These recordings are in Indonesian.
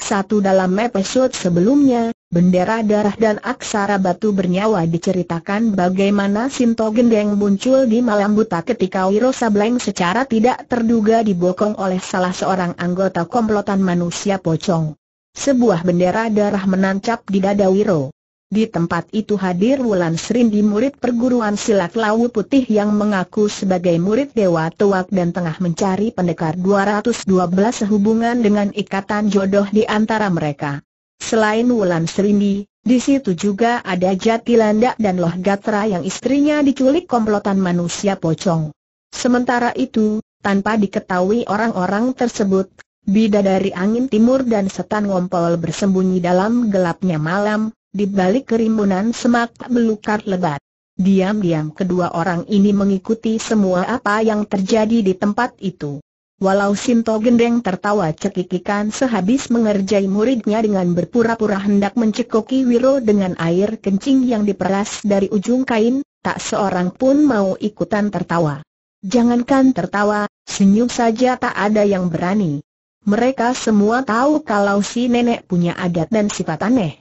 Satu dalam episode sebelumnya, bendera darah dan aksara batu bernyawa diceritakan bagaimana Sinto Gendeng muncul di malam buta ketika Wiro Sableng secara tidak terduga dibokong oleh salah seorang anggota komplotan manusia pocong. Sebuah bendera darah menancap di dada Wiro. Di tempat itu hadir Wulan Serindi murid perguruan silat Lawu Putih yang mengaku sebagai murid Dewa Tuak dan tengah mencari pendekar 212 sehubungan dengan ikatan jodoh di antara mereka. Selain Wulan Serindi, di situ juga ada Jatilanda dan Loh Gatra yang istrinya diculik komplotan manusia pocong. Sementara itu, tanpa diketahui orang-orang tersebut, Bidadari angin timur dan setan ngompol bersembunyi dalam gelapnya malam, di balik kerimbunan semak belukar lebat. Diam-diam kedua orang ini mengikuti semua apa yang terjadi di tempat itu. Walau Sinto Gendeng tertawa cekikikan sehabis mengerjai muridnya dengan berpura-pura hendak mencekoki Wiro dengan air kencing yang diperas dari ujung kain, tak seorang pun mau ikutan tertawa. Jangankan tertawa, senyum saja tak ada yang berani. Mereka semua tahu kalau si nenek punya adat dan sifat aneh.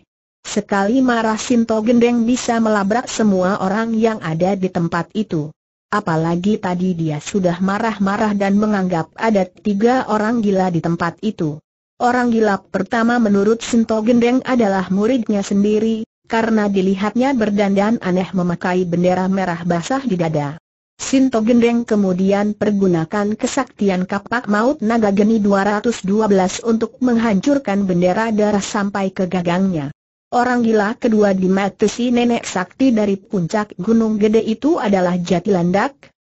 Sekali marah Sinto Gendeng bisa melabrak semua orang yang ada di tempat itu. Apalagi tadi dia sudah marah-marah dan menganggap ada tiga orang gila di tempat itu. Orang gila pertama menurut Sinto Gendeng adalah muridnya sendiri, karena dilihatnya berdandan aneh memakai bendera merah basah di dada. Sinto Gendeng kemudian pergunakan kesaktian kapak maut naga geni 212 untuk menghancurkan bendera darah sampai ke gagangnya. Orang gila kedua di mata si nenek sakti dari puncak gunung gede itu adalah Jati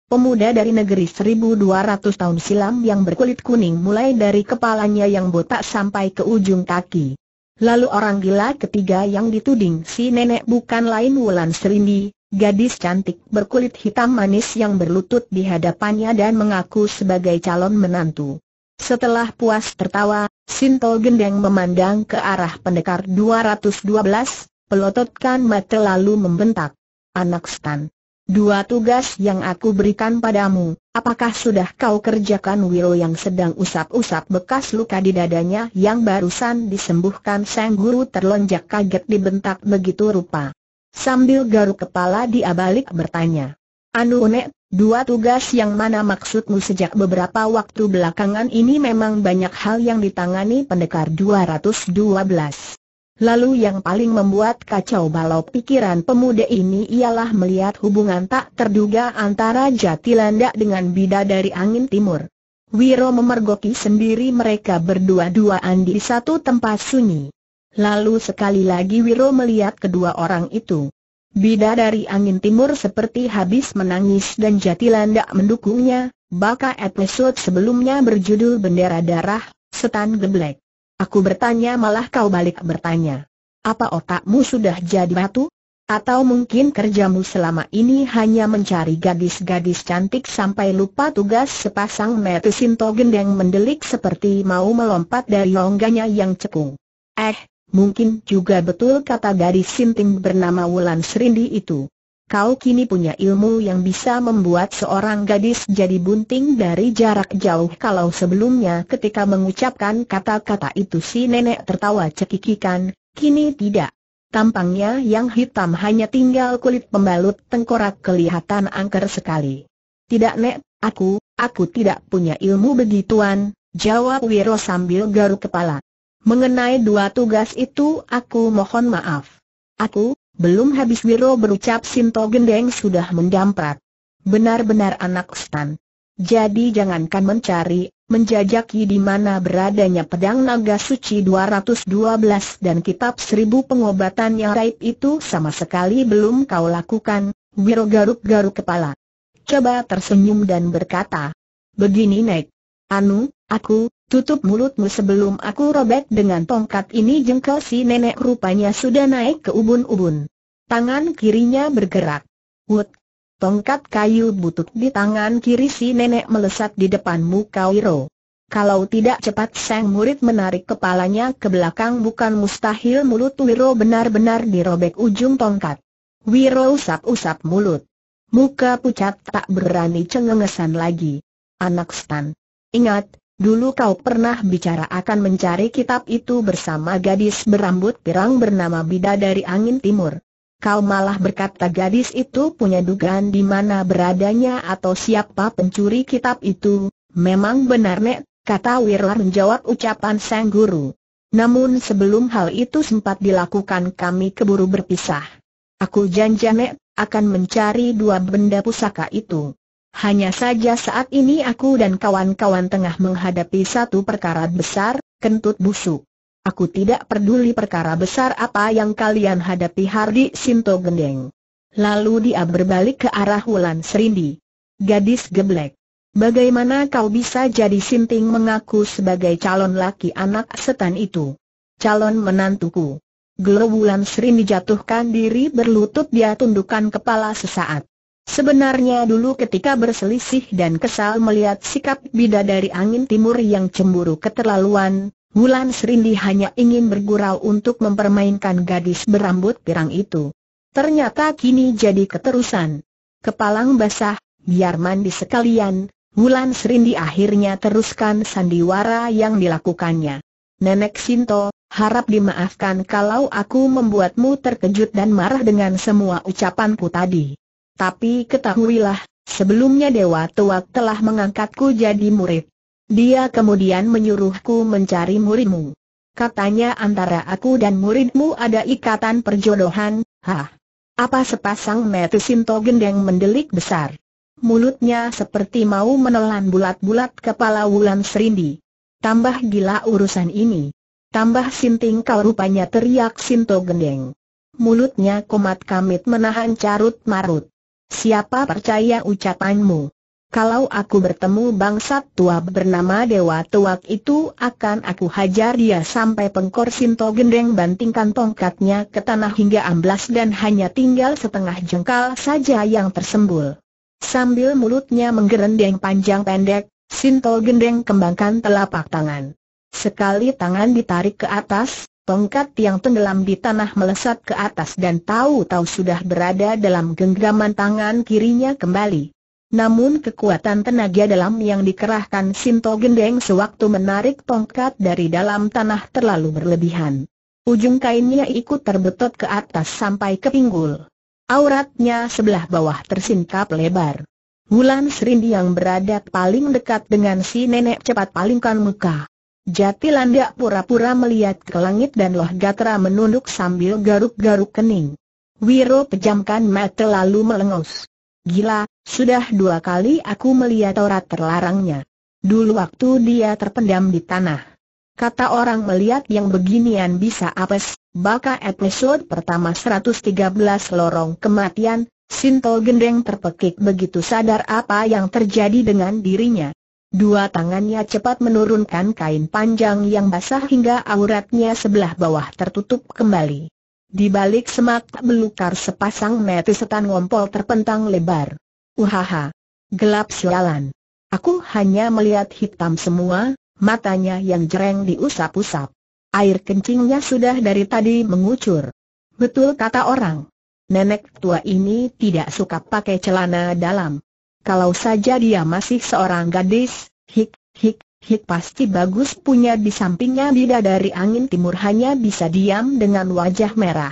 pemuda dari negeri 1200 tahun silam yang berkulit kuning mulai dari kepalanya yang botak sampai ke ujung kaki. Lalu orang gila ketiga yang dituding si nenek bukan lain Wulan Serindi, gadis cantik berkulit hitam manis yang berlutut di hadapannya dan mengaku sebagai calon menantu. Setelah puas tertawa, Sinto Gendeng memandang ke arah pendekar 212, pelototkan mata lalu membentak. Anak stan. Dua tugas yang aku berikan padamu, apakah sudah kau kerjakan Wiro yang sedang usap-usap bekas luka di dadanya yang barusan disembuhkan Sang Guru terlonjak kaget dibentak begitu rupa. Sambil garuk kepala dia balik bertanya. Anu Nek, Dua tugas yang mana maksudmu sejak beberapa waktu belakangan ini memang banyak hal yang ditangani pendekar 212. Lalu yang paling membuat kacau balau pikiran pemuda ini ialah melihat hubungan tak terduga antara Jatilanda dengan Bida dari Angin Timur. Wiro memergoki sendiri mereka berdua-duaan di satu tempat sunyi. Lalu sekali lagi Wiro melihat kedua orang itu. Bida dari angin timur seperti habis menangis dan Jatilandak mendukungnya, baka episode sebelumnya berjudul Bendera Darah, Setan Geblek. Aku bertanya malah kau balik bertanya. Apa otakmu sudah jadi batu? Atau mungkin kerjamu selama ini hanya mencari gadis-gadis cantik sampai lupa tugas sepasang mata gendeng mendelik seperti mau melompat dari longganya yang cekung. Eh, mungkin juga betul kata gadis sinting bernama Wulan Serindi itu. Kau kini punya ilmu yang bisa membuat seorang gadis jadi bunting dari jarak jauh kalau sebelumnya ketika mengucapkan kata-kata itu si nenek tertawa cekikikan, kini tidak. Tampangnya yang hitam hanya tinggal kulit pembalut tengkorak kelihatan angker sekali. Tidak nek, aku, aku tidak punya ilmu begituan, jawab Wiro sambil garuk kepala. Mengenai dua tugas itu aku mohon maaf. Aku, belum habis Wiro berucap Sinto Gendeng sudah mendamprat. Benar-benar anak stan. Jadi jangankan mencari, menjajaki di mana beradanya pedang naga suci 212 dan kitab seribu pengobatan yang raib itu sama sekali belum kau lakukan, Wiro garuk-garuk kepala. Coba tersenyum dan berkata, begini Nek. Anu, Aku, tutup mulutmu sebelum aku robek dengan tongkat ini jengkel si nenek rupanya sudah naik ke ubun-ubun. Tangan kirinya bergerak. Wut. Tongkat kayu butut di tangan kiri si nenek melesat di depan muka Wiro. Kalau tidak cepat sang murid menarik kepalanya ke belakang bukan mustahil mulut Wiro benar-benar dirobek ujung tongkat. Wiro usap-usap mulut. Muka pucat tak berani cengengesan lagi. Anak stan. Ingat, Dulu kau pernah bicara akan mencari kitab itu bersama gadis berambut pirang bernama Bida dari Angin Timur. Kau malah berkata gadis itu punya dugaan di mana beradanya atau siapa pencuri kitab itu. Memang benar Nek, kata Wirla menjawab ucapan sang guru. Namun sebelum hal itu sempat dilakukan kami keburu berpisah. Aku janjane akan mencari dua benda pusaka itu. Hanya saja saat ini aku dan kawan-kawan tengah menghadapi satu perkara besar, kentut busuk. Aku tidak peduli perkara besar apa yang kalian hadapi Hardi Sinto Gendeng. Lalu dia berbalik ke arah Wulan Serindi. Gadis geblek. Bagaimana kau bisa jadi sinting mengaku sebagai calon laki anak setan itu? Calon menantuku. Gelo Wulan Serindi jatuhkan diri berlutut dia tundukkan kepala sesaat. Sebenarnya dulu ketika berselisih dan kesal melihat sikap bida dari angin timur yang cemburu keterlaluan, Wulan Serindi hanya ingin bergurau untuk mempermainkan gadis berambut pirang itu. Ternyata kini jadi keterusan. Kepalang basah, biar mandi sekalian, Wulan Serindi akhirnya teruskan sandiwara yang dilakukannya. Nenek Sinto, harap dimaafkan kalau aku membuatmu terkejut dan marah dengan semua ucapanku tadi tapi ketahuilah, sebelumnya Dewa Tuak telah mengangkatku jadi murid. Dia kemudian menyuruhku mencari muridmu. Katanya antara aku dan muridmu ada ikatan perjodohan, hah? Apa sepasang metu Sinto gendeng mendelik besar. Mulutnya seperti mau menelan bulat-bulat kepala Wulan Serindi. Tambah gila urusan ini. Tambah sinting kau rupanya teriak Sinto gendeng. Mulutnya komat kamit menahan carut marut. Siapa percaya ucapanmu? Kalau aku bertemu bangsat tua bernama Dewa Tuak itu akan aku hajar dia sampai pengkor Sinto Gendeng bantingkan tongkatnya ke tanah hingga amblas dan hanya tinggal setengah jengkal saja yang tersembul. Sambil mulutnya menggerendeng panjang pendek, Sinto Gendeng kembangkan telapak tangan. Sekali tangan ditarik ke atas, Tongkat yang tenggelam di tanah melesat ke atas dan tahu-tahu sudah berada dalam genggaman tangan kirinya kembali. Namun kekuatan tenaga dalam yang dikerahkan Sinto Gendeng sewaktu menarik tongkat dari dalam tanah terlalu berlebihan. Ujung kainnya ikut terbetot ke atas sampai ke pinggul. Auratnya sebelah bawah tersingkap lebar. Bulan Serindi yang berada paling dekat dengan si nenek cepat palingkan muka. Jatilanda pura-pura melihat ke langit dan Loh Gatra menunduk sambil garuk-garuk kening. Wiro pejamkan mata lalu melengus. Gila, sudah dua kali aku melihat aurat terlarangnya. Dulu waktu dia terpendam di tanah. Kata orang melihat yang beginian bisa apes, baka episode pertama 113 lorong kematian, Sinto Gendeng terpekik begitu sadar apa yang terjadi dengan dirinya. Dua tangannya cepat menurunkan kain panjang yang basah hingga auratnya sebelah bawah tertutup kembali. Di balik semak belukar sepasang mata setan ngompol terpentang lebar. Uhaha! Gelap sialan. Aku hanya melihat hitam semua, matanya yang jereng diusap-usap. Air kencingnya sudah dari tadi mengucur. Betul kata orang. Nenek tua ini tidak suka pakai celana dalam. Kalau saja dia masih seorang gadis, hik, hik, hik pasti bagus punya di sampingnya bidadari angin timur hanya bisa diam dengan wajah merah.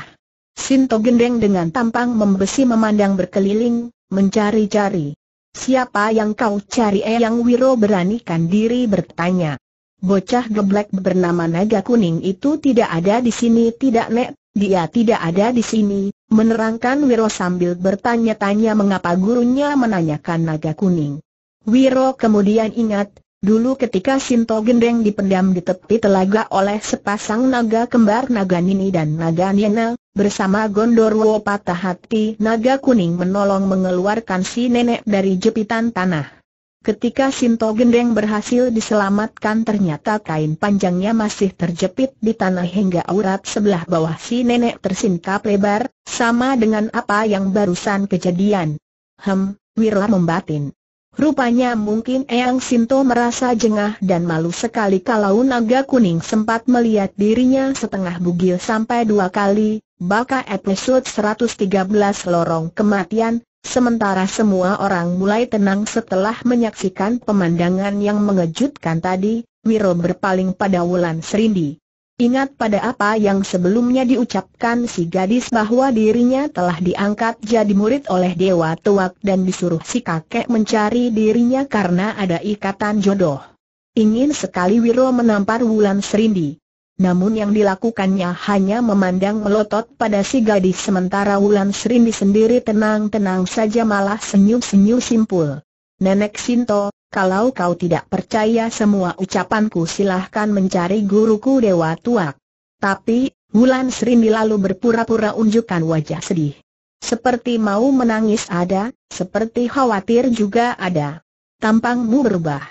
Sinto gendeng dengan tampang membesi memandang berkeliling, mencari-cari. Siapa yang kau cari? Eyang Wiro beranikan diri bertanya. Bocah geblek bernama Naga Kuning itu tidak ada di sini tidak nek, dia tidak ada di sini, menerangkan Wiro sambil bertanya-tanya mengapa gurunya menanyakan naga kuning. Wiro kemudian ingat, dulu ketika Sinto Gendeng dipendam di tepi telaga oleh sepasang naga kembar naga Nini dan naga Niena, bersama Gondorwo patah hati naga kuning menolong mengeluarkan si nenek dari jepitan tanah. Ketika Sinto Gendeng berhasil diselamatkan ternyata kain panjangnya masih terjepit di tanah hingga aurat sebelah bawah si nenek tersingkap lebar, sama dengan apa yang barusan kejadian. Hem, Wirla membatin. Rupanya mungkin Eyang Sinto merasa jengah dan malu sekali kalau naga kuning sempat melihat dirinya setengah bugil sampai dua kali, Baka episode 113 Lorong Kematian, Sementara semua orang mulai tenang setelah menyaksikan pemandangan yang mengejutkan tadi, Wiro berpaling pada Wulan Serindi. Ingat pada apa yang sebelumnya diucapkan si gadis bahwa dirinya telah diangkat jadi murid oleh Dewa Tuak dan disuruh si kakek mencari dirinya karena ada ikatan jodoh. Ingin sekali Wiro menampar Wulan Serindi namun yang dilakukannya hanya memandang melotot pada si gadis sementara Wulan Serindi sendiri tenang-tenang saja malah senyum-senyum simpul. Nenek Sinto, kalau kau tidak percaya semua ucapanku silahkan mencari guruku Dewa Tuak. Tapi, Wulan Serindi lalu berpura-pura unjukkan wajah sedih. Seperti mau menangis ada, seperti khawatir juga ada. Tampangmu berubah.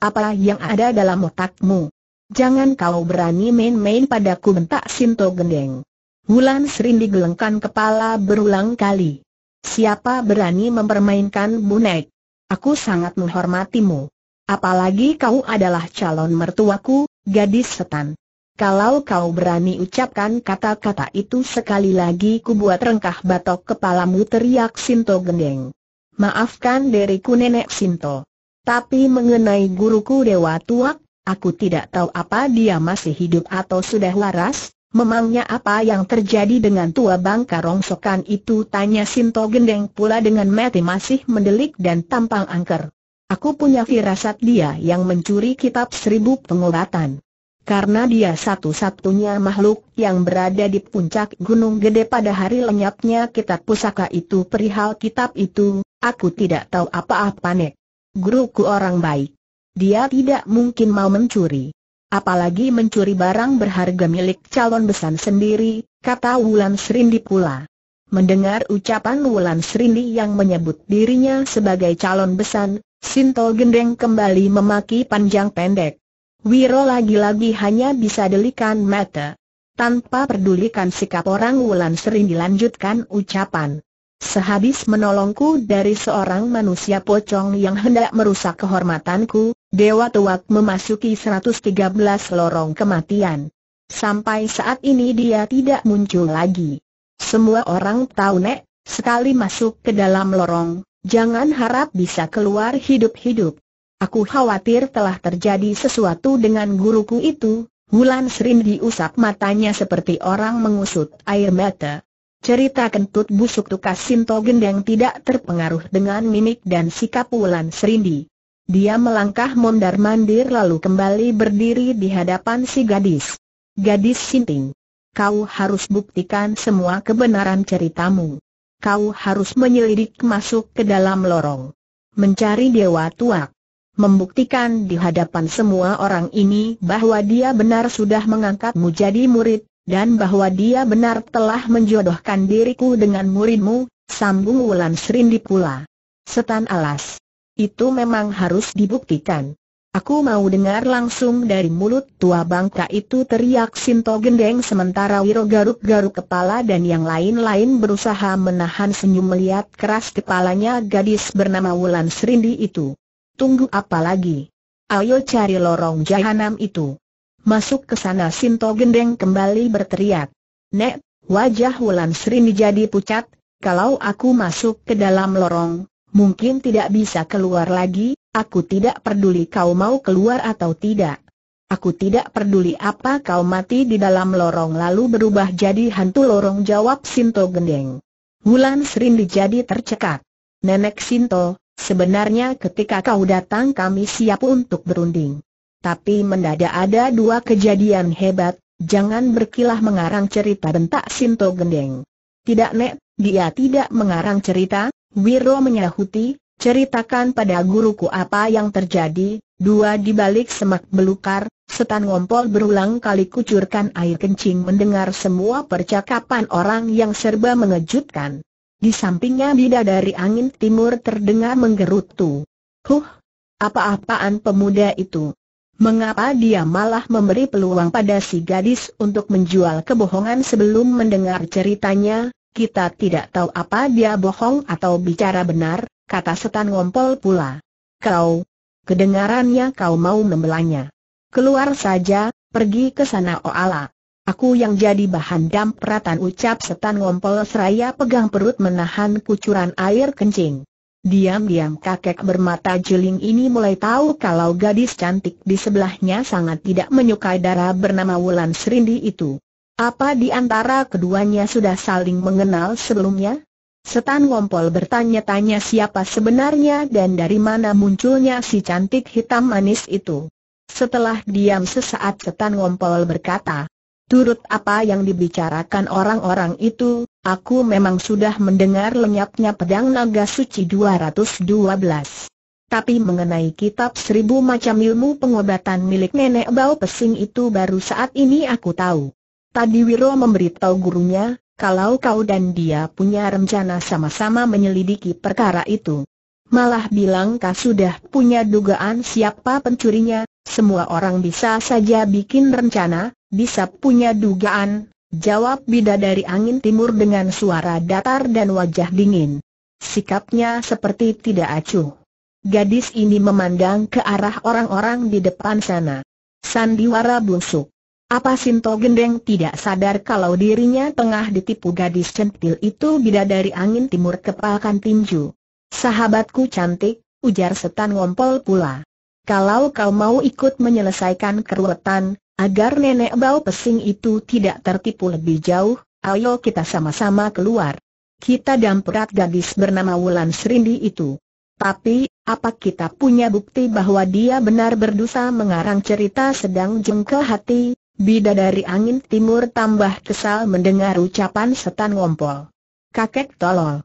Apa yang ada dalam otakmu? Jangan kau berani main-main padaku bentak Sinto Gendeng. Wulan Sering digelengkan kepala berulang kali. Siapa berani mempermainkan bonek? Aku sangat menghormatimu. Apalagi kau adalah calon mertuaku, gadis setan. Kalau kau berani ucapkan kata-kata itu sekali lagi ku buat rengkah batok kepalamu teriak Sinto Gendeng. Maafkan diriku nenek Sinto. Tapi mengenai guruku Dewa Tuak, Aku tidak tahu apa dia masih hidup atau sudah laras, memangnya apa yang terjadi dengan tua bangka rongsokan itu tanya Sinto Gendeng pula dengan mati masih mendelik dan tampang angker. Aku punya firasat dia yang mencuri kitab seribu pengobatan. Karena dia satu-satunya makhluk yang berada di puncak Gunung Gede pada hari lenyapnya kitab pusaka itu perihal kitab itu, aku tidak tahu apa-apa nek. Guruku orang baik. Dia tidak mungkin mau mencuri. Apalagi mencuri barang berharga milik calon besan sendiri, kata Wulan Serindi pula. Mendengar ucapan Wulan Serindi yang menyebut dirinya sebagai calon besan, Sinto Gendeng kembali memaki panjang pendek. Wiro lagi-lagi hanya bisa delikan mata. Tanpa pedulikan sikap orang Wulan Serindi lanjutkan ucapan. Sehabis menolongku dari seorang manusia pocong yang hendak merusak kehormatanku, Dewa Tuak memasuki 113 lorong kematian. Sampai saat ini dia tidak muncul lagi. Semua orang tahu Nek, sekali masuk ke dalam lorong, jangan harap bisa keluar hidup-hidup. Aku khawatir telah terjadi sesuatu dengan guruku itu. Wulan Srim diusap matanya seperti orang mengusut air mata. Cerita kentut busuk tukas Sinto Gendeng tidak terpengaruh dengan mimik dan sikap Wulan Serindi. Dia melangkah mondar-mandir lalu kembali berdiri di hadapan si gadis. Gadis Sinting, kau harus buktikan semua kebenaran ceritamu. Kau harus menyelidik masuk ke dalam lorong. Mencari Dewa Tuak. Membuktikan di hadapan semua orang ini bahwa dia benar sudah mengangkatmu jadi murid, dan bahwa dia benar telah menjodohkan diriku dengan muridmu, sambung Wulan Serindi pula. Setan alas. Itu memang harus dibuktikan. Aku mau dengar langsung dari mulut tua bangka itu teriak Sinto Gendeng sementara Wiro garuk-garuk kepala dan yang lain-lain berusaha menahan senyum melihat keras kepalanya gadis bernama Wulan Serindi itu. Tunggu apa lagi? Ayo cari lorong jahanam itu. Masuk ke sana Sinto Gendeng kembali berteriak. Nek, wajah Wulan Serindi jadi pucat, kalau aku masuk ke dalam lorong, mungkin tidak bisa keluar lagi, aku tidak peduli kau mau keluar atau tidak. Aku tidak peduli apa kau mati di dalam lorong lalu berubah jadi hantu lorong jawab Sinto gendeng. Wulan Srindi jadi tercekat. Nenek Sinto, sebenarnya ketika kau datang kami siap untuk berunding. Tapi mendadak ada dua kejadian hebat, jangan berkilah mengarang cerita bentak Sinto gendeng. Tidak nek, dia tidak mengarang cerita, Wiro menyahuti, ceritakan pada guruku apa yang terjadi, dua di balik semak belukar, setan ngompol berulang kali kucurkan air kencing mendengar semua percakapan orang yang serba mengejutkan. Di sampingnya bidadari angin timur terdengar menggerutu. Huh, apa-apaan pemuda itu? Mengapa dia malah memberi peluang pada si gadis untuk menjual kebohongan sebelum mendengar ceritanya? Kita tidak tahu apa dia bohong atau bicara benar, kata setan ngompol pula. Kau, kedengarannya kau mau membelanya. Keluar saja, pergi ke sana Oala. Aku yang jadi bahan dam dampratan ucap setan ngompol seraya pegang perut menahan kucuran air kencing. Diam-diam kakek bermata jeling ini mulai tahu kalau gadis cantik di sebelahnya sangat tidak menyukai darah bernama Wulan Serindi itu. Apa di antara keduanya sudah saling mengenal sebelumnya? Setan Wompol bertanya-tanya siapa sebenarnya dan dari mana munculnya si cantik hitam manis itu. Setelah diam sesaat Setan Wompol berkata, Turut apa yang dibicarakan orang-orang itu, aku memang sudah mendengar lenyapnya pedang naga suci 212. Tapi mengenai kitab seribu macam ilmu pengobatan milik nenek bau pesing itu baru saat ini aku tahu. Tadi Wiro memberitahu gurunya, kalau kau dan dia punya rencana sama-sama menyelidiki perkara itu. Malah bilang kau sudah punya dugaan siapa pencurinya, semua orang bisa saja bikin rencana, bisa punya dugaan, jawab bidadari angin timur dengan suara datar dan wajah dingin. Sikapnya seperti tidak acuh. Gadis ini memandang ke arah orang-orang di depan sana. Sandiwara busuk. Apa Sinto Gendeng tidak sadar kalau dirinya tengah ditipu gadis centil itu bidadari angin timur kepalkan tinju. Sahabatku cantik, ujar setan ngompol pula. Kalau kau mau ikut menyelesaikan keruwetan, agar nenek bau pesing itu tidak tertipu lebih jauh, ayo kita sama-sama keluar. Kita damperat gadis bernama Wulan Serindi itu. Tapi, apa kita punya bukti bahwa dia benar berdosa mengarang cerita sedang jengkel hati, Bida dari angin timur tambah kesal mendengar ucapan setan ngompol. Kakek tolol.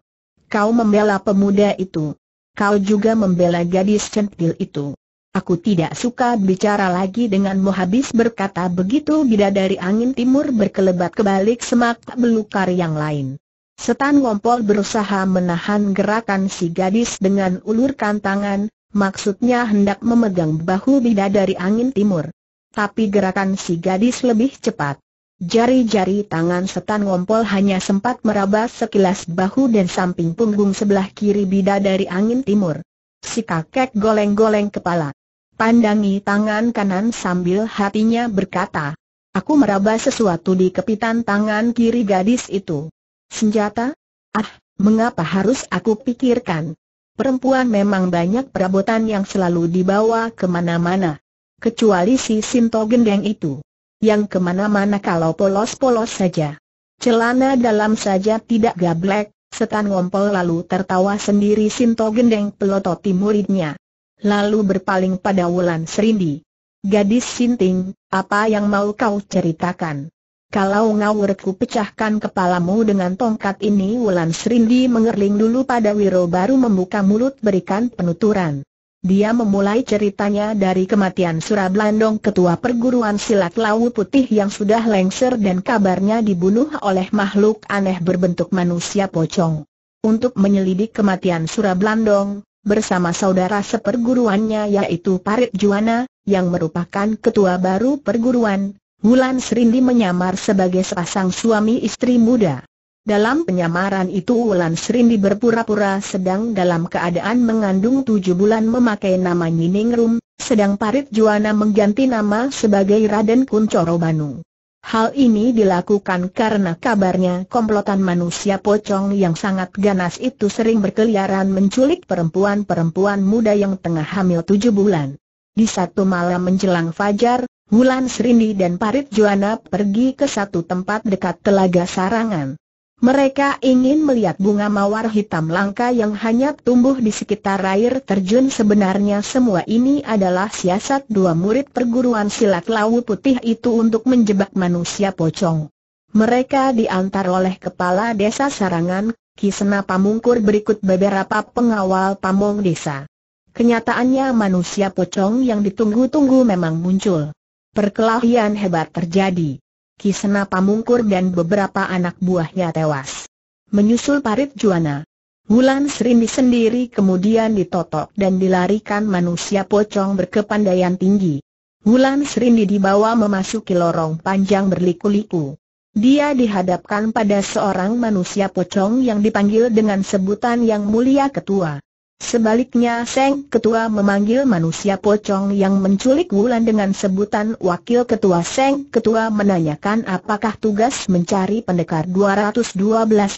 Kau membela pemuda itu. Kau juga membela gadis centil itu. Aku tidak suka bicara lagi dengan muhabis berkata begitu Bida dari angin timur berkelebat kebalik semak belukar yang lain. Setan ngompol berusaha menahan gerakan si gadis dengan ulurkan tangan, maksudnya hendak memegang bahu bida dari angin timur tapi gerakan si gadis lebih cepat. Jari-jari tangan setan ngompol hanya sempat meraba sekilas bahu dan samping punggung sebelah kiri bida dari angin timur. Si kakek goleng-goleng kepala. Pandangi tangan kanan sambil hatinya berkata, Aku meraba sesuatu di kepitan tangan kiri gadis itu. Senjata? Ah, mengapa harus aku pikirkan? Perempuan memang banyak perabotan yang selalu dibawa kemana-mana kecuali si Sinto Gendeng itu. Yang kemana-mana kalau polos-polos saja. Celana dalam saja tidak gablek, setan ngompol lalu tertawa sendiri Sinto Gendeng pelototi muridnya. Lalu berpaling pada Wulan Serindi. Gadis Sinting, apa yang mau kau ceritakan? Kalau ngawurku pecahkan kepalamu dengan tongkat ini Wulan Serindi mengerling dulu pada Wiro baru membuka mulut berikan penuturan. Dia memulai ceritanya dari kematian Surablandong ketua perguruan silat Lawu Putih yang sudah lengser dan kabarnya dibunuh oleh makhluk aneh berbentuk manusia pocong. Untuk menyelidik kematian Surablandong, bersama saudara seperguruannya yaitu Parit Juana, yang merupakan ketua baru perguruan, Wulan Serindi menyamar sebagai sepasang suami istri muda. Dalam penyamaran itu Wulan Serindi berpura-pura sedang dalam keadaan mengandung tujuh bulan memakai nama Nyiningrum, Rum, sedang Parit Juana mengganti nama sebagai Raden Kuncoro Banu. Hal ini dilakukan karena kabarnya komplotan manusia pocong yang sangat ganas itu sering berkeliaran menculik perempuan-perempuan muda yang tengah hamil tujuh bulan. Di satu malam menjelang fajar, Wulan Serindi dan Parit Juana pergi ke satu tempat dekat Telaga Sarangan. Mereka ingin melihat bunga mawar hitam langka yang hanya tumbuh di sekitar air terjun sebenarnya semua ini adalah siasat dua murid perguruan silat laut putih itu untuk menjebak manusia pocong. Mereka diantar oleh kepala desa Sarangan, Kisena Pamungkur berikut beberapa pengawal pamong desa. Kenyataannya manusia pocong yang ditunggu-tunggu memang muncul. Perkelahian hebat terjadi. Kisena Pamungkur dan beberapa anak buahnya tewas. Menyusul parit Juana. Wulan Serindi sendiri kemudian ditotok dan dilarikan manusia pocong berkepandaian tinggi. Wulan Serindi dibawa memasuki lorong panjang berliku-liku. Dia dihadapkan pada seorang manusia pocong yang dipanggil dengan sebutan yang mulia ketua. Sebaliknya Seng Ketua memanggil manusia pocong yang menculik Wulan dengan sebutan Wakil Ketua Seng Ketua menanyakan apakah tugas mencari pendekar 212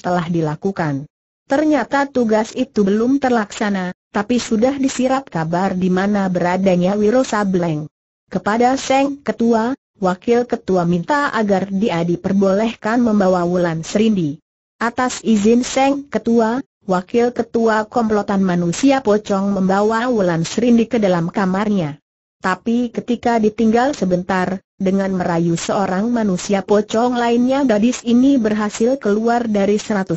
telah dilakukan. Ternyata tugas itu belum terlaksana, tapi sudah disirat kabar di mana beradanya Wiro Sableng. Kepada Seng Ketua, Wakil Ketua minta agar dia diperbolehkan membawa Wulan Serindi. Atas izin Seng Ketua, Wakil Ketua Komplotan Manusia Pocong membawa Wulan Serindi ke dalam kamarnya. Tapi ketika ditinggal sebentar, dengan merayu seorang manusia pocong lainnya gadis ini berhasil keluar dari 113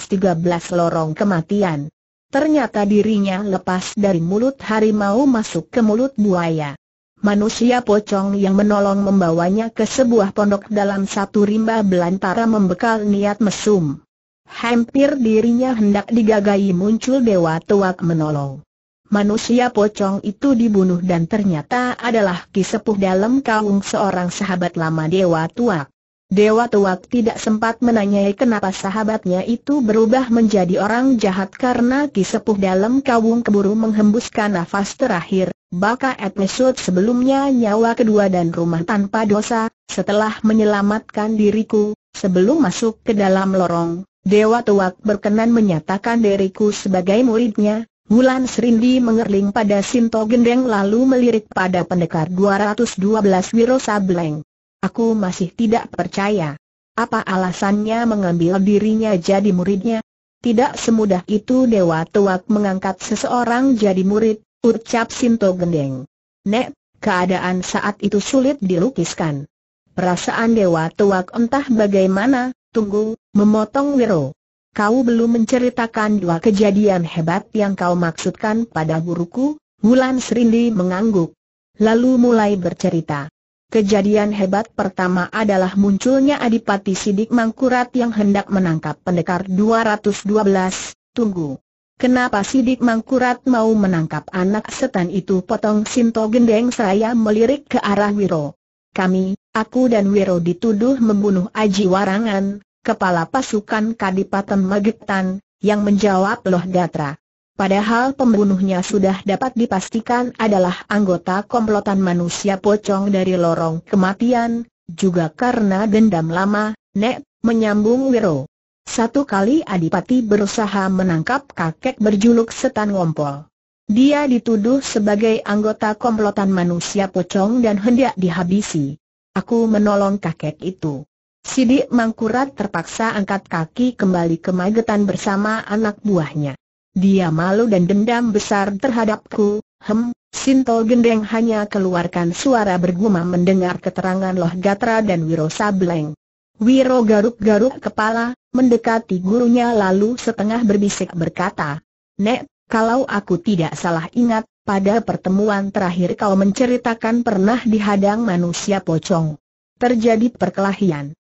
lorong kematian. Ternyata dirinya lepas dari mulut harimau masuk ke mulut buaya. Manusia pocong yang menolong membawanya ke sebuah pondok dalam satu rimba belantara membekal niat mesum. Hampir dirinya hendak digagahi muncul dewa tuak menolong. Manusia pocong itu dibunuh dan ternyata adalah kisepuh dalam kawung seorang sahabat lama Dewa Tuak. Dewa Tuak tidak sempat menanyai kenapa sahabatnya itu berubah menjadi orang jahat karena kisepuh dalam kawung keburu menghembuskan nafas terakhir, baka episode sebelumnya nyawa kedua dan rumah tanpa dosa, setelah menyelamatkan diriku, sebelum masuk ke dalam lorong, Dewa Tuak berkenan menyatakan diriku sebagai muridnya, Wulan Serindi mengerling pada Sinto Gendeng lalu melirik pada pendekar 212 Wiro Sableng. Aku masih tidak percaya. Apa alasannya mengambil dirinya jadi muridnya? Tidak semudah itu Dewa Tuak mengangkat seseorang jadi murid, ucap Sinto Gendeng. Nek, keadaan saat itu sulit dilukiskan. Perasaan Dewa Tuak entah bagaimana, Tunggu, memotong Wiro. Kau belum menceritakan dua kejadian hebat yang kau maksudkan pada guruku, Wulan Serindi mengangguk. Lalu mulai bercerita. Kejadian hebat pertama adalah munculnya Adipati Sidik Mangkurat yang hendak menangkap pendekar 212, tunggu. Kenapa Sidik Mangkurat mau menangkap anak setan itu potong Sinto Gendeng seraya melirik ke arah Wiro. Kami, aku dan Wiro dituduh membunuh Aji Warangan, kepala pasukan Kadipaten Magetan, yang menjawab Loh Datra. Padahal pembunuhnya sudah dapat dipastikan adalah anggota komplotan manusia pocong dari lorong kematian, juga karena dendam lama, Nek, menyambung Wiro. Satu kali Adipati berusaha menangkap kakek berjuluk setan ngompol. Dia dituduh sebagai anggota komplotan manusia pocong dan hendak dihabisi. Aku menolong kakek itu. Sidik Mangkurat terpaksa angkat kaki kembali ke Magetan bersama anak buahnya. Dia malu dan dendam besar terhadapku, hem, Sinto Gendeng hanya keluarkan suara bergumam mendengar keterangan Loh Gatra dan Wiro Sableng. Wiro garuk-garuk kepala, mendekati gurunya lalu setengah berbisik berkata, Nek, kalau aku tidak salah ingat, pada pertemuan terakhir kau menceritakan pernah dihadang manusia pocong. Terjadi perkelahian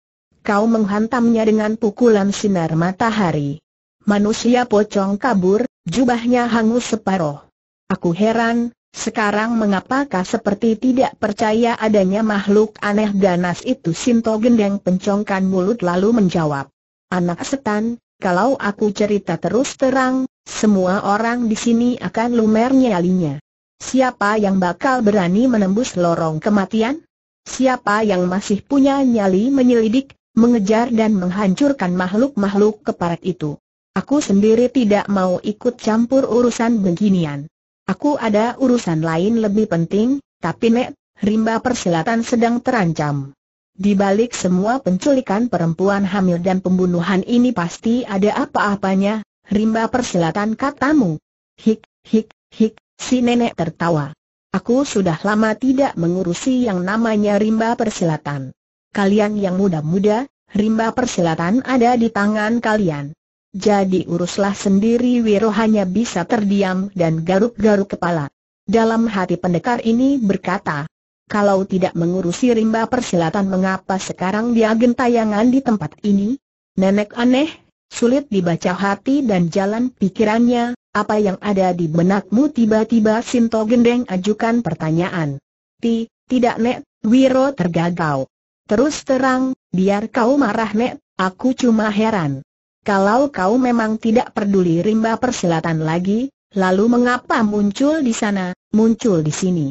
kau menghantamnya dengan pukulan sinar matahari. Manusia pocong kabur, jubahnya hangus separoh. Aku heran, sekarang mengapakah seperti tidak percaya adanya makhluk aneh ganas itu Sinto gendeng pencongkan mulut lalu menjawab. Anak setan, kalau aku cerita terus terang, semua orang di sini akan lumer nyalinya. Siapa yang bakal berani menembus lorong kematian? Siapa yang masih punya nyali menyelidik, mengejar dan menghancurkan makhluk-makhluk keparat itu. Aku sendiri tidak mau ikut campur urusan beginian. Aku ada urusan lain lebih penting, tapi Nek, rimba persilatan sedang terancam. Di balik semua penculikan perempuan hamil dan pembunuhan ini pasti ada apa-apanya, rimba persilatan katamu. Hik, hik, hik, si nenek tertawa. Aku sudah lama tidak mengurusi yang namanya rimba persilatan kalian yang muda-muda, rimba persilatan ada di tangan kalian. Jadi uruslah sendiri Wiro hanya bisa terdiam dan garuk-garuk kepala. Dalam hati pendekar ini berkata, kalau tidak mengurusi rimba persilatan mengapa sekarang dia gentayangan di tempat ini? Nenek aneh, sulit dibaca hati dan jalan pikirannya, apa yang ada di benakmu tiba-tiba Sinto Gendeng ajukan pertanyaan. Ti, tidak nek, Wiro tergagau. Terus terang, biar kau marah Nek, aku cuma heran. Kalau kau memang tidak peduli rimba persilatan lagi, lalu mengapa muncul di sana, muncul di sini?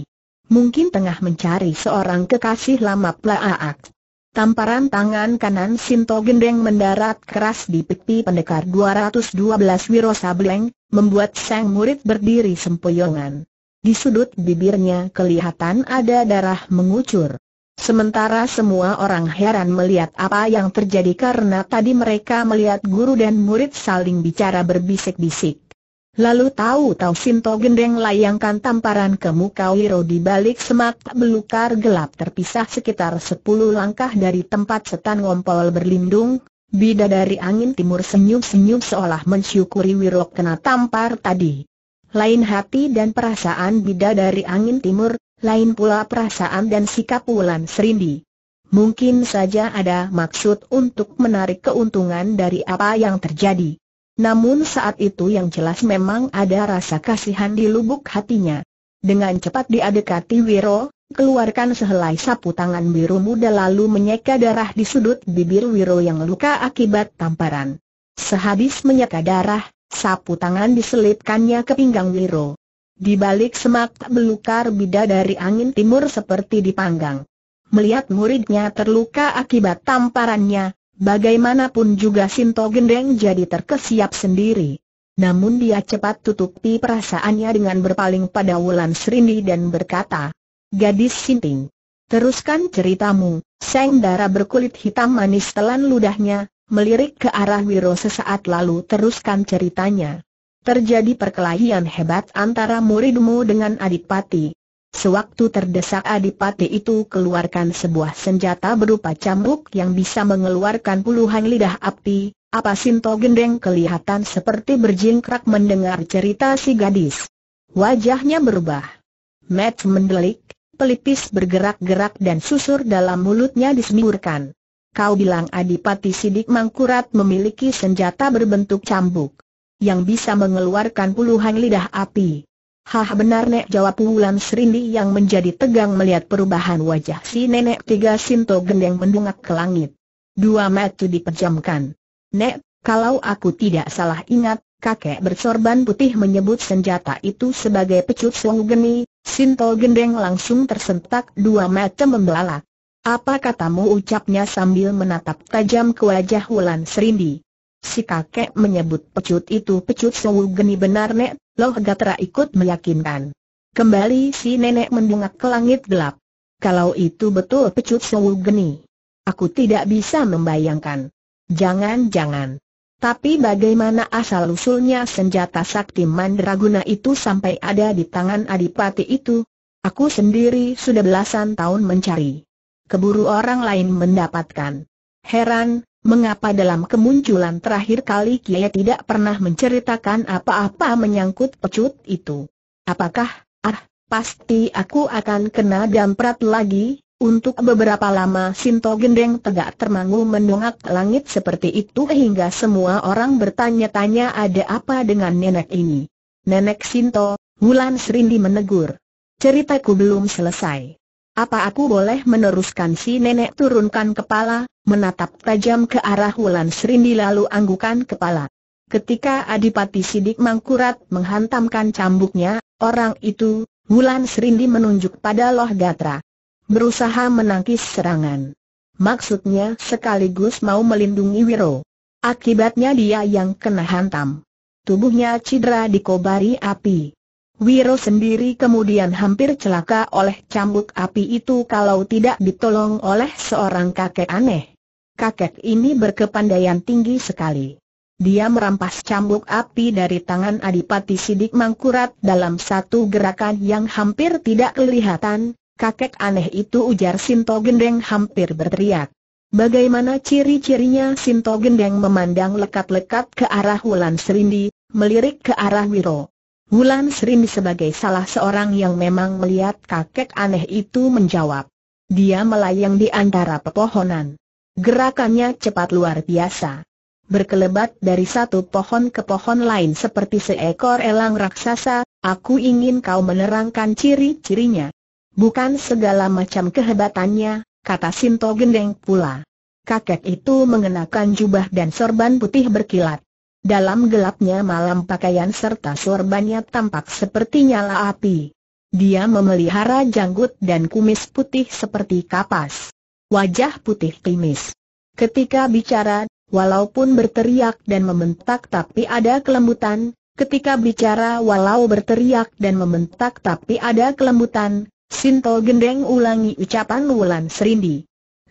Mungkin tengah mencari seorang kekasih lama Plaak. Tamparan tangan kanan Sinto Gendeng mendarat keras di pipi pendekar 212 Wiro Sableng, membuat sang murid berdiri sempoyongan. Di sudut bibirnya kelihatan ada darah mengucur. Sementara semua orang heran melihat apa yang terjadi karena tadi mereka melihat guru dan murid saling bicara berbisik-bisik. Lalu tahu-tahu Sinto Gendeng layangkan tamparan ke muka Wiro di balik semak belukar gelap terpisah sekitar sepuluh langkah dari tempat setan ngompol berlindung. Bida dari angin timur senyum-senyum seolah mensyukuri Wiro kena tampar tadi. Lain hati dan perasaan bida dari angin timur, lain pula perasaan dan sikap Wulan Serindi. Mungkin saja ada maksud untuk menarik keuntungan dari apa yang terjadi. Namun saat itu yang jelas memang ada rasa kasihan di lubuk hatinya. Dengan cepat dia Wiro, keluarkan sehelai sapu tangan biru muda lalu menyeka darah di sudut bibir Wiro yang luka akibat tamparan. Sehabis menyeka darah, sapu tangan diselipkannya ke pinggang Wiro. Di balik semak belukar bida dari angin timur seperti dipanggang. Melihat muridnya terluka akibat tamparannya, bagaimanapun juga Sinto Gendeng jadi terkesiap sendiri. Namun dia cepat tutupi perasaannya dengan berpaling pada Wulan Serindi dan berkata, Gadis Sinting, teruskan ceritamu, Seng Dara berkulit hitam manis telan ludahnya, melirik ke arah Wiro sesaat lalu teruskan ceritanya terjadi perkelahian hebat antara muridmu dengan Adipati. Sewaktu terdesak Adipati itu keluarkan sebuah senjata berupa cambuk yang bisa mengeluarkan puluhan lidah api, apa Sinto Gendeng kelihatan seperti berjingkrak mendengar cerita si gadis. Wajahnya berubah. Matt mendelik, pelipis bergerak-gerak dan susur dalam mulutnya disemburkan. Kau bilang Adipati Sidik Mangkurat memiliki senjata berbentuk cambuk yang bisa mengeluarkan puluhan lidah api. Hah benar Nek jawab Wulan Serindi yang menjadi tegang melihat perubahan wajah si nenek tiga Sinto Gendeng mendungak ke langit. Dua mata dipejamkan. Nek, kalau aku tidak salah ingat, kakek bersorban putih menyebut senjata itu sebagai pecut suang geni, Sinto Gendeng langsung tersentak dua mata membelalak. Apa katamu ucapnya sambil menatap tajam ke wajah Wulan Serindi. Si kakek menyebut pecut itu pecut sewu geni benar nek, loh gatra ikut meyakinkan. Kembali si nenek mendungak ke langit gelap. Kalau itu betul pecut sewu geni. Aku tidak bisa membayangkan. Jangan-jangan. Tapi bagaimana asal-usulnya senjata sakti mandraguna itu sampai ada di tangan adipati itu? Aku sendiri sudah belasan tahun mencari. Keburu orang lain mendapatkan. Heran, Mengapa dalam kemunculan terakhir kali Kiai tidak pernah menceritakan apa-apa menyangkut pecut itu? Apakah, ah, pasti aku akan kena damprat lagi? Untuk beberapa lama Sinto Gendeng tegak termangu mendongak langit seperti itu hingga semua orang bertanya-tanya ada apa dengan nenek ini. Nenek Sinto, Wulan Serindi menegur. Ceritaku belum selesai. Apa aku boleh meneruskan si nenek turunkan kepala, menatap tajam ke arah Wulan Serindi lalu anggukan kepala. Ketika Adipati Sidik Mangkurat menghantamkan cambuknya, orang itu, Wulan Serindi menunjuk pada Loh Gatra. Berusaha menangkis serangan. Maksudnya sekaligus mau melindungi Wiro. Akibatnya dia yang kena hantam. Tubuhnya cedera dikobari api. Wiro sendiri kemudian hampir celaka oleh cambuk api itu kalau tidak ditolong oleh seorang kakek aneh. Kakek ini berkepandaian tinggi sekali. Dia merampas cambuk api dari tangan Adipati Sidik Mangkurat dalam satu gerakan yang hampir tidak kelihatan, kakek aneh itu ujar Sinto Gendeng hampir berteriak. Bagaimana ciri-cirinya Sinto Gendeng memandang lekat-lekat ke arah Wulan Serindi, melirik ke arah Wiro. Wulan Serimi sebagai salah seorang yang memang melihat kakek aneh itu menjawab. Dia melayang di antara pepohonan. Gerakannya cepat luar biasa. Berkelebat dari satu pohon ke pohon lain seperti seekor elang raksasa, aku ingin kau menerangkan ciri-cirinya. Bukan segala macam kehebatannya, kata Sinto Gendeng pula. Kakek itu mengenakan jubah dan sorban putih berkilat. Dalam gelapnya malam pakaian serta sorbannya tampak seperti nyala api. Dia memelihara janggut dan kumis putih seperti kapas. Wajah putih kumis. Ketika bicara, walaupun berteriak dan membentak tapi ada kelembutan, ketika bicara walau berteriak dan membentak tapi ada kelembutan, Sinto gendeng ulangi ucapan Wulan Serindi.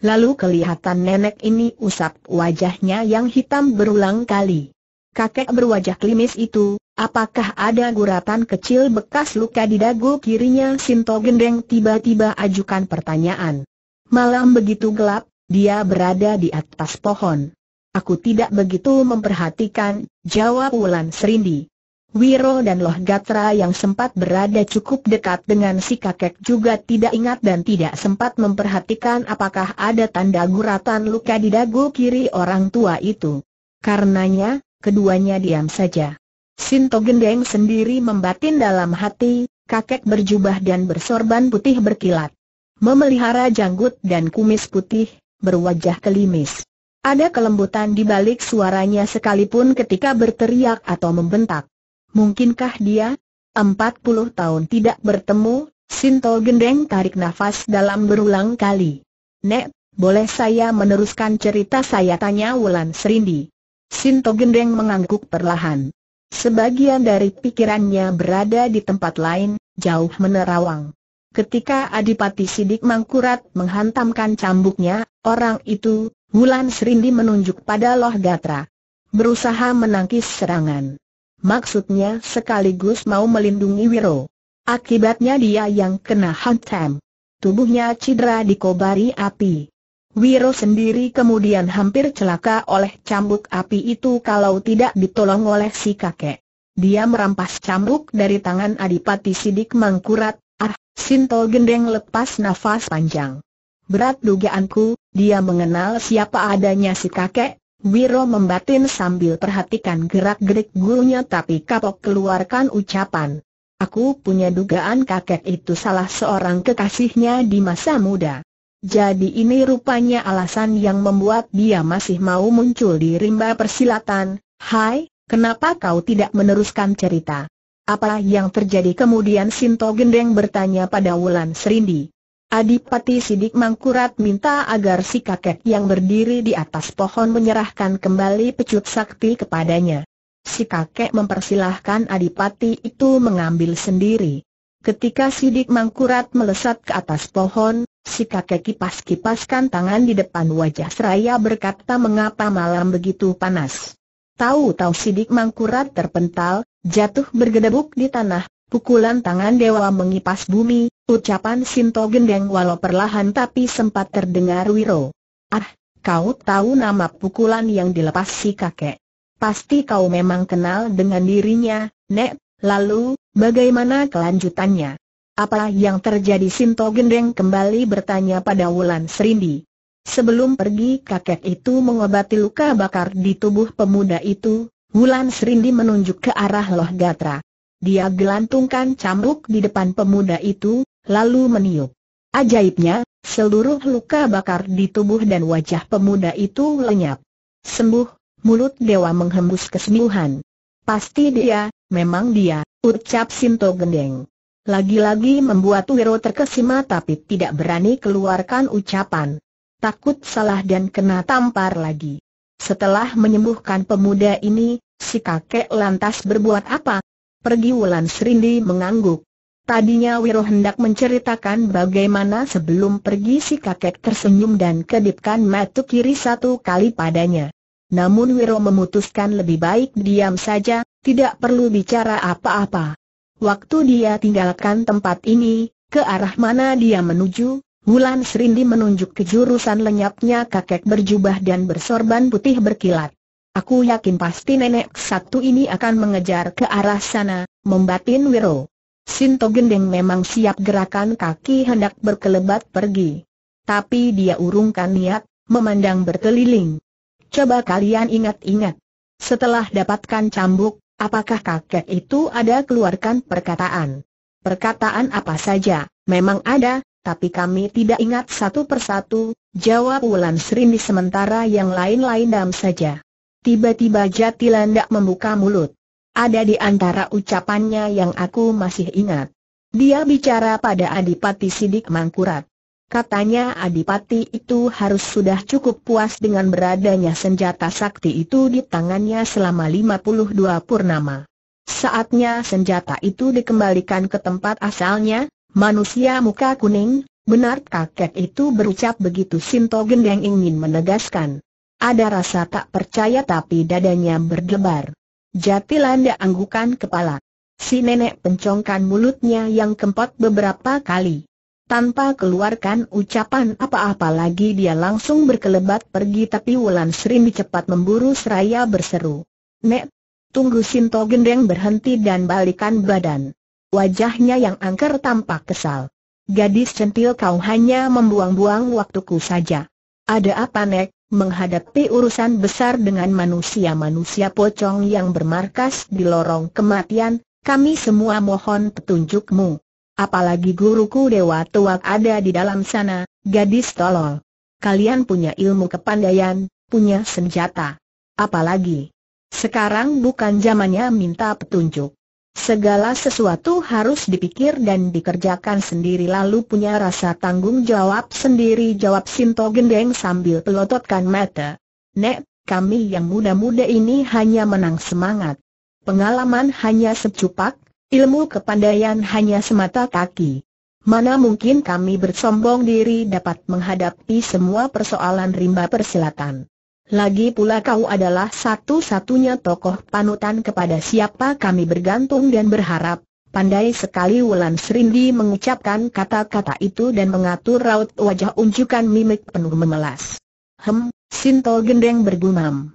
Lalu kelihatan nenek ini usap wajahnya yang hitam berulang kali kakek berwajah klimis itu, apakah ada guratan kecil bekas luka di dagu kirinya Sinto Gendeng tiba-tiba ajukan pertanyaan. Malam begitu gelap, dia berada di atas pohon. Aku tidak begitu memperhatikan, jawab Wulan Serindi. Wiro dan Loh Gatra yang sempat berada cukup dekat dengan si kakek juga tidak ingat dan tidak sempat memperhatikan apakah ada tanda guratan luka di dagu kiri orang tua itu. Karenanya, keduanya diam saja. Sinto Gendeng sendiri membatin dalam hati, kakek berjubah dan bersorban putih berkilat. Memelihara janggut dan kumis putih, berwajah kelimis. Ada kelembutan di balik suaranya sekalipun ketika berteriak atau membentak. Mungkinkah dia? 40 tahun tidak bertemu, Sinto Gendeng tarik nafas dalam berulang kali. Nek, boleh saya meneruskan cerita saya tanya Wulan Serindi. Sinto Gendeng mengangguk perlahan. Sebagian dari pikirannya berada di tempat lain, jauh menerawang. Ketika Adipati Sidik Mangkurat menghantamkan cambuknya, orang itu, Wulan Serindi menunjuk pada Loh Gatra. Berusaha menangkis serangan. Maksudnya sekaligus mau melindungi Wiro. Akibatnya dia yang kena hantam. Tubuhnya cedera dikobari api. Wiro sendiri kemudian hampir celaka oleh cambuk api itu kalau tidak ditolong oleh si kakek. Dia merampas cambuk dari tangan Adipati Sidik Mangkurat, ah, Sinto Gendeng lepas nafas panjang. Berat dugaanku, dia mengenal siapa adanya si kakek, Wiro membatin sambil perhatikan gerak-gerik gurunya tapi kapok keluarkan ucapan. Aku punya dugaan kakek itu salah seorang kekasihnya di masa muda. Jadi ini rupanya alasan yang membuat dia masih mau muncul di rimba persilatan. Hai, kenapa kau tidak meneruskan cerita? Apa yang terjadi kemudian Sinto Gendeng bertanya pada Wulan Serindi. Adipati Sidik Mangkurat minta agar si kakek yang berdiri di atas pohon menyerahkan kembali pecut sakti kepadanya. Si kakek mempersilahkan Adipati itu mengambil sendiri. Ketika Sidik Mangkurat melesat ke atas pohon, Si kakek kipas-kipaskan tangan di depan wajah seraya berkata mengapa malam begitu panas. Tahu-tahu sidik mangkurat terpental, jatuh bergedebuk di tanah, pukulan tangan dewa mengipas bumi, ucapan Sinto Gendeng walau perlahan tapi sempat terdengar wiro. Ah, kau tahu nama pukulan yang dilepas si kakek. Pasti kau memang kenal dengan dirinya, Nek, lalu, bagaimana kelanjutannya? Apa yang terjadi Sinto Gendeng kembali bertanya pada Wulan Serindi. Sebelum pergi kakek itu mengobati luka bakar di tubuh pemuda itu, Wulan Serindi menunjuk ke arah Loh Gatra. Dia gelantungkan cambuk di depan pemuda itu, lalu meniup. Ajaibnya, seluruh luka bakar di tubuh dan wajah pemuda itu lenyap. Sembuh, mulut dewa menghembus kesembuhan. Pasti dia, memang dia, ucap Sinto Gendeng. Lagi-lagi membuat Wiro terkesima tapi tidak berani keluarkan ucapan. Takut salah dan kena tampar lagi. Setelah menyembuhkan pemuda ini, si kakek lantas berbuat apa? Pergi Wulan Serindi mengangguk. Tadinya Wiro hendak menceritakan bagaimana sebelum pergi si kakek tersenyum dan kedipkan mata kiri satu kali padanya. Namun Wiro memutuskan lebih baik diam saja, tidak perlu bicara apa-apa. Waktu dia tinggalkan tempat ini, ke arah mana dia menuju, Wulan Serindi menunjuk ke jurusan lenyapnya kakek berjubah dan bersorban putih berkilat. Aku yakin pasti nenek satu ini akan mengejar ke arah sana, membatin Wiro. Sinto Gendeng memang siap gerakan kaki hendak berkelebat pergi. Tapi dia urungkan niat, memandang berkeliling. Coba kalian ingat-ingat. Setelah dapatkan cambuk, Apakah kakek itu ada keluarkan perkataan? Perkataan apa saja, memang ada, tapi kami tidak ingat satu persatu, jawab Wulan Srindi sementara yang lain-lain dam saja. Tiba-tiba Jatilandak membuka mulut. Ada di antara ucapannya yang aku masih ingat. Dia bicara pada Adipati Sidik Mangkurat. Katanya adipati itu harus sudah cukup puas dengan beradanya senjata sakti itu di tangannya selama 52 purnama. Saatnya senjata itu dikembalikan ke tempat asalnya, manusia muka kuning, benar kakek itu berucap begitu Sinto Gendeng ingin menegaskan. Ada rasa tak percaya tapi dadanya berdebar. Jatilanda anggukan kepala. Si nenek pencongkan mulutnya yang kempot beberapa kali. Tanpa keluarkan ucapan apa-apa lagi dia langsung berkelebat pergi tapi Wulan sri cepat memburu seraya berseru. Nek, tunggu Sinto Gendeng berhenti dan balikan badan. Wajahnya yang angker tampak kesal. Gadis centil kau hanya membuang-buang waktuku saja. Ada apa Nek, menghadapi urusan besar dengan manusia-manusia pocong yang bermarkas di lorong kematian, kami semua mohon petunjukmu apalagi guruku dewa tuak ada di dalam sana, gadis tolol. Kalian punya ilmu kepandaian, punya senjata. Apalagi, sekarang bukan zamannya minta petunjuk. Segala sesuatu harus dipikir dan dikerjakan sendiri lalu punya rasa tanggung jawab sendiri jawab Sinto Gendeng sambil pelototkan mata. Nek, kami yang muda-muda ini hanya menang semangat. Pengalaman hanya secupak, Ilmu kepandaian hanya semata kaki. Mana mungkin kami bersombong diri dapat menghadapi semua persoalan rimba persilatan. Lagi pula kau adalah satu-satunya tokoh panutan kepada siapa kami bergantung dan berharap. Pandai sekali Wulan Serindi mengucapkan kata-kata itu dan mengatur raut wajah unjukan mimik penuh memelas. Hem, Sinto Gendeng bergumam.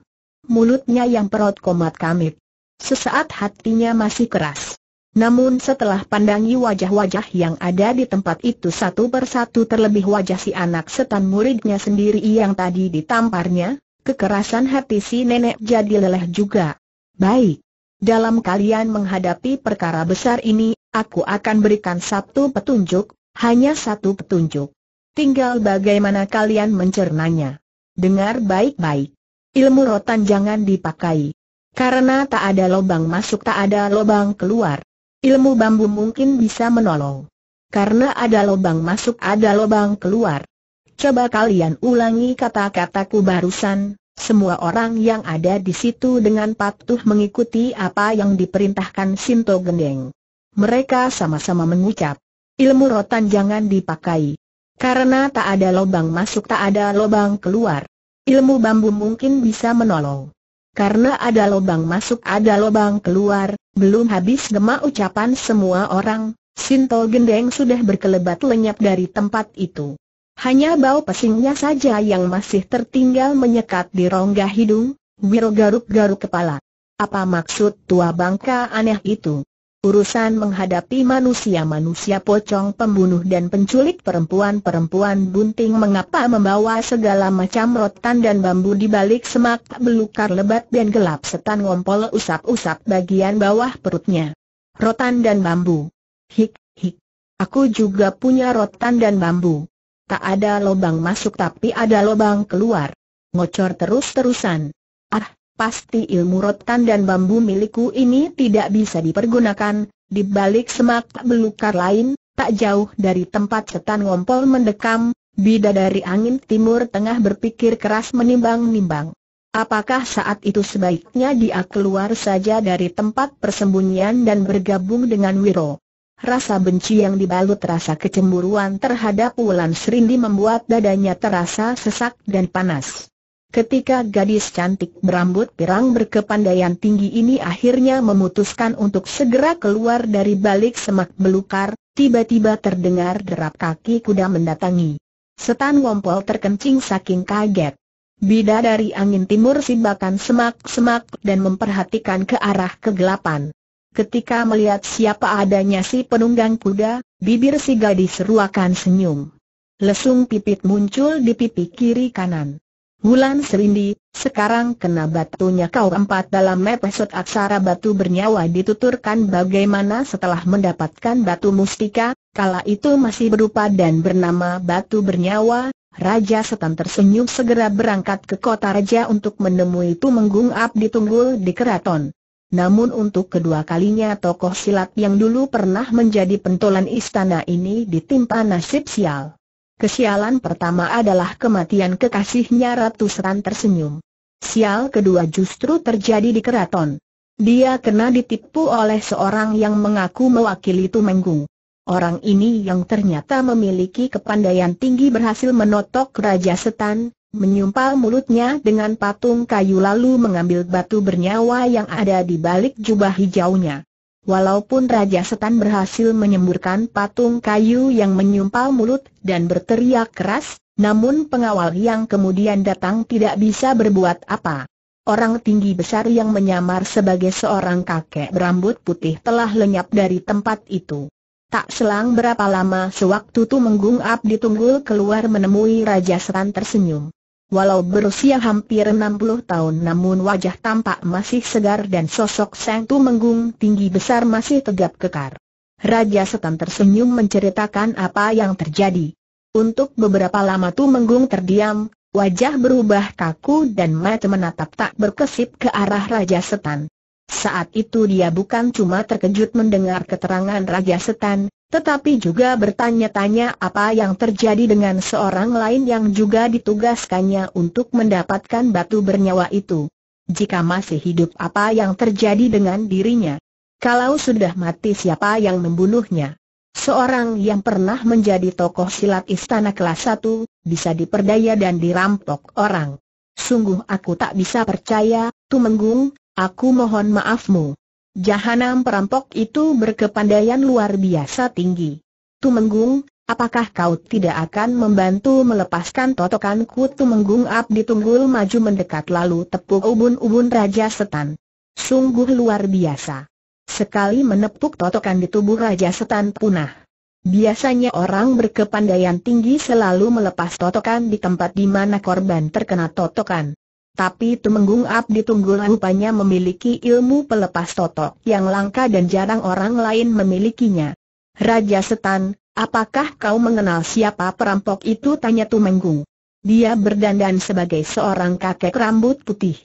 Mulutnya yang perot komat kamit. Sesaat hatinya masih keras. Namun setelah pandangi wajah-wajah yang ada di tempat itu satu persatu terlebih wajah si anak setan muridnya sendiri yang tadi ditamparnya, kekerasan hati si nenek jadi leleh juga. Baik. Dalam kalian menghadapi perkara besar ini, aku akan berikan satu petunjuk, hanya satu petunjuk. Tinggal bagaimana kalian mencernanya. Dengar baik-baik. Ilmu rotan jangan dipakai. Karena tak ada lubang masuk tak ada lubang keluar ilmu bambu mungkin bisa menolong. Karena ada lubang masuk ada lubang keluar. Coba kalian ulangi kata-kataku barusan, semua orang yang ada di situ dengan patuh mengikuti apa yang diperintahkan Sinto Gendeng. Mereka sama-sama mengucap, ilmu rotan jangan dipakai. Karena tak ada lubang masuk tak ada lubang keluar. Ilmu bambu mungkin bisa menolong. Karena ada lubang masuk ada lubang keluar, belum habis gema ucapan semua orang, Sinto Gendeng sudah berkelebat lenyap dari tempat itu. Hanya bau pesingnya saja yang masih tertinggal menyekat di rongga hidung, Wiro garuk-garuk kepala. Apa maksud tua bangka aneh itu? urusan menghadapi manusia-manusia pocong pembunuh dan penculik perempuan-perempuan bunting mengapa membawa segala macam rotan dan bambu di balik semak belukar lebat dan gelap setan ngompol usap-usap bagian bawah perutnya. Rotan dan bambu. Hik, hik. Aku juga punya rotan dan bambu. Tak ada lubang masuk tapi ada lubang keluar. Ngocor terus-terusan. Ah, pasti ilmu rotan dan bambu milikku ini tidak bisa dipergunakan, di balik semak belukar lain, tak jauh dari tempat setan ngompol mendekam, bidadari angin timur tengah berpikir keras menimbang-nimbang. Apakah saat itu sebaiknya dia keluar saja dari tempat persembunyian dan bergabung dengan Wiro? Rasa benci yang dibalut rasa kecemburuan terhadap Wulan Serindi membuat dadanya terasa sesak dan panas. Ketika gadis cantik berambut pirang berkepandaian tinggi ini akhirnya memutuskan untuk segera keluar dari balik semak belukar, tiba-tiba terdengar derap kaki kuda mendatangi. Setan Wompol terkencing saking kaget. Bida dari angin timur sibakan semak-semak dan memperhatikan ke arah kegelapan. Ketika melihat siapa adanya si penunggang kuda, bibir si gadis ruakan senyum. Lesung pipit muncul di pipi kiri kanan. Wulan Serindi, sekarang kena batunya kau empat dalam episode aksara batu bernyawa dituturkan bagaimana setelah mendapatkan batu mustika, kala itu masih berupa dan bernama batu bernyawa, Raja Setan tersenyum segera berangkat ke kota Raja untuk menemui Tumenggung Abdi Tunggul di keraton. Namun untuk kedua kalinya tokoh silat yang dulu pernah menjadi pentolan istana ini ditimpa nasib sial. Kesialan pertama adalah kematian kekasihnya Ratu Seran tersenyum. Sial kedua justru terjadi di keraton. Dia kena ditipu oleh seorang yang mengaku mewakili Tumenggung. Orang ini yang ternyata memiliki kepandaian tinggi berhasil menotok Raja Setan, menyumpal mulutnya dengan patung kayu lalu mengambil batu bernyawa yang ada di balik jubah hijaunya. Walaupun Raja Setan berhasil menyemburkan patung kayu yang menyumpal mulut dan berteriak keras, namun pengawal yang kemudian datang tidak bisa berbuat apa. Orang tinggi besar yang menyamar sebagai seorang kakek berambut putih telah lenyap dari tempat itu. Tak selang berapa lama sewaktu Tumenggung Abdi Tunggul keluar menemui Raja Setan tersenyum. Walau berusia hampir 60 tahun namun wajah tampak masih segar dan sosok Sang Tu Menggung tinggi besar masih tegap kekar. Raja Setan tersenyum menceritakan apa yang terjadi. Untuk beberapa lama Tu Menggung terdiam, wajah berubah kaku dan mata menatap tak berkesip ke arah Raja Setan. Saat itu dia bukan cuma terkejut mendengar keterangan Raja Setan, tetapi juga bertanya-tanya apa yang terjadi dengan seorang lain yang juga ditugaskannya untuk mendapatkan batu bernyawa itu. Jika masih hidup apa yang terjadi dengan dirinya? Kalau sudah mati siapa yang membunuhnya? Seorang yang pernah menjadi tokoh silat istana kelas 1, bisa diperdaya dan dirampok orang. Sungguh aku tak bisa percaya, Tumenggung, aku mohon maafmu. Jahanam perampok itu berkepandaian luar biasa tinggi. Tumenggung, apakah kau tidak akan membantu melepaskan totokanku Tumenggung Abdi Ditunggul maju mendekat lalu tepuk ubun-ubun Raja Setan. Sungguh luar biasa. Sekali menepuk totokan di tubuh Raja Setan punah. Biasanya orang berkepandaian tinggi selalu melepas totokan di tempat di mana korban terkena totokan. Tapi Tumenggung Abdi Tunggul rupanya memiliki ilmu pelepas totok yang langka dan jarang orang lain memilikinya. Raja Setan, apakah kau mengenal siapa perampok itu? Tanya Tumenggung. Dia berdandan sebagai seorang kakek rambut putih.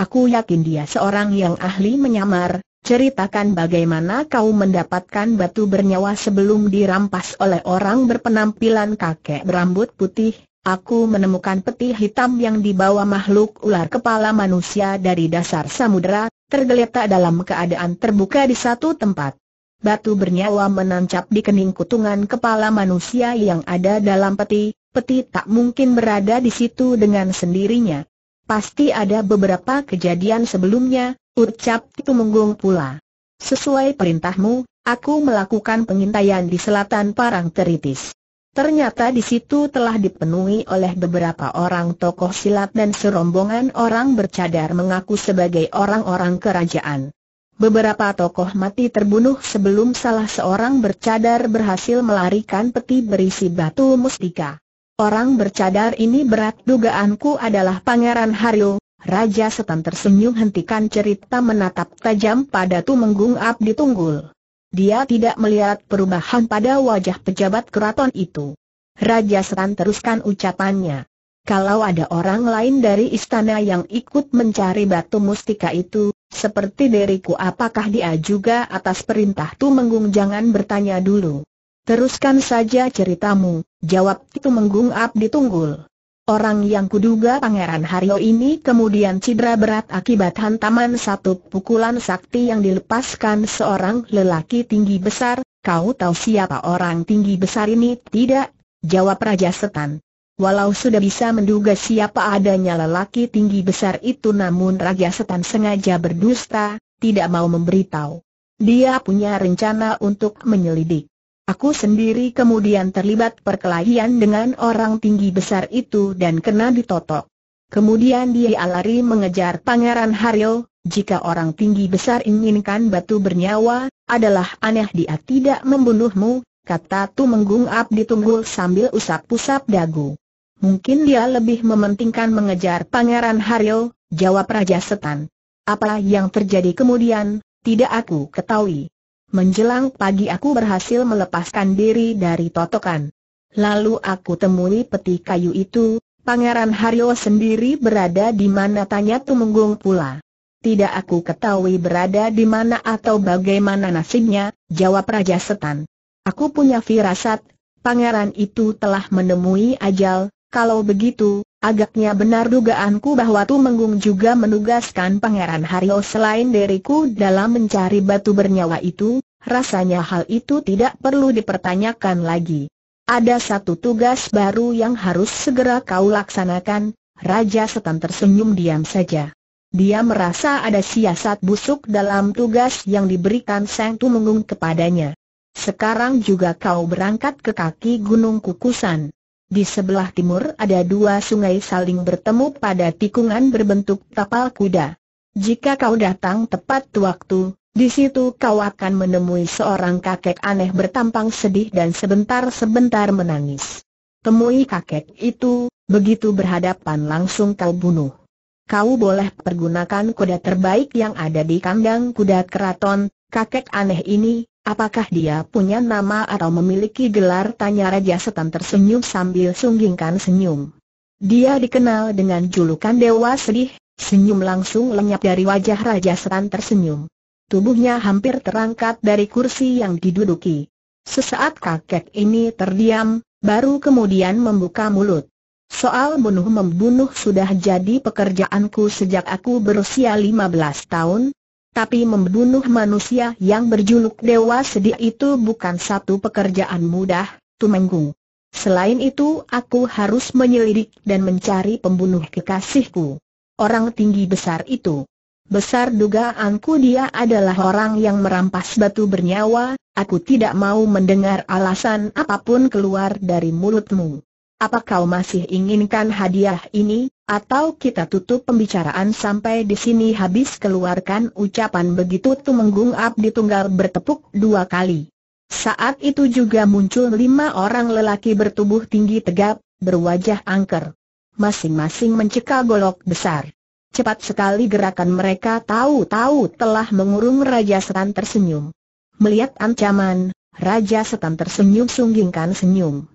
Aku yakin dia seorang yang ahli menyamar, ceritakan bagaimana kau mendapatkan batu bernyawa sebelum dirampas oleh orang berpenampilan kakek berambut putih, Aku menemukan peti hitam yang dibawa makhluk ular kepala manusia dari dasar samudera, tergeletak dalam keadaan terbuka di satu tempat. Batu bernyawa menancap di kening kutungan kepala manusia yang ada dalam peti, peti tak mungkin berada di situ dengan sendirinya. Pasti ada beberapa kejadian sebelumnya, ucap Tumenggung pula. Sesuai perintahmu, aku melakukan pengintaian di selatan Parang Teritis. Ternyata di situ telah dipenuhi oleh beberapa orang tokoh silat dan serombongan orang bercadar mengaku sebagai orang-orang kerajaan. Beberapa tokoh mati terbunuh sebelum salah seorang bercadar berhasil melarikan peti berisi batu mustika. Orang bercadar ini berat dugaanku adalah Pangeran Haryo, Raja Setan tersenyum hentikan cerita menatap tajam pada Tumenggung Abdi Tunggul. Dia tidak melihat perubahan pada wajah pejabat keraton itu. Raja Setan teruskan ucapannya. Kalau ada orang lain dari istana yang ikut mencari batu mustika itu, seperti diriku apakah dia juga atas perintah Tumenggung jangan bertanya dulu. Teruskan saja ceritamu, jawab Tumenggung Abdi Tunggul. Orang yang kuduga Pangeran Haryo ini kemudian cedera berat akibat hantaman satu pukulan sakti yang dilepaskan seorang lelaki tinggi besar, kau tahu siapa orang tinggi besar ini? Tidak, jawab Raja Setan. Walau sudah bisa menduga siapa adanya lelaki tinggi besar itu namun Raja Setan sengaja berdusta, tidak mau memberitahu. Dia punya rencana untuk menyelidik. Aku sendiri kemudian terlibat perkelahian dengan orang tinggi besar itu dan kena ditotok. Kemudian dia lari mengejar Pangeran Haryo, jika orang tinggi besar inginkan batu bernyawa, adalah aneh dia tidak membunuhmu, kata Tu Tumenggung Abdi Tunggul sambil usap-usap dagu. Mungkin dia lebih mementingkan mengejar Pangeran Haryo, jawab Raja Setan. Apa yang terjadi kemudian, tidak aku ketahui. Menjelang pagi aku berhasil melepaskan diri dari totokan. Lalu aku temui peti kayu itu, Pangeran Haryo sendiri berada di mana tanya Tumenggung pula. Tidak aku ketahui berada di mana atau bagaimana nasibnya, jawab Raja Setan. Aku punya firasat, pangeran itu telah menemui ajal, kalau begitu, Agaknya benar dugaanku bahwa Tu Menggung juga menugaskan Pangeran Hario selain diriku dalam mencari batu bernyawa itu, rasanya hal itu tidak perlu dipertanyakan lagi. Ada satu tugas baru yang harus segera kau laksanakan, Raja Setan tersenyum diam saja. Dia merasa ada siasat busuk dalam tugas yang diberikan Sang Tu Menggung kepadanya. Sekarang juga kau berangkat ke kaki Gunung Kukusan. Di sebelah timur ada dua sungai saling bertemu pada tikungan berbentuk tapal kuda. Jika kau datang tepat waktu, di situ kau akan menemui seorang kakek aneh bertampang sedih dan sebentar-sebentar menangis. Temui kakek itu, begitu berhadapan langsung kau bunuh. Kau boleh pergunakan kuda terbaik yang ada di kandang kuda keraton, kakek aneh ini, Apakah dia punya nama atau memiliki gelar tanya Raja Setan tersenyum sambil sunggingkan senyum. Dia dikenal dengan julukan Dewa Sedih, senyum langsung lenyap dari wajah Raja Setan tersenyum. Tubuhnya hampir terangkat dari kursi yang diduduki. Sesaat kakek ini terdiam, baru kemudian membuka mulut. Soal bunuh-membunuh sudah jadi pekerjaanku sejak aku berusia lima belas tahun, tapi membunuh manusia yang berjuluk Dewa Sedih itu bukan satu pekerjaan mudah, Tumenggung. Selain itu aku harus menyelidik dan mencari pembunuh kekasihku. Orang tinggi besar itu. Besar dugaanku dia adalah orang yang merampas batu bernyawa, aku tidak mau mendengar alasan apapun keluar dari mulutmu apa kau masih inginkan hadiah ini, atau kita tutup pembicaraan sampai di sini habis keluarkan ucapan begitu Tumenggung Abdi Tunggal bertepuk dua kali. Saat itu juga muncul lima orang lelaki bertubuh tinggi tegap, berwajah angker. Masing-masing mencekal golok besar. Cepat sekali gerakan mereka tahu-tahu telah mengurung Raja Setan tersenyum. Melihat ancaman, Raja Setan tersenyum sunggingkan senyum.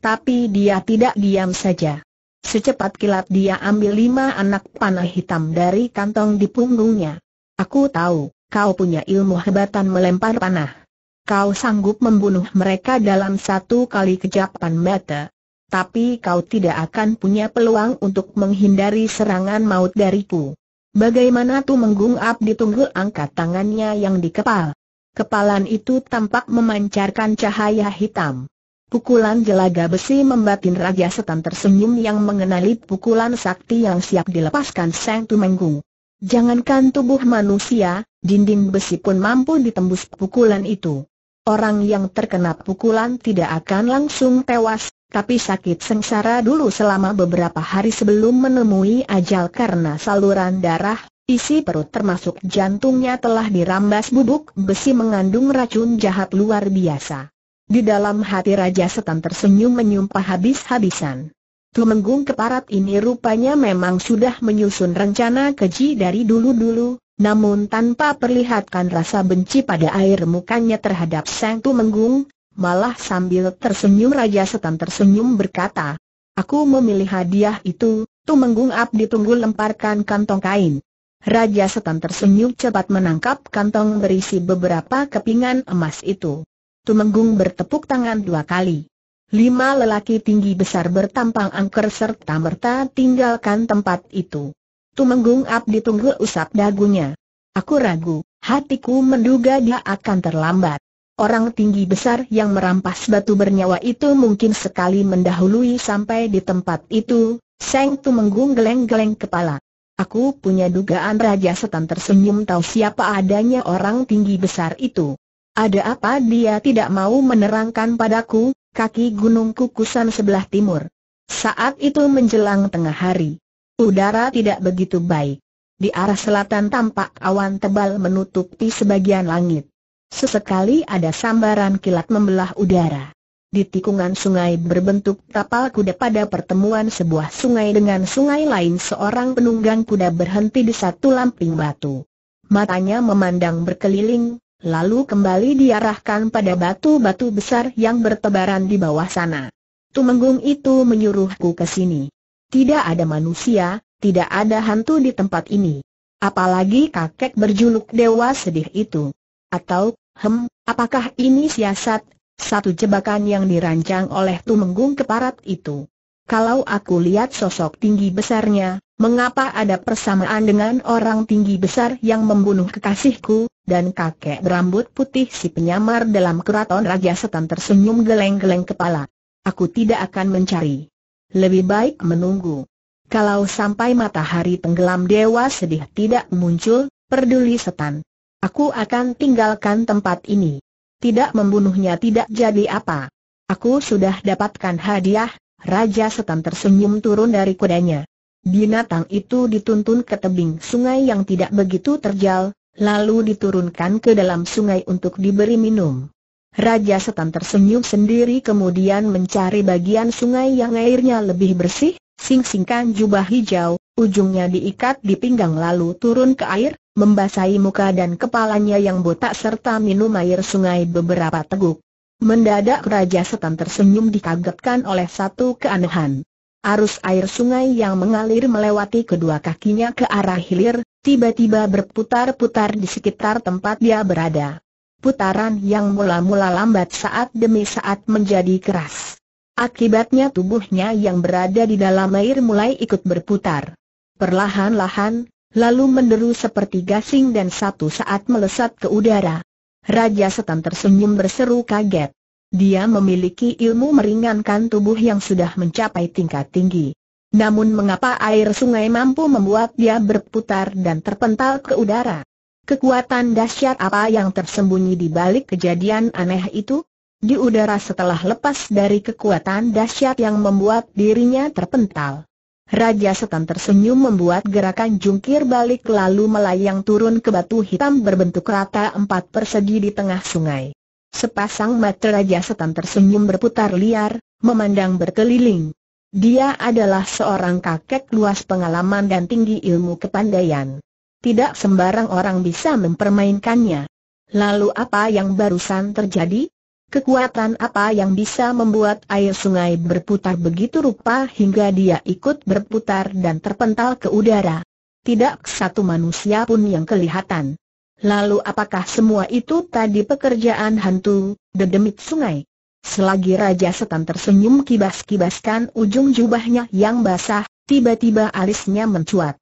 Tapi dia tidak diam saja. Secepat kilat dia ambil lima anak panah hitam dari kantong di punggungnya. Aku tahu, kau punya ilmu hebatan melempar panah. Kau sanggup membunuh mereka dalam satu kali kejapan mata. Tapi kau tidak akan punya peluang untuk menghindari serangan maut dariku. Bagaimana tuh menggungap ditunggu angkat tangannya yang dikepal. Kepalan itu tampak memancarkan cahaya hitam. Pukulan gelaga besi membatin Raja Setan tersenyum yang mengenali pukulan sakti yang siap dilepaskan Sang Tumenggung. Jangankan tubuh manusia, dinding besi pun mampu ditembus pukulan itu. Orang yang terkena pukulan tidak akan langsung tewas, tapi sakit sengsara dulu selama beberapa hari sebelum menemui ajal karena saluran darah, isi perut termasuk jantungnya telah dirambas bubuk besi mengandung racun jahat luar biasa. Di dalam hati Raja Setan tersenyum menyumpah habis-habisan. Tumenggung keparat ini rupanya memang sudah menyusun rencana keji dari dulu-dulu, namun tanpa perlihatkan rasa benci pada air mukanya terhadap Sang Tumenggung, malah sambil tersenyum Raja Setan tersenyum berkata, Aku memilih hadiah itu, Tumenggung Abdi tunggu lemparkan kantong kain. Raja Setan tersenyum cepat menangkap kantong berisi beberapa kepingan emas itu. Tumenggung bertepuk tangan dua kali. Lima lelaki tinggi besar bertampang angker serta merta tinggalkan tempat itu. Tumenggung Abdi tunggu usap dagunya. Aku ragu, hatiku menduga dia akan terlambat. Orang tinggi besar yang merampas batu bernyawa itu mungkin sekali mendahului sampai di tempat itu, Seng Tumenggung geleng-geleng kepala. Aku punya dugaan Raja Setan tersenyum tahu siapa adanya orang tinggi besar itu. Ada apa dia tidak mau menerangkan padaku, kaki gunung kukusan sebelah timur. Saat itu menjelang tengah hari. Udara tidak begitu baik. Di arah selatan tampak awan tebal menutupi sebagian langit. Sesekali ada sambaran kilat membelah udara. Di tikungan sungai berbentuk tapal kuda pada pertemuan sebuah sungai dengan sungai lain seorang penunggang kuda berhenti di satu lamping batu. Matanya memandang berkeliling, lalu kembali diarahkan pada batu-batu besar yang bertebaran di bawah sana. Tumenggung itu menyuruhku ke sini. Tidak ada manusia, tidak ada hantu di tempat ini. Apalagi kakek berjuluk dewa sedih itu. Atau, hem, apakah ini siasat, satu jebakan yang dirancang oleh Tumenggung Keparat itu? Kalau aku lihat sosok tinggi besarnya, mengapa ada persamaan dengan orang tinggi besar yang membunuh kekasihku, dan kakek berambut putih si penyamar dalam keraton Raja Setan tersenyum geleng-geleng kepala. Aku tidak akan mencari. Lebih baik menunggu. Kalau sampai matahari tenggelam dewa sedih tidak muncul, peduli setan. Aku akan tinggalkan tempat ini. Tidak membunuhnya tidak jadi apa. Aku sudah dapatkan hadiah, Raja Setan tersenyum turun dari kudanya. Binatang itu dituntun ke tebing sungai yang tidak begitu terjal, lalu diturunkan ke dalam sungai untuk diberi minum. Raja Setan tersenyum sendiri kemudian mencari bagian sungai yang airnya lebih bersih, sing-singkan jubah hijau, ujungnya diikat di pinggang lalu turun ke air, membasahi muka dan kepalanya yang botak serta minum air sungai beberapa teguk. Mendadak Raja Setan tersenyum dikagetkan oleh satu keanehan. Arus air sungai yang mengalir melewati kedua kakinya ke arah hilir, tiba-tiba berputar-putar di sekitar tempat dia berada. Putaran yang mula-mula lambat saat demi saat menjadi keras. Akibatnya tubuhnya yang berada di dalam air mulai ikut berputar. Perlahan-lahan, lalu menderu seperti gasing dan satu saat melesat ke udara. Raja setan tersenyum berseru kaget. Dia memiliki ilmu meringankan tubuh yang sudah mencapai tingkat tinggi. Namun mengapa air sungai mampu membuat dia berputar dan terpental ke udara? Kekuatan dahsyat apa yang tersembunyi di balik kejadian aneh itu? Di udara setelah lepas dari kekuatan dahsyat yang membuat dirinya terpental. Raja Setan tersenyum membuat gerakan jungkir balik lalu melayang turun ke batu hitam berbentuk rata empat persegi di tengah sungai. Sepasang mata Raja Setan tersenyum berputar liar, memandang berkeliling. Dia adalah seorang kakek luas pengalaman dan tinggi ilmu kepandaian. Tidak sembarang orang bisa mempermainkannya. Lalu apa yang barusan terjadi? Kekuatan apa yang bisa membuat air sungai berputar begitu rupa hingga dia ikut berputar dan terpental ke udara? Tidak satu manusia pun yang kelihatan. Lalu apakah semua itu tadi pekerjaan hantu, dedemit sungai? Selagi Raja Setan tersenyum kibas-kibaskan ujung jubahnya yang basah, tiba-tiba alisnya mencuat.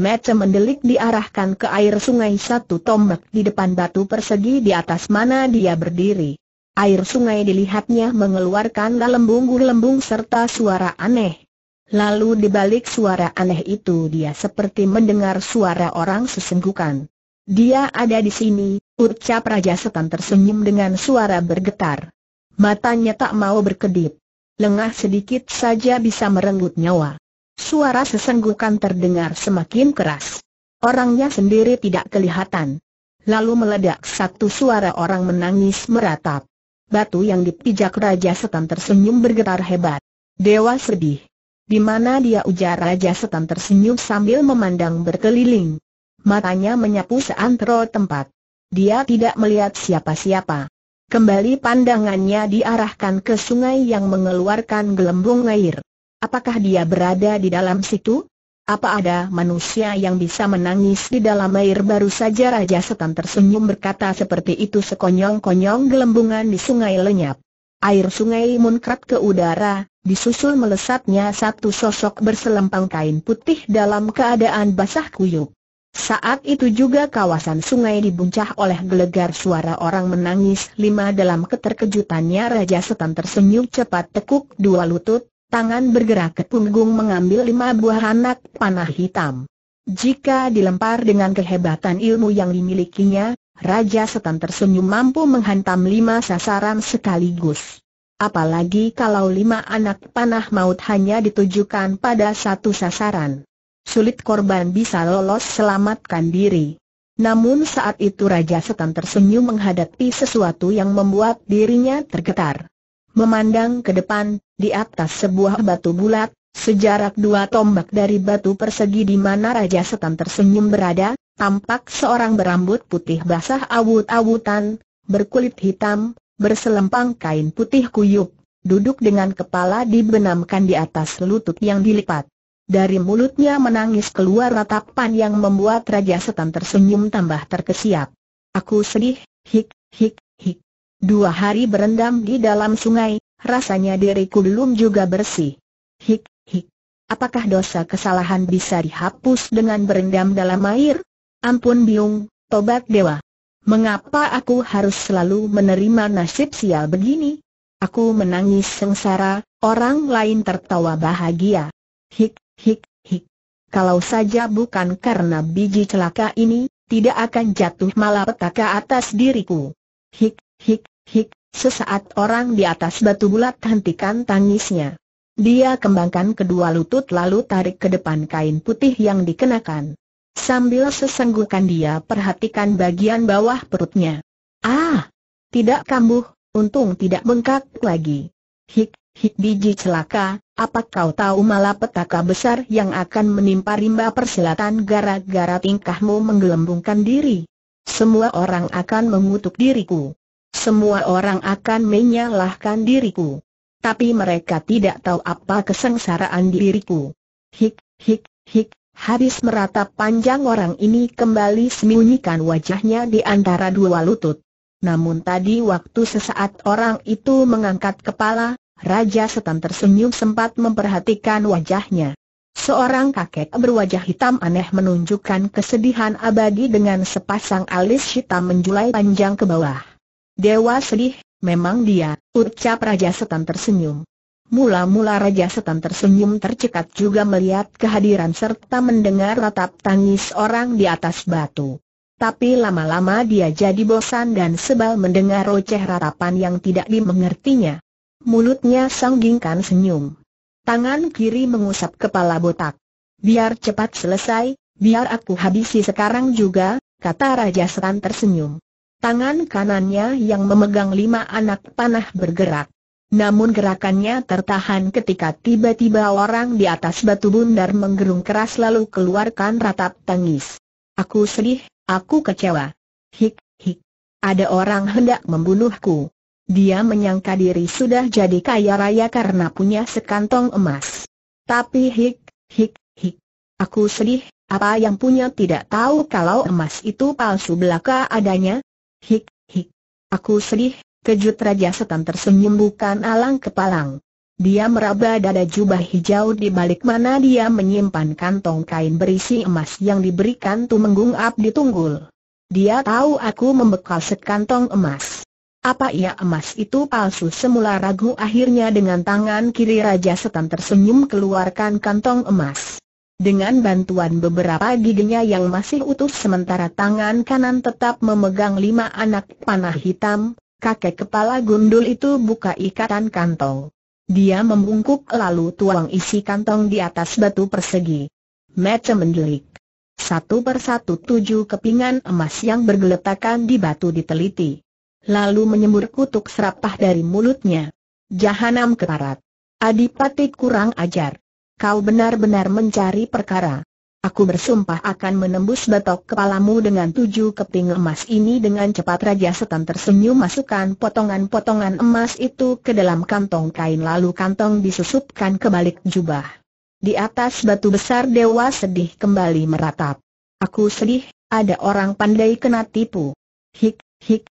Mata mendelik diarahkan ke air sungai satu tombak di depan batu persegi di atas mana dia berdiri. Air sungai dilihatnya mengeluarkan gelembung-gelembung serta suara aneh. Lalu di balik suara aneh itu dia seperti mendengar suara orang sesenggukan. Dia ada di sini, ucap Raja Setan tersenyum dengan suara bergetar. Matanya tak mau berkedip. Lengah sedikit saja bisa merenggut nyawa. Suara sesenggukan terdengar semakin keras. Orangnya sendiri tidak kelihatan. Lalu meledak satu suara orang menangis meratap batu yang dipijak Raja Setan tersenyum bergetar hebat. Dewa sedih. Di mana dia ujar Raja Setan tersenyum sambil memandang berkeliling. Matanya menyapu seantero tempat. Dia tidak melihat siapa-siapa. Kembali pandangannya diarahkan ke sungai yang mengeluarkan gelembung air. Apakah dia berada di dalam situ? Apa ada manusia yang bisa menangis di dalam air baru saja Raja Setan tersenyum berkata seperti itu sekonyong-konyong gelembungan di sungai lenyap. Air sungai munkrat ke udara, disusul melesatnya satu sosok berselempang kain putih dalam keadaan basah kuyup. Saat itu juga kawasan sungai dibuncah oleh gelegar suara orang menangis lima dalam keterkejutannya Raja Setan tersenyum cepat tekuk dua lutut, tangan bergerak ke punggung mengambil lima buah anak panah hitam. Jika dilempar dengan kehebatan ilmu yang dimilikinya, Raja Setan tersenyum mampu menghantam lima sasaran sekaligus. Apalagi kalau lima anak panah maut hanya ditujukan pada satu sasaran. Sulit korban bisa lolos selamatkan diri. Namun saat itu Raja Setan tersenyum menghadapi sesuatu yang membuat dirinya tergetar. Memandang ke depan, di atas sebuah batu bulat, sejarak dua tombak dari batu persegi di mana Raja Setan tersenyum berada, tampak seorang berambut putih basah awut-awutan, berkulit hitam, berselempang kain putih kuyup, duduk dengan kepala dibenamkan di atas lutut yang dilipat. Dari mulutnya menangis keluar ratapan yang membuat Raja Setan tersenyum tambah terkesiap. Aku sedih, hik, hik, Dua hari berendam di dalam sungai, rasanya diriku belum juga bersih. Hik, hik. Apakah dosa kesalahan bisa dihapus dengan berendam dalam air? Ampun biung, tobat dewa. Mengapa aku harus selalu menerima nasib sial begini? Aku menangis sengsara, orang lain tertawa bahagia. Hik, hik, hik. Kalau saja bukan karena biji celaka ini, tidak akan jatuh malapetaka atas diriku. Hik, Hik, hik, sesaat orang di atas batu bulat hentikan tangisnya. Dia kembangkan kedua lutut lalu tarik ke depan kain putih yang dikenakan. Sambil sesenggukan dia perhatikan bagian bawah perutnya. Ah! Tidak kambuh, untung tidak bengkak lagi. Hik, hik biji celaka, apa kau tahu malah petaka besar yang akan menimpa rimba persilatan gara-gara tingkahmu menggelembungkan diri? Semua orang akan mengutuk diriku. Semua orang akan menyalahkan diriku. Tapi mereka tidak tahu apa kesengsaraan diriku. Hik, hik, hik, habis meratap panjang orang ini kembali sembunyikan wajahnya di antara dua lutut. Namun tadi waktu sesaat orang itu mengangkat kepala, Raja Setan tersenyum sempat memperhatikan wajahnya. Seorang kakek berwajah hitam aneh menunjukkan kesedihan abadi dengan sepasang alis hitam menjulai panjang ke bawah. Dewa sedih, memang dia, ucap Raja Setan tersenyum. Mula-mula Raja Setan tersenyum tercekat juga melihat kehadiran serta mendengar ratap tangis orang di atas batu. Tapi lama-lama dia jadi bosan dan sebal mendengar roceh ratapan yang tidak dimengertinya. Mulutnya sanggingkan senyum. Tangan kiri mengusap kepala botak. Biar cepat selesai, biar aku habisi sekarang juga, kata Raja Setan tersenyum. Tangan kanannya yang memegang lima anak panah bergerak. Namun gerakannya tertahan ketika tiba-tiba orang di atas batu bundar menggerung keras lalu keluarkan ratap tangis. Aku sedih, aku kecewa. Hik, hik. Ada orang hendak membunuhku. Dia menyangka diri sudah jadi kaya raya karena punya sekantong emas. Tapi hik, hik, hik. Aku sedih, apa yang punya tidak tahu kalau emas itu palsu belaka adanya, Hik, hik. Aku sedih, kejut Raja Setan tersenyum bukan alang kepalang. Dia meraba dada jubah hijau di balik mana dia menyimpan kantong kain berisi emas yang diberikan Tumenggung di Tunggul. Dia tahu aku membekal sekantong emas. Apa ia emas itu palsu semula ragu akhirnya dengan tangan kiri Raja Setan tersenyum keluarkan kantong emas. Dengan bantuan beberapa giginya yang masih utuh sementara tangan kanan tetap memegang lima anak panah hitam, kakek kepala gundul itu buka ikatan kantong. Dia membungkuk lalu tuang isi kantong di atas batu persegi. Mece mendelik. Satu persatu tujuh kepingan emas yang bergeletakan di batu diteliti. Lalu menyembur kutuk serapah dari mulutnya. Jahanam keparat. Adipati kurang ajar kau benar-benar mencari perkara. Aku bersumpah akan menembus batok kepalamu dengan tujuh keping emas ini dengan cepat Raja Setan tersenyum masukkan potongan-potongan emas itu ke dalam kantong kain lalu kantong disusupkan ke balik jubah. Di atas batu besar dewa sedih kembali meratap. Aku sedih, ada orang pandai kena tipu. Hik, hik,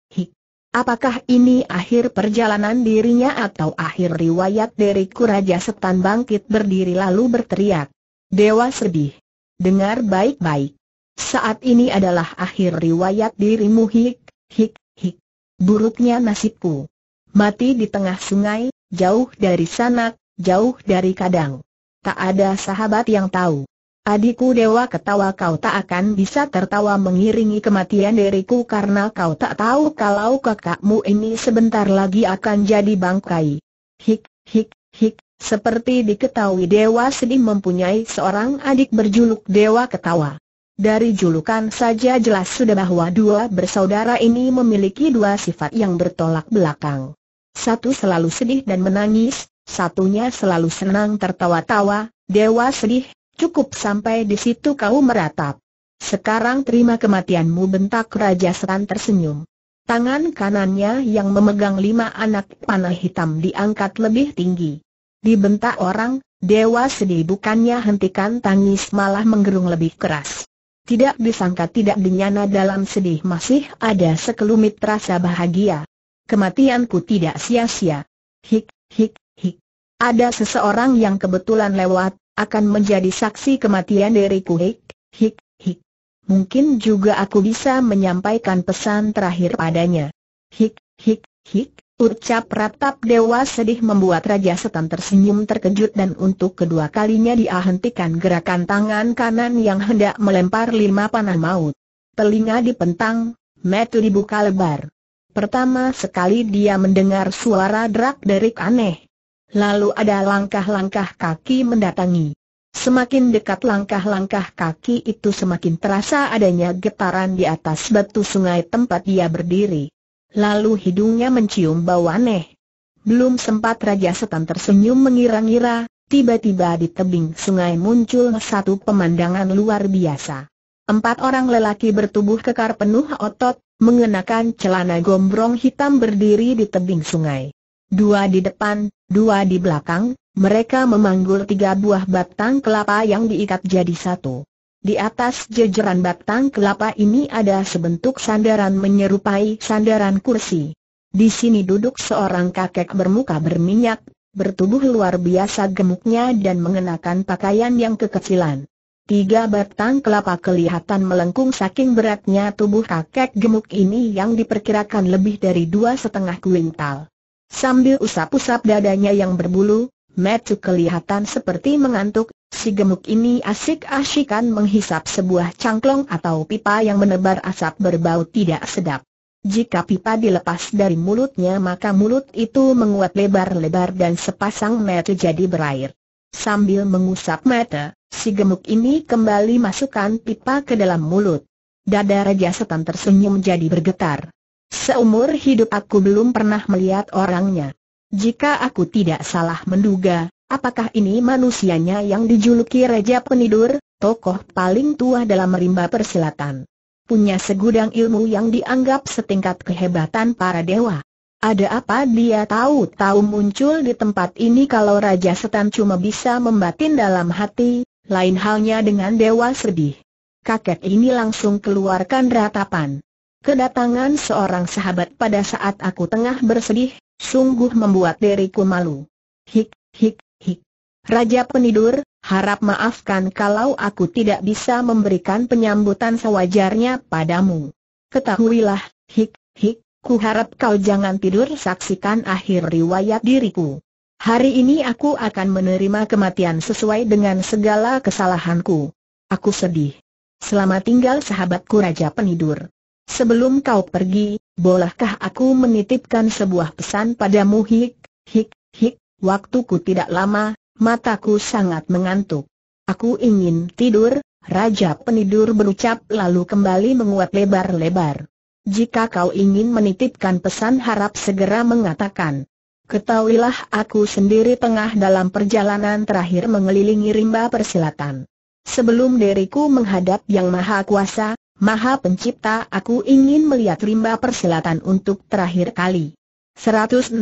Apakah ini akhir perjalanan dirinya atau akhir riwayat dari Kuraja Setan bangkit berdiri lalu berteriak? Dewa sedih. Dengar baik-baik. Saat ini adalah akhir riwayat dirimu hik, hik, hik. Buruknya nasibku. Mati di tengah sungai, jauh dari sanak, jauh dari kadang. Tak ada sahabat yang tahu. Adikku dewa ketawa kau tak akan bisa tertawa mengiringi kematian diriku karena kau tak tahu kalau kakakmu ini sebentar lagi akan jadi bangkai. Hik, hik, hik, seperti diketahui dewa sedih mempunyai seorang adik berjuluk dewa ketawa. Dari julukan saja jelas sudah bahwa dua bersaudara ini memiliki dua sifat yang bertolak belakang. Satu selalu sedih dan menangis, satunya selalu senang tertawa-tawa, dewa sedih, Cukup sampai di situ kau meratap. Sekarang terima kematianmu bentak Raja Seran tersenyum. Tangan kanannya yang memegang lima anak panah hitam diangkat lebih tinggi. Dibentak orang, dewa sedih bukannya hentikan tangis malah menggerung lebih keras. Tidak disangka tidak dinyana dalam sedih masih ada sekelumit rasa bahagia. Kematianku tidak sia-sia. Hik, hik, hik. Ada seseorang yang kebetulan lewat, akan menjadi saksi kematian dari hik, Hik, Hik. Mungkin juga aku bisa menyampaikan pesan terakhir padanya. Hik, Hik, Hik, ucap ratap dewa sedih membuat Raja Setan tersenyum terkejut dan untuk kedua kalinya dia hentikan gerakan tangan kanan yang hendak melempar lima panah maut. Telinga dipentang, metu dibuka lebar. Pertama sekali dia mendengar suara drak-derik aneh lalu ada langkah-langkah kaki mendatangi. Semakin dekat langkah-langkah kaki itu semakin terasa adanya getaran di atas batu sungai tempat dia berdiri. Lalu hidungnya mencium bau aneh. Belum sempat Raja Setan tersenyum mengira-ngira, tiba-tiba di tebing sungai muncul satu pemandangan luar biasa. Empat orang lelaki bertubuh kekar penuh otot, mengenakan celana gombrong hitam berdiri di tebing sungai. Dua di depan, dua di belakang, mereka memanggul tiga buah batang kelapa yang diikat jadi satu. Di atas jejeran batang kelapa ini ada sebentuk sandaran menyerupai sandaran kursi. Di sini duduk seorang kakek bermuka berminyak, bertubuh luar biasa gemuknya dan mengenakan pakaian yang kekecilan. Tiga batang kelapa kelihatan melengkung saking beratnya tubuh kakek gemuk ini yang diperkirakan lebih dari dua setengah kuintal. Sambil usap-usap dadanya yang berbulu, Matthew kelihatan seperti mengantuk, si gemuk ini asik-asikan menghisap sebuah cangklong atau pipa yang menebar asap berbau tidak sedap. Jika pipa dilepas dari mulutnya maka mulut itu menguat lebar-lebar dan sepasang mata jadi berair. Sambil mengusap mata, si gemuk ini kembali masukkan pipa ke dalam mulut. Dada Raja Setan tersenyum jadi bergetar. Seumur hidup aku belum pernah melihat orangnya. Jika aku tidak salah menduga, apakah ini manusianya yang dijuluki Raja Penidur, tokoh paling tua dalam rimba persilatan? Punya segudang ilmu yang dianggap setingkat kehebatan para dewa. Ada apa dia tahu-tahu muncul di tempat ini kalau Raja Setan cuma bisa membatin dalam hati, lain halnya dengan Dewa Sedih. Kakek ini langsung keluarkan ratapan. Kedatangan seorang sahabat pada saat aku tengah bersedih, sungguh membuat diriku malu. Hik, hik, hik. Raja penidur, harap maafkan kalau aku tidak bisa memberikan penyambutan sewajarnya padamu. Ketahuilah, hik, hik, ku harap kau jangan tidur saksikan akhir riwayat diriku. Hari ini aku akan menerima kematian sesuai dengan segala kesalahanku. Aku sedih. Selamat tinggal sahabatku Raja Penidur. Sebelum kau pergi, bolehkah aku menitipkan sebuah pesan padamu hik, hik, hik, waktuku tidak lama, mataku sangat mengantuk. Aku ingin tidur, Raja Penidur berucap lalu kembali menguat lebar-lebar. Jika kau ingin menitipkan pesan harap segera mengatakan. Ketahuilah aku sendiri tengah dalam perjalanan terakhir mengelilingi rimba persilatan. Sebelum diriku menghadap Yang Maha Kuasa, Maha Pencipta aku ingin melihat rimba persilatan untuk terakhir kali. 165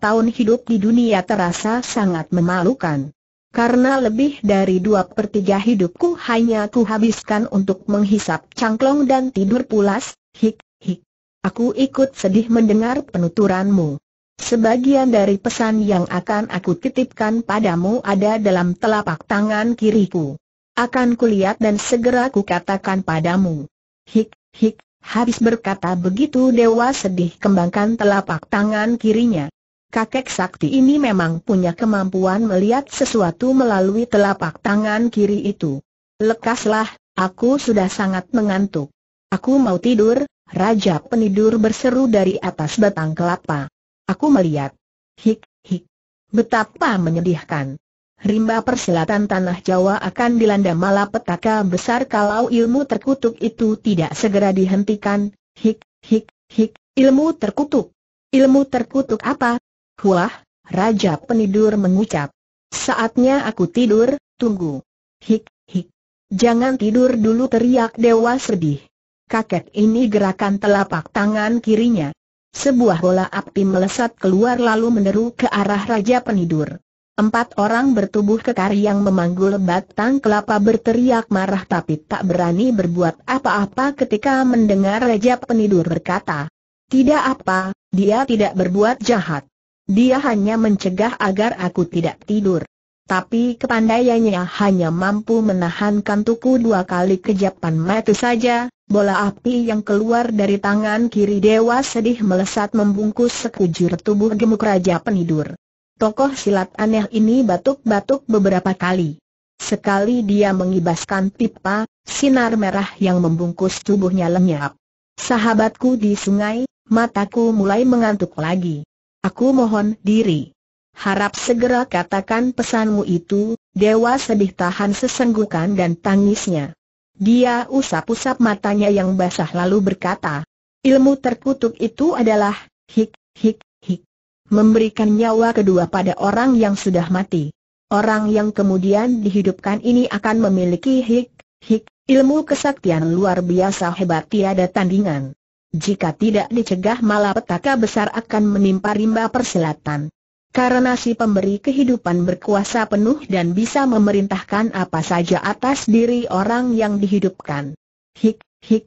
tahun hidup di dunia terasa sangat memalukan. Karena lebih dari dua per tiga hidupku hanya kuhabiskan untuk menghisap cangklong dan tidur pulas, hik, hik. Aku ikut sedih mendengar penuturanmu. Sebagian dari pesan yang akan aku titipkan padamu ada dalam telapak tangan kiriku. Akan kulihat dan segera kukatakan padamu. Hik, hik, habis berkata begitu dewa sedih kembangkan telapak tangan kirinya. Kakek sakti ini memang punya kemampuan melihat sesuatu melalui telapak tangan kiri itu. Lekaslah, aku sudah sangat mengantuk. Aku mau tidur, Raja Penidur berseru dari atas batang kelapa. Aku melihat. Hik, hik. Betapa menyedihkan rimba perselatan tanah Jawa akan dilanda malapetaka besar kalau ilmu terkutuk itu tidak segera dihentikan. Hik, hik, hik, ilmu terkutuk. Ilmu terkutuk apa? Huah, Raja Penidur mengucap. Saatnya aku tidur, tunggu. Hik, hik. Jangan tidur dulu teriak dewa sedih. Kakek ini gerakan telapak tangan kirinya. Sebuah bola api melesat keluar lalu meneru ke arah Raja Penidur. Empat orang bertubuh kekar yang memanggul batang kelapa berteriak marah tapi tak berani berbuat apa-apa ketika mendengar Raja Penidur berkata, Tidak apa, dia tidak berbuat jahat. Dia hanya mencegah agar aku tidak tidur. Tapi kepandaiannya hanya mampu menahan kantuku dua kali kejapan mati saja, bola api yang keluar dari tangan kiri dewa sedih melesat membungkus sekujur tubuh gemuk Raja Penidur. Tokoh silat aneh ini batuk-batuk beberapa kali. Sekali dia mengibaskan pipa, sinar merah yang membungkus tubuhnya lenyap. Sahabatku di sungai, mataku mulai mengantuk lagi. Aku mohon diri. Harap segera katakan pesanmu itu, Dewa sedih tahan sesenggukan dan tangisnya. Dia usap-usap matanya yang basah lalu berkata, ilmu terkutuk itu adalah, hik, hik, memberikan nyawa kedua pada orang yang sudah mati. Orang yang kemudian dihidupkan ini akan memiliki hik, hik, ilmu kesaktian luar biasa hebat tiada tandingan. Jika tidak dicegah malah petaka besar akan menimpa rimba perselatan. Karena si pemberi kehidupan berkuasa penuh dan bisa memerintahkan apa saja atas diri orang yang dihidupkan. Hik, hik,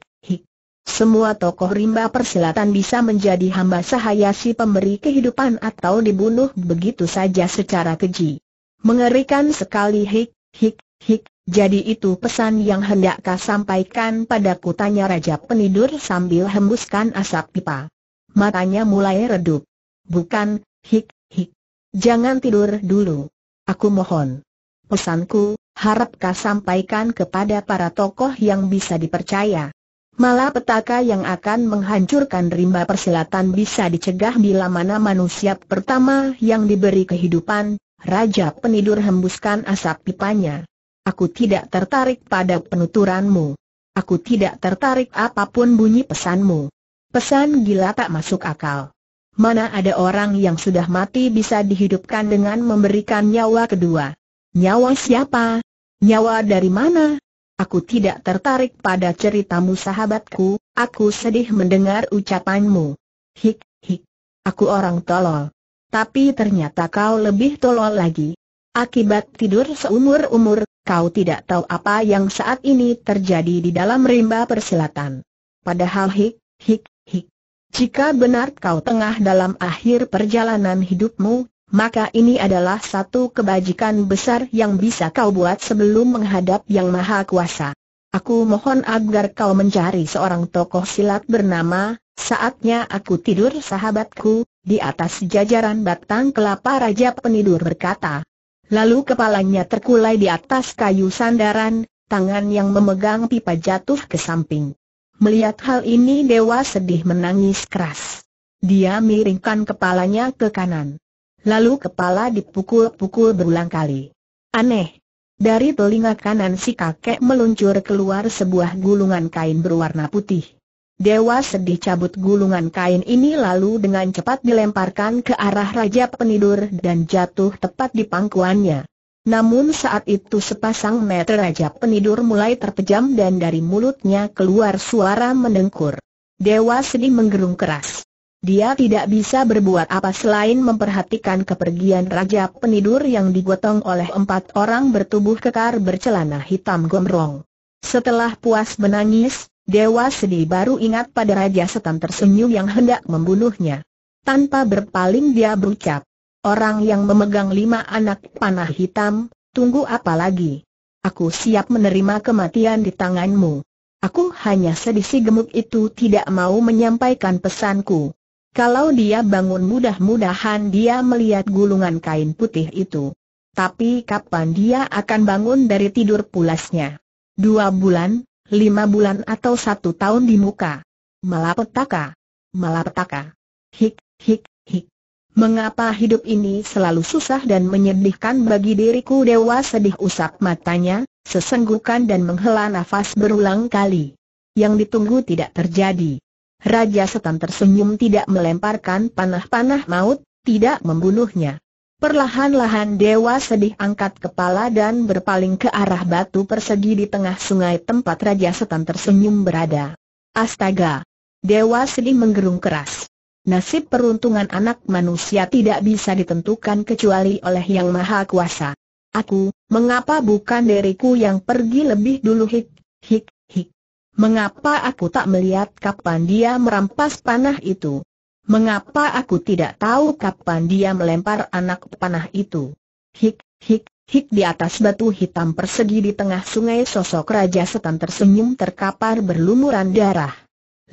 semua tokoh rimba persilatan bisa menjadi hamba sahaya si pemberi kehidupan atau dibunuh begitu saja secara keji. Mengerikan sekali hik, hik, hik, jadi itu pesan yang hendak kau sampaikan pada kutanya Raja Penidur sambil hembuskan asap pipa. Matanya mulai redup. Bukan, hik, hik. Jangan tidur dulu. Aku mohon. Pesanku, harap kau sampaikan kepada para tokoh yang bisa dipercaya. Malah petaka yang akan menghancurkan rimba persilatan bisa dicegah bila mana manusia pertama yang diberi kehidupan, Raja Penidur hembuskan asap pipanya. Aku tidak tertarik pada penuturanmu. Aku tidak tertarik apapun bunyi pesanmu. Pesan gila tak masuk akal. Mana ada orang yang sudah mati bisa dihidupkan dengan memberikan nyawa kedua. Nyawa siapa? Nyawa dari mana? Aku tidak tertarik pada ceritamu sahabatku, aku sedih mendengar ucapanmu. Hik, hik. Aku orang tolol. Tapi ternyata kau lebih tolol lagi. Akibat tidur seumur-umur, kau tidak tahu apa yang saat ini terjadi di dalam rimba persilatan. Padahal hik, hik, hik. Jika benar kau tengah dalam akhir perjalanan hidupmu, maka ini adalah satu kebajikan besar yang bisa kau buat sebelum menghadap Yang Maha Kuasa. Aku mohon agar kau mencari seorang tokoh silat bernama, saatnya aku tidur sahabatku, di atas jajaran batang kelapa Raja Penidur berkata. Lalu kepalanya terkulai di atas kayu sandaran, tangan yang memegang pipa jatuh ke samping. Melihat hal ini Dewa sedih menangis keras. Dia miringkan kepalanya ke kanan lalu kepala dipukul-pukul berulang kali. Aneh. Dari telinga kanan si kakek meluncur keluar sebuah gulungan kain berwarna putih. Dewa sedih cabut gulungan kain ini lalu dengan cepat dilemparkan ke arah Raja Penidur dan jatuh tepat di pangkuannya. Namun saat itu sepasang meter Raja Penidur mulai terpejam dan dari mulutnya keluar suara mendengkur. Dewa sedih menggerung keras. Dia tidak bisa berbuat apa selain memperhatikan kepergian Raja Penidur yang digotong oleh empat orang bertubuh kekar bercelana hitam gomrong. Setelah puas menangis, Dewa Sedih baru ingat pada Raja Setan tersenyum yang hendak membunuhnya. Tanpa berpaling dia berucap, Orang yang memegang lima anak panah hitam, tunggu apa lagi? Aku siap menerima kematian di tanganmu. Aku hanya sedih si gemuk itu tidak mau menyampaikan pesanku. Kalau dia bangun mudah-mudahan dia melihat gulungan kain putih itu. Tapi kapan dia akan bangun dari tidur pulasnya? Dua bulan, lima bulan atau satu tahun di muka? Malapetaka. Malapetaka. Hik, hik, hik. Mengapa hidup ini selalu susah dan menyedihkan bagi diriku dewa sedih usap matanya, sesenggukan dan menghela nafas berulang kali. Yang ditunggu tidak terjadi. Raja Setan tersenyum tidak melemparkan panah-panah maut, tidak membunuhnya. Perlahan-lahan Dewa Sedih angkat kepala dan berpaling ke arah batu persegi di tengah sungai tempat Raja Setan tersenyum berada. Astaga! Dewa Sedih menggerung keras. Nasib peruntungan anak manusia tidak bisa ditentukan kecuali oleh Yang Maha Kuasa. Aku, mengapa bukan diriku yang pergi lebih dulu hik, hik, Mengapa aku tak melihat kapan dia merampas panah itu? Mengapa aku tidak tahu kapan dia melempar anak panah itu? Hik, hik, hik di atas batu hitam persegi di tengah sungai sosok Raja Setan tersenyum terkapar berlumuran darah.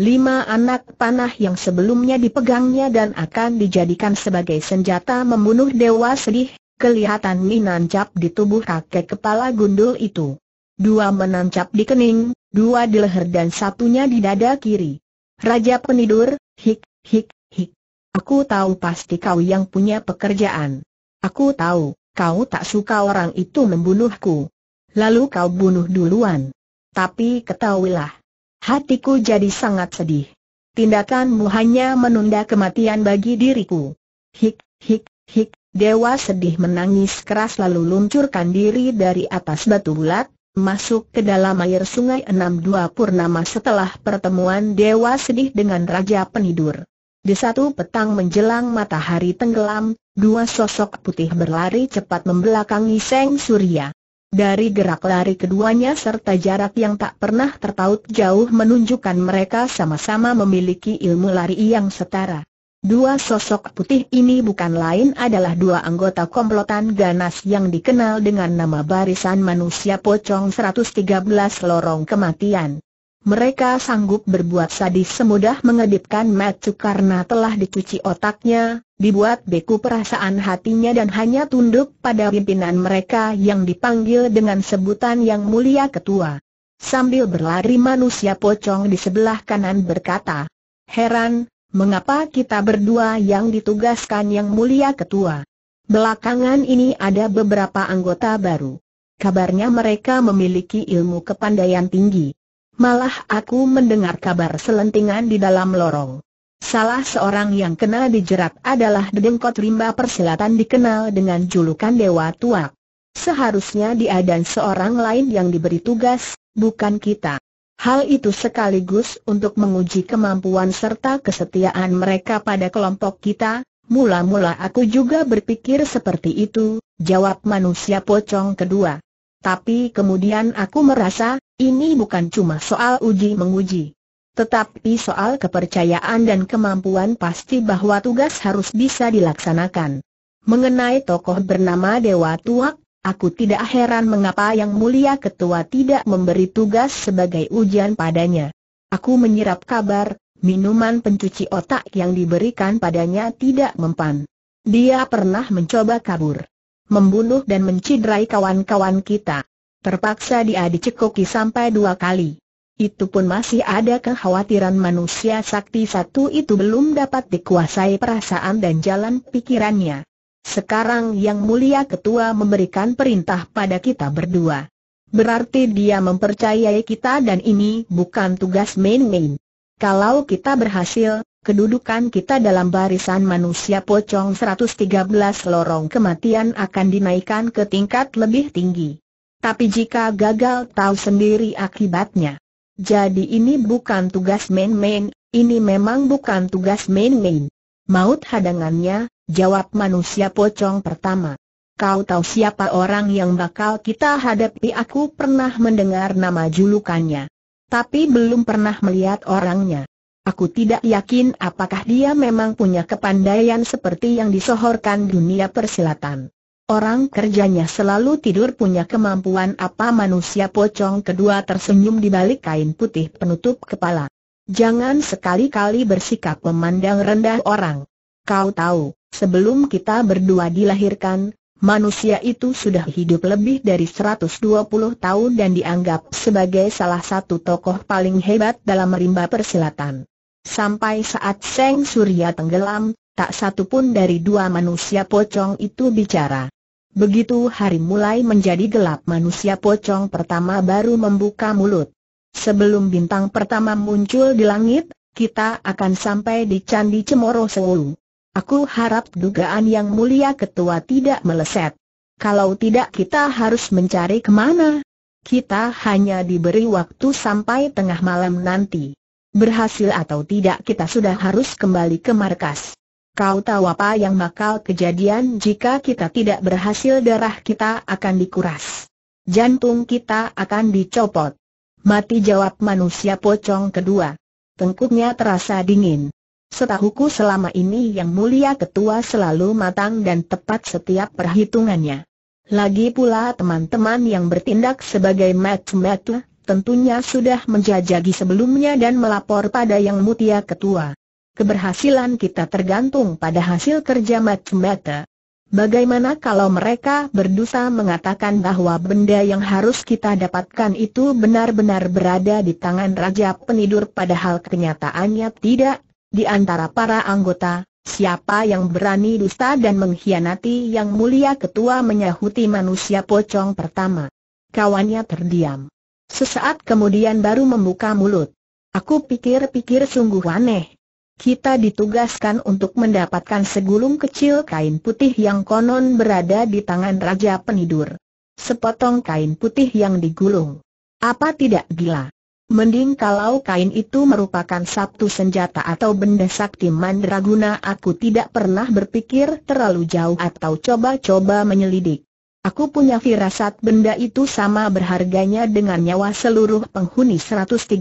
Lima anak panah yang sebelumnya dipegangnya dan akan dijadikan sebagai senjata membunuh dewa sedih, kelihatan menancap di tubuh kakek kepala gundul itu dua menancap di kening, dua di leher dan satunya di dada kiri. Raja penidur, hik, hik, hik. Aku tahu pasti kau yang punya pekerjaan. Aku tahu, kau tak suka orang itu membunuhku. Lalu kau bunuh duluan. Tapi ketahuilah, hatiku jadi sangat sedih. Tindakanmu hanya menunda kematian bagi diriku. Hik, hik, hik, dewa sedih menangis keras lalu luncurkan diri dari atas batu bulat, masuk ke dalam air sungai enam dua purnama setelah pertemuan Dewa Sedih dengan Raja Penidur. Di satu petang menjelang matahari tenggelam, dua sosok putih berlari cepat membelakangi Seng Surya. Dari gerak lari keduanya serta jarak yang tak pernah terpaut jauh menunjukkan mereka sama-sama memiliki ilmu lari yang setara. Dua sosok putih ini bukan lain adalah dua anggota komplotan ganas yang dikenal dengan nama barisan manusia pocong 113 lorong kematian. Mereka sanggup berbuat sadis semudah mengedipkan macu karena telah dicuci otaknya, dibuat beku perasaan hatinya dan hanya tunduk pada pimpinan mereka yang dipanggil dengan sebutan yang mulia ketua. Sambil berlari manusia pocong di sebelah kanan berkata, Heran, mengapa kita berdua yang ditugaskan yang mulia ketua? Belakangan ini ada beberapa anggota baru. Kabarnya mereka memiliki ilmu kepandaian tinggi. Malah aku mendengar kabar selentingan di dalam lorong. Salah seorang yang kena dijerat adalah Dedengkot Rimba Persilatan dikenal dengan julukan Dewa Tuak. Seharusnya dia dan seorang lain yang diberi tugas, bukan kita. Hal itu sekaligus untuk menguji kemampuan serta kesetiaan mereka pada kelompok kita. Mula-mula aku juga berpikir seperti itu, jawab manusia pocong kedua. Tapi kemudian aku merasa, ini bukan cuma soal uji-menguji. Tetapi soal kepercayaan dan kemampuan pasti bahwa tugas harus bisa dilaksanakan. Mengenai tokoh bernama Dewa Tuak, Aku tidak heran mengapa yang mulia ketua tidak memberi tugas sebagai ujian padanya. Aku menyerap kabar, minuman pencuci otak yang diberikan padanya tidak mempan. Dia pernah mencoba kabur. Membunuh dan menciderai kawan-kawan kita. Terpaksa dia dicekoki sampai dua kali. Itu pun masih ada kekhawatiran manusia sakti satu itu belum dapat dikuasai perasaan dan jalan pikirannya. Sekarang yang mulia ketua memberikan perintah pada kita berdua. Berarti dia mempercayai kita dan ini bukan tugas main-main. Kalau kita berhasil, kedudukan kita dalam barisan manusia pocong 113 lorong kematian akan dinaikkan ke tingkat lebih tinggi. Tapi jika gagal tahu sendiri akibatnya. Jadi ini bukan tugas main-main, ini memang bukan tugas main-main. Maut hadangannya, jawab manusia pocong pertama. Kau tahu siapa orang yang bakal kita hadapi? Aku pernah mendengar nama julukannya. Tapi belum pernah melihat orangnya. Aku tidak yakin apakah dia memang punya kepandaian seperti yang disohorkan dunia persilatan. Orang kerjanya selalu tidur punya kemampuan apa manusia pocong kedua tersenyum di balik kain putih penutup kepala. Jangan sekali-kali bersikap memandang rendah orang. Kau tahu, sebelum kita berdua dilahirkan, Manusia itu sudah hidup lebih dari 120 tahun dan dianggap sebagai salah satu tokoh paling hebat dalam rimba persilatan. Sampai saat Seng Surya tenggelam, tak satu pun dari dua manusia pocong itu bicara. Begitu hari mulai menjadi gelap manusia pocong pertama baru membuka mulut. Sebelum bintang pertama muncul di langit, kita akan sampai di Candi Cemoro Sewu. Aku harap dugaan yang mulia ketua tidak meleset. Kalau tidak kita harus mencari kemana. Kita hanya diberi waktu sampai tengah malam nanti. Berhasil atau tidak kita sudah harus kembali ke markas. Kau tahu apa yang bakal kejadian jika kita tidak berhasil darah kita akan dikuras. Jantung kita akan dicopot. Mati jawab manusia pocong kedua. Tengkuknya terasa dingin. Setahuku selama ini yang mulia ketua selalu matang dan tepat setiap perhitungannya. Lagi pula teman-teman yang bertindak sebagai mat tentunya sudah menjajagi sebelumnya dan melapor pada yang mutia ketua. Keberhasilan kita tergantung pada hasil kerja mat Bagaimana kalau mereka berdosa mengatakan bahwa benda yang harus kita dapatkan itu benar-benar berada di tangan Raja Penidur padahal kenyataannya tidak? Di antara para anggota, siapa yang berani dusta dan mengkhianati yang mulia ketua menyahuti manusia pocong pertama? Kawannya terdiam. Sesaat kemudian baru membuka mulut. Aku pikir-pikir sungguh aneh kita ditugaskan untuk mendapatkan segulung kecil kain putih yang konon berada di tangan Raja Penidur. Sepotong kain putih yang digulung. Apa tidak gila? Mending kalau kain itu merupakan sabtu senjata atau benda sakti mandraguna aku tidak pernah berpikir terlalu jauh atau coba-coba menyelidik. Aku punya firasat benda itu sama berharganya dengan nyawa seluruh penghuni 113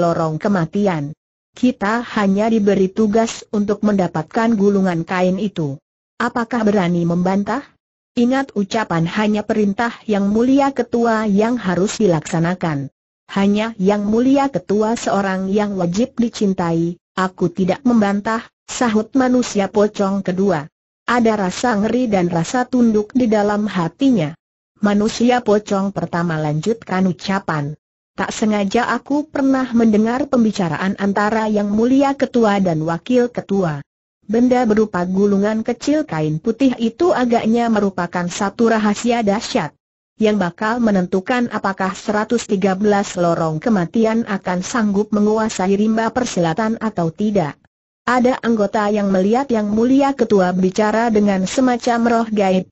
lorong kematian. Kita hanya diberi tugas untuk mendapatkan gulungan kain itu. Apakah berani membantah? Ingat ucapan hanya perintah yang mulia ketua yang harus dilaksanakan. Hanya yang mulia ketua seorang yang wajib dicintai, aku tidak membantah, sahut manusia pocong kedua. Ada rasa ngeri dan rasa tunduk di dalam hatinya. Manusia pocong pertama lanjutkan ucapan. Tak sengaja aku pernah mendengar pembicaraan antara yang mulia ketua dan wakil ketua. Benda berupa gulungan kecil kain putih itu agaknya merupakan satu rahasia dahsyat. Yang bakal menentukan apakah 113 lorong kematian akan sanggup menguasai rimba persilatan atau tidak. Ada anggota yang melihat yang mulia ketua bicara dengan semacam roh gaib,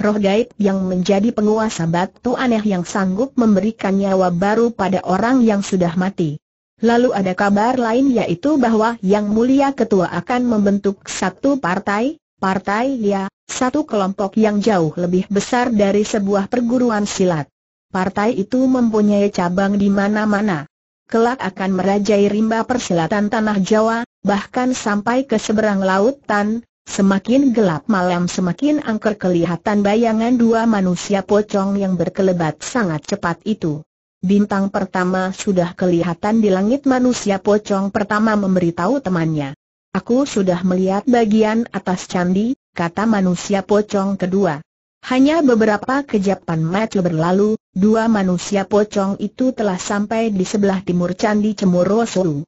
roh gaib yang menjadi penguasa batu aneh yang sanggup memberikan nyawa baru pada orang yang sudah mati. Lalu ada kabar lain yaitu bahwa Yang Mulia Ketua akan membentuk satu partai, partai ya, satu kelompok yang jauh lebih besar dari sebuah perguruan silat. Partai itu mempunyai cabang di mana-mana. Kelak akan merajai rimba persilatan tanah Jawa, bahkan sampai ke seberang lautan, Semakin gelap malam semakin angker kelihatan bayangan dua manusia pocong yang berkelebat sangat cepat itu. Bintang pertama sudah kelihatan di langit manusia pocong pertama memberitahu temannya. Aku sudah melihat bagian atas candi, kata manusia pocong kedua. Hanya beberapa kejapan mata berlalu, dua manusia pocong itu telah sampai di sebelah timur candi Cemoro Solo.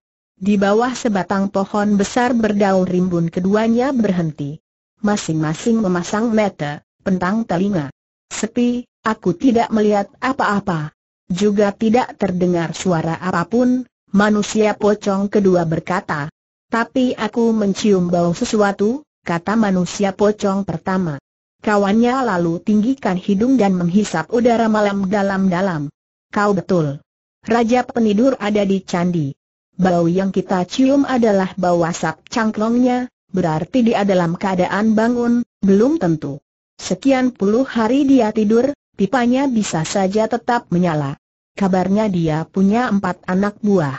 Di bawah sebatang pohon besar berdaun rimbun keduanya berhenti. Masing-masing memasang mata, pentang telinga. Sepi, aku tidak melihat apa-apa. Juga tidak terdengar suara apapun, manusia pocong kedua berkata. Tapi aku mencium bau sesuatu, kata manusia pocong pertama. Kawannya lalu tinggikan hidung dan menghisap udara malam dalam-dalam. Kau betul. Raja penidur ada di candi. Bau yang kita cium adalah bau asap cangklongnya, berarti dia dalam keadaan bangun, belum tentu. Sekian puluh hari dia tidur, pipanya bisa saja tetap menyala. Kabarnya dia punya empat anak buah.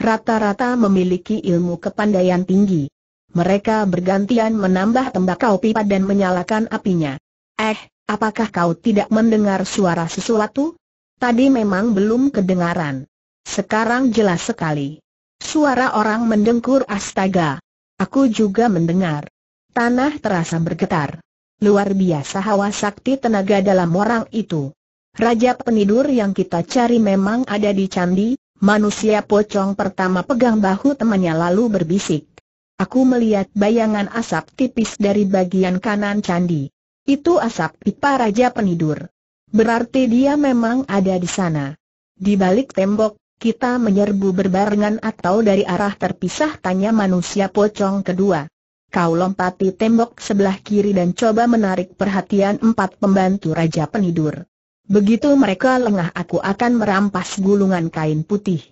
Rata-rata memiliki ilmu kepandaian tinggi. Mereka bergantian menambah tembakau pipa dan menyalakan apinya. Eh, apakah kau tidak mendengar suara sesuatu? Tadi memang belum kedengaran. Sekarang jelas sekali. Suara orang mendengkur astaga. Aku juga mendengar. Tanah terasa bergetar. Luar biasa hawa sakti tenaga dalam orang itu. Raja penidur yang kita cari memang ada di candi, manusia pocong pertama pegang bahu temannya lalu berbisik. Aku melihat bayangan asap tipis dari bagian kanan candi. Itu asap pipa Raja Penidur. Berarti dia memang ada di sana. Di balik tembok, kita menyerbu berbarengan atau dari arah terpisah tanya manusia pocong kedua. Kau lompati tembok sebelah kiri dan coba menarik perhatian empat pembantu Raja Penidur. Begitu mereka lengah aku akan merampas gulungan kain putih.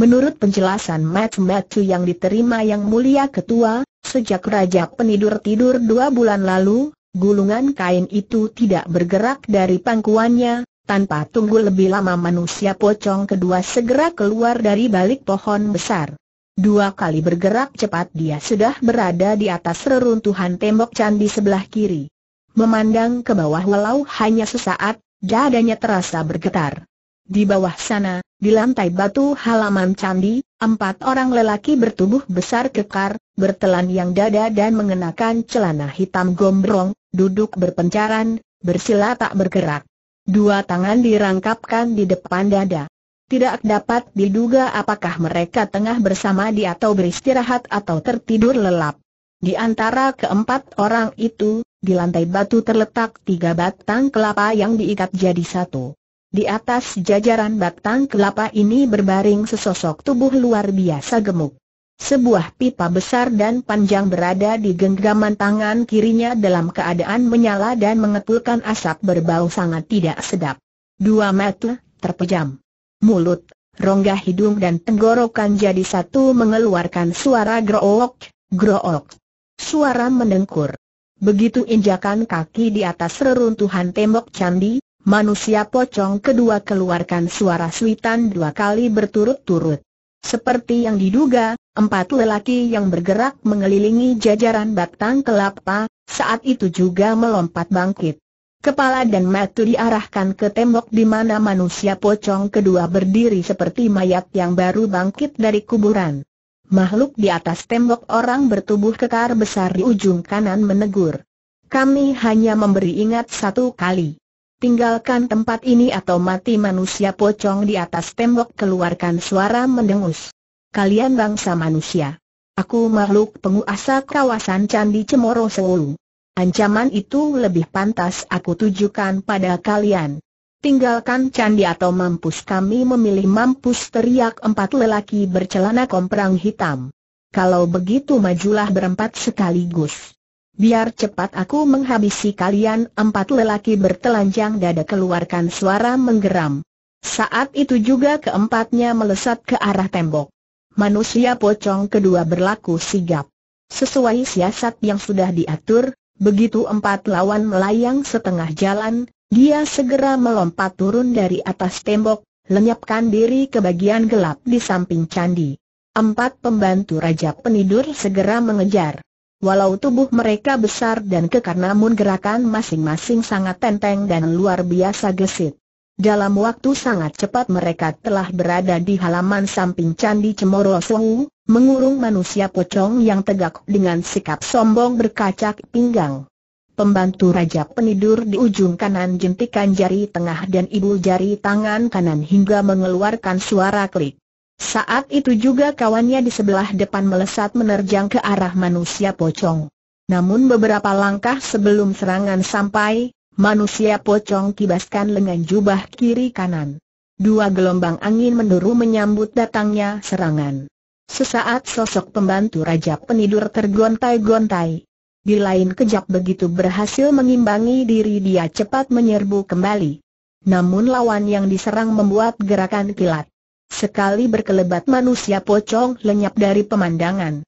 Menurut penjelasan Matsu-Matsu yang diterima yang mulia ketua, sejak Raja Penidur tidur dua bulan lalu, gulungan kain itu tidak bergerak dari pangkuannya, tanpa tunggu lebih lama manusia pocong kedua segera keluar dari balik pohon besar. Dua kali bergerak cepat dia sudah berada di atas reruntuhan tembok candi sebelah kiri. Memandang ke bawah walau hanya sesaat, dadanya terasa bergetar. Di bawah sana, di lantai batu halaman candi, empat orang lelaki bertubuh besar kekar, bertelan yang dada dan mengenakan celana hitam gombrong, duduk berpencaran, bersila tak bergerak. Dua tangan dirangkapkan di depan dada. Tidak dapat diduga apakah mereka tengah bersama di atau beristirahat atau tertidur lelap. Di antara keempat orang itu, di lantai batu terletak tiga batang kelapa yang diikat jadi satu. Di atas jajaran batang kelapa ini berbaring sesosok tubuh luar biasa gemuk. Sebuah pipa besar dan panjang berada di genggaman tangan kirinya dalam keadaan menyala dan mengepulkan asap berbau sangat tidak sedap. Dua mata terpejam. Mulut, rongga hidung dan tenggorokan jadi satu mengeluarkan suara grook, grook. Suara mendengkur. Begitu injakan kaki di atas reruntuhan tembok candi, manusia pocong kedua keluarkan suara suitan dua kali berturut-turut. Seperti yang diduga, Empat lelaki yang bergerak mengelilingi jajaran batang kelapa, saat itu juga melompat bangkit. Kepala dan mata diarahkan ke tembok di mana manusia pocong kedua berdiri seperti mayat yang baru bangkit dari kuburan. Makhluk di atas tembok orang bertubuh kekar besar di ujung kanan menegur. Kami hanya memberi ingat satu kali. Tinggalkan tempat ini atau mati manusia pocong di atas tembok keluarkan suara mendengus kalian bangsa manusia. Aku makhluk penguasa kawasan Candi Cemoro Sewu. Ancaman itu lebih pantas aku tujukan pada kalian. Tinggalkan candi atau mampus kami memilih mampus teriak empat lelaki bercelana komprang hitam. Kalau begitu majulah berempat sekaligus. Biar cepat aku menghabisi kalian empat lelaki bertelanjang dada keluarkan suara menggeram. Saat itu juga keempatnya melesat ke arah tembok manusia pocong kedua berlaku sigap. Sesuai siasat yang sudah diatur, begitu empat lawan melayang setengah jalan, dia segera melompat turun dari atas tembok, lenyapkan diri ke bagian gelap di samping candi. Empat pembantu Raja Penidur segera mengejar. Walau tubuh mereka besar dan kekar namun gerakan masing-masing sangat tenteng dan luar biasa gesit. Dalam waktu sangat cepat mereka telah berada di halaman samping Candi Cemoro Songu, mengurung manusia pocong yang tegak dengan sikap sombong berkacak pinggang. Pembantu Raja Penidur di ujung kanan jentikan jari tengah dan ibu jari tangan kanan hingga mengeluarkan suara klik. Saat itu juga kawannya di sebelah depan melesat menerjang ke arah manusia pocong. Namun beberapa langkah sebelum serangan sampai, Manusia pocong kibaskan lengan jubah kiri kanan. Dua gelombang angin menduru menyambut datangnya serangan. Sesaat sosok pembantu Raja Penidur tergontai-gontai. Di lain kejap begitu berhasil mengimbangi diri dia cepat menyerbu kembali. Namun lawan yang diserang membuat gerakan kilat. Sekali berkelebat manusia pocong lenyap dari pemandangan.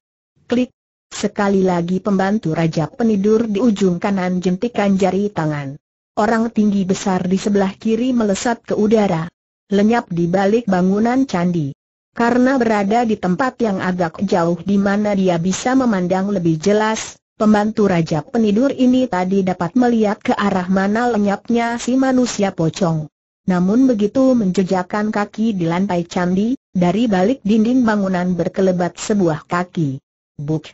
Klik, Sekali lagi pembantu Raja Penidur di ujung kanan jentikan jari tangan. Orang tinggi besar di sebelah kiri melesat ke udara. Lenyap di balik bangunan candi. Karena berada di tempat yang agak jauh di mana dia bisa memandang lebih jelas, Pembantu Raja Penidur ini tadi dapat melihat ke arah mana lenyapnya si manusia pocong. Namun begitu menjejakkan kaki di lantai candi, dari balik dinding bangunan berkelebat sebuah kaki. Buk!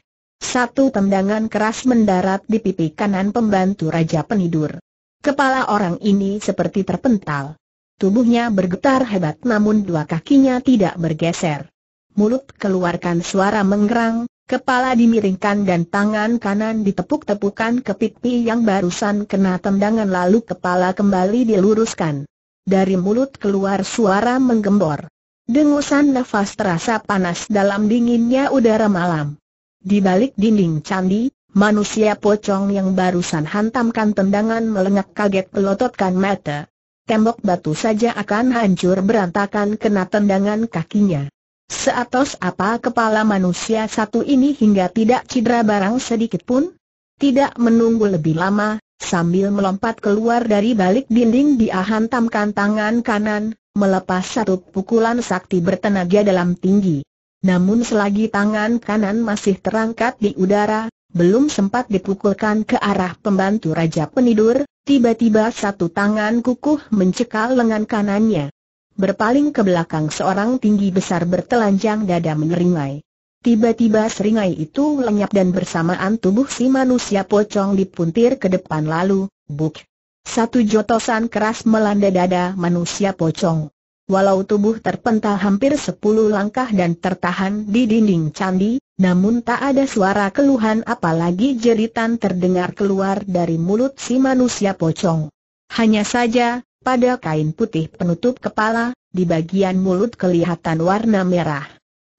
Satu tendangan keras mendarat di pipi kanan pembantu Raja Penidur. Kepala orang ini seperti terpental. Tubuhnya bergetar hebat namun dua kakinya tidak bergeser. Mulut keluarkan suara menggerang, kepala dimiringkan dan tangan kanan ditepuk-tepukan ke pipi yang barusan kena tendangan lalu kepala kembali diluruskan. Dari mulut keluar suara menggembor. Dengusan nafas terasa panas dalam dinginnya udara malam. Di balik dinding candi, manusia pocong yang barusan hantamkan tendangan melengak kaget pelototkan mata. Tembok batu saja akan hancur berantakan kena tendangan kakinya. Seatos apa kepala manusia satu ini hingga tidak cedera barang sedikit pun? Tidak menunggu lebih lama, sambil melompat keluar dari balik dinding dia hantamkan tangan kanan, melepas satu pukulan sakti bertenaga dalam tinggi. Namun selagi tangan kanan masih terangkat di udara, belum sempat dipukulkan ke arah pembantu Raja Penidur, tiba-tiba satu tangan kukuh mencekal lengan kanannya. Berpaling ke belakang seorang tinggi besar bertelanjang dada meneringai. Tiba-tiba seringai itu lenyap dan bersamaan tubuh si manusia pocong dipuntir ke depan lalu, buk. Satu jotosan keras melanda dada manusia pocong. Walau tubuh terpental hampir sepuluh langkah dan tertahan di dinding candi, namun tak ada suara keluhan apalagi jeritan terdengar keluar dari mulut si manusia pocong. Hanya saja, pada kain putih penutup kepala, di bagian mulut kelihatan warna merah.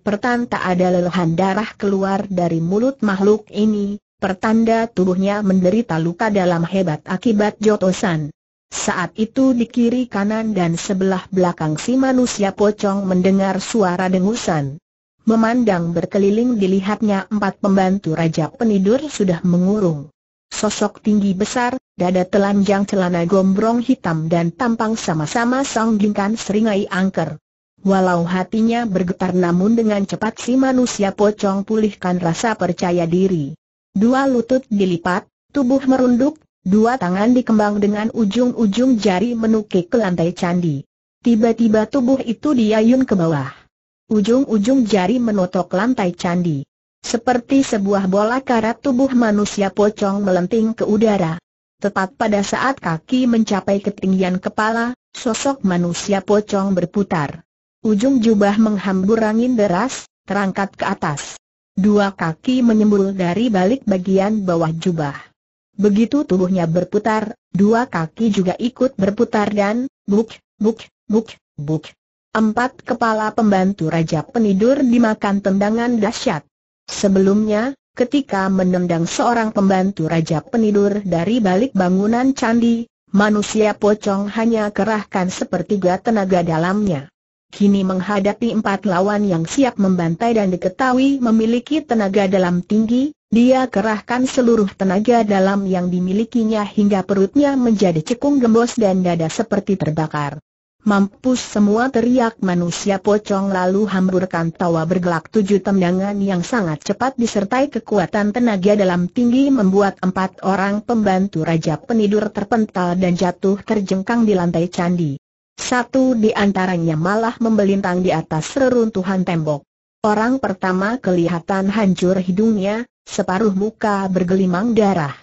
Pertan tak ada lelehan darah keluar dari mulut makhluk ini, pertanda tubuhnya menderita luka dalam hebat akibat jotosan. Saat itu di kiri kanan dan sebelah belakang si manusia pocong mendengar suara dengusan. Memandang berkeliling dilihatnya empat pembantu Raja Penidur sudah mengurung. Sosok tinggi besar, dada telanjang celana gombrong hitam dan tampang sama-sama sanggingkan seringai angker. Walau hatinya bergetar namun dengan cepat si manusia pocong pulihkan rasa percaya diri. Dua lutut dilipat, tubuh merunduk, Dua tangan dikembang dengan ujung-ujung jari menukik ke lantai candi. Tiba-tiba tubuh itu diayun ke bawah. Ujung-ujung jari menotok lantai candi. Seperti sebuah bola karat tubuh manusia pocong melenting ke udara. Tepat pada saat kaki mencapai ketinggian kepala, sosok manusia pocong berputar. Ujung jubah menghambur angin deras, terangkat ke atas. Dua kaki menyembul dari balik bagian bawah jubah. Begitu tubuhnya berputar, dua kaki juga ikut berputar dan, buk, buk, buk, buk. Empat kepala pembantu Raja Penidur dimakan tendangan dahsyat. Sebelumnya, ketika menendang seorang pembantu Raja Penidur dari balik bangunan candi, manusia pocong hanya kerahkan sepertiga tenaga dalamnya kini menghadapi empat lawan yang siap membantai dan diketahui memiliki tenaga dalam tinggi, dia kerahkan seluruh tenaga dalam yang dimilikinya hingga perutnya menjadi cekung gembos dan dada seperti terbakar. Mampus semua teriak manusia pocong lalu hamburkan tawa bergelak tujuh tendangan yang sangat cepat disertai kekuatan tenaga dalam tinggi membuat empat orang pembantu Raja Penidur terpental dan jatuh terjengkang di lantai candi. Satu di antaranya malah membelintang di atas reruntuhan tembok. Orang pertama kelihatan hancur hidungnya, separuh muka bergelimang darah.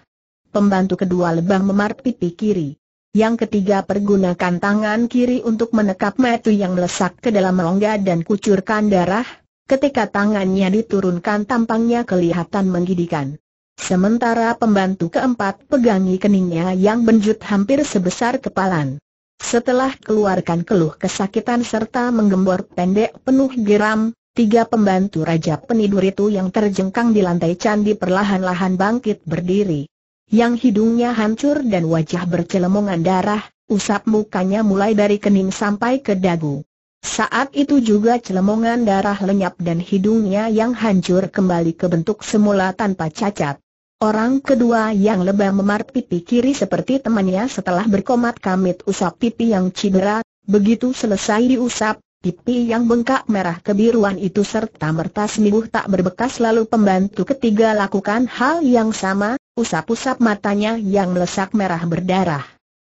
Pembantu kedua lebah memar pipi kiri. Yang ketiga pergunakan tangan kiri untuk menekap metu yang melesak ke dalam rongga dan kucurkan darah. Ketika tangannya diturunkan tampangnya kelihatan menggidikan. Sementara pembantu keempat pegangi keningnya yang benjut hampir sebesar kepalan. Setelah keluarkan keluh kesakitan serta menggembor pendek penuh geram, tiga pembantu Raja Penidur itu yang terjengkang di lantai candi perlahan-lahan bangkit berdiri. Yang hidungnya hancur dan wajah bercelemongan darah, usap mukanya mulai dari kening sampai ke dagu. Saat itu juga celemongan darah lenyap dan hidungnya yang hancur kembali ke bentuk semula tanpa cacat. Orang kedua yang lebah memar pipi kiri seperti temannya setelah berkomat kamit usap pipi yang cedera, begitu selesai diusap, pipi yang bengkak merah kebiruan itu serta merta sembuh tak berbekas lalu pembantu ketiga lakukan hal yang sama, usap-usap matanya yang melesak merah berdarah.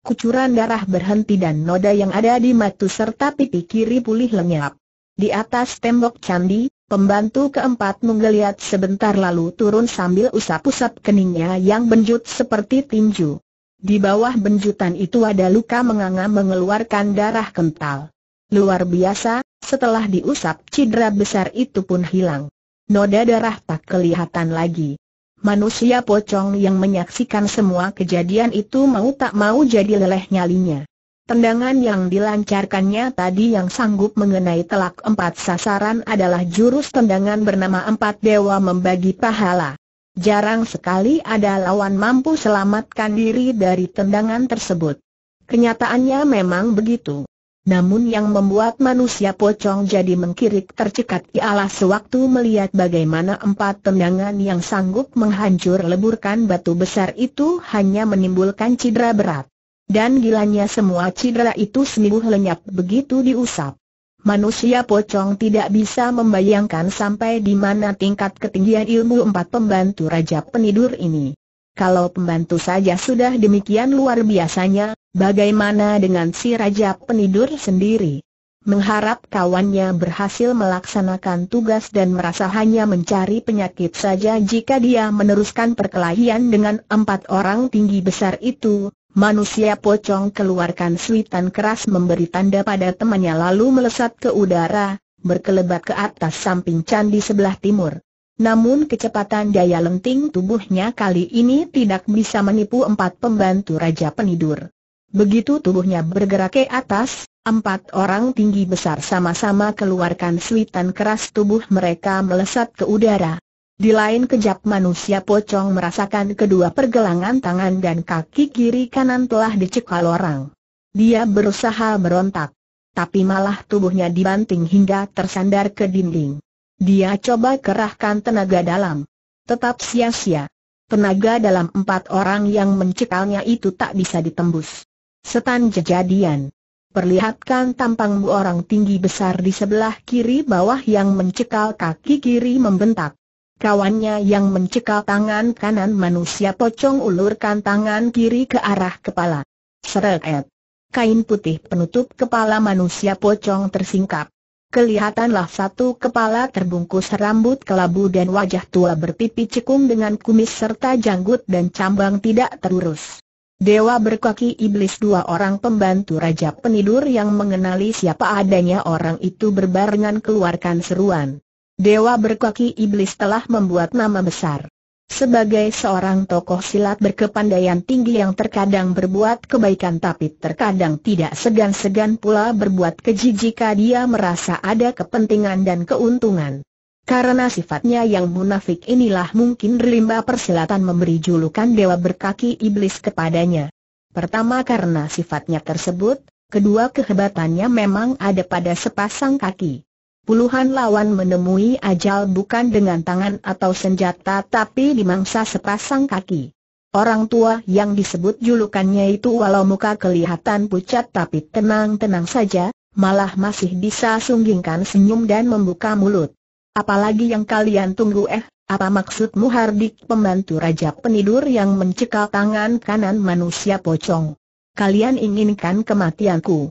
Kucuran darah berhenti dan noda yang ada di mata serta pipi kiri pulih lenyap. Di atas tembok candi, Pembantu keempat menggeliat sebentar lalu turun sambil usap-usap keningnya yang benjut seperti tinju. Di bawah benjutan itu ada luka menganga mengeluarkan darah kental. Luar biasa, setelah diusap cedera besar itu pun hilang. Noda darah tak kelihatan lagi. Manusia pocong yang menyaksikan semua kejadian itu mau tak mau jadi leleh nyalinya. Tendangan yang dilancarkannya tadi yang sanggup mengenai telak empat sasaran adalah jurus tendangan bernama Empat Dewa Membagi Pahala. Jarang sekali ada lawan mampu selamatkan diri dari tendangan tersebut. Kenyataannya memang begitu. Namun yang membuat manusia pocong jadi mengkirik tercekat ialah sewaktu melihat bagaimana empat tendangan yang sanggup menghancur leburkan batu besar itu hanya menimbulkan cedera berat. Dan gilanya semua cedera itu sembuh lenyap begitu diusap. Manusia pocong tidak bisa membayangkan sampai di mana tingkat ketinggian ilmu empat pembantu Raja Penidur ini. Kalau pembantu saja sudah demikian luar biasanya, bagaimana dengan si Raja Penidur sendiri? Mengharap kawannya berhasil melaksanakan tugas dan merasa hanya mencari penyakit saja jika dia meneruskan perkelahian dengan empat orang tinggi besar itu, Manusia pocong keluarkan suitan keras memberi tanda pada temannya lalu melesat ke udara, berkelebat ke atas samping candi sebelah timur. Namun kecepatan daya lenting tubuhnya kali ini tidak bisa menipu empat pembantu Raja Penidur. Begitu tubuhnya bergerak ke atas, empat orang tinggi besar sama-sama keluarkan suitan keras tubuh mereka melesat ke udara. Di lain kejap manusia pocong merasakan kedua pergelangan tangan dan kaki kiri kanan telah dicekal orang. Dia berusaha merontak. Tapi malah tubuhnya dibanting hingga tersandar ke dinding. Dia coba kerahkan tenaga dalam. Tetap sia-sia. Tenaga dalam empat orang yang mencekalnya itu tak bisa ditembus. Setan jejadian. Perlihatkan tampangmu orang tinggi besar di sebelah kiri bawah yang mencekal kaki kiri membentak. Kawannya yang mencekal tangan kanan manusia pocong ulurkan tangan kiri ke arah kepala. Seret. Kain putih penutup kepala manusia pocong tersingkap. Kelihatanlah satu kepala terbungkus rambut kelabu dan wajah tua bertipi cekung dengan kumis serta janggut dan cambang tidak terurus. Dewa berkaki iblis dua orang pembantu Raja Penidur yang mengenali siapa adanya orang itu berbarengan keluarkan seruan. Dewa berkaki iblis telah membuat nama besar. Sebagai seorang tokoh silat berkepandaian tinggi yang terkadang berbuat kebaikan tapi terkadang tidak segan-segan pula berbuat keji jika dia merasa ada kepentingan dan keuntungan. Karena sifatnya yang munafik inilah mungkin rimba persilatan memberi julukan Dewa berkaki iblis kepadanya. Pertama karena sifatnya tersebut, kedua kehebatannya memang ada pada sepasang kaki. Puluhan lawan menemui ajal bukan dengan tangan atau senjata tapi dimangsa sepasang kaki. Orang tua yang disebut julukannya itu walau muka kelihatan pucat tapi tenang-tenang saja, malah masih bisa sunggingkan senyum dan membuka mulut. Apalagi yang kalian tunggu eh, apa maksudmu Hardik pembantu Raja Penidur yang mencekal tangan kanan manusia pocong? Kalian inginkan kematianku.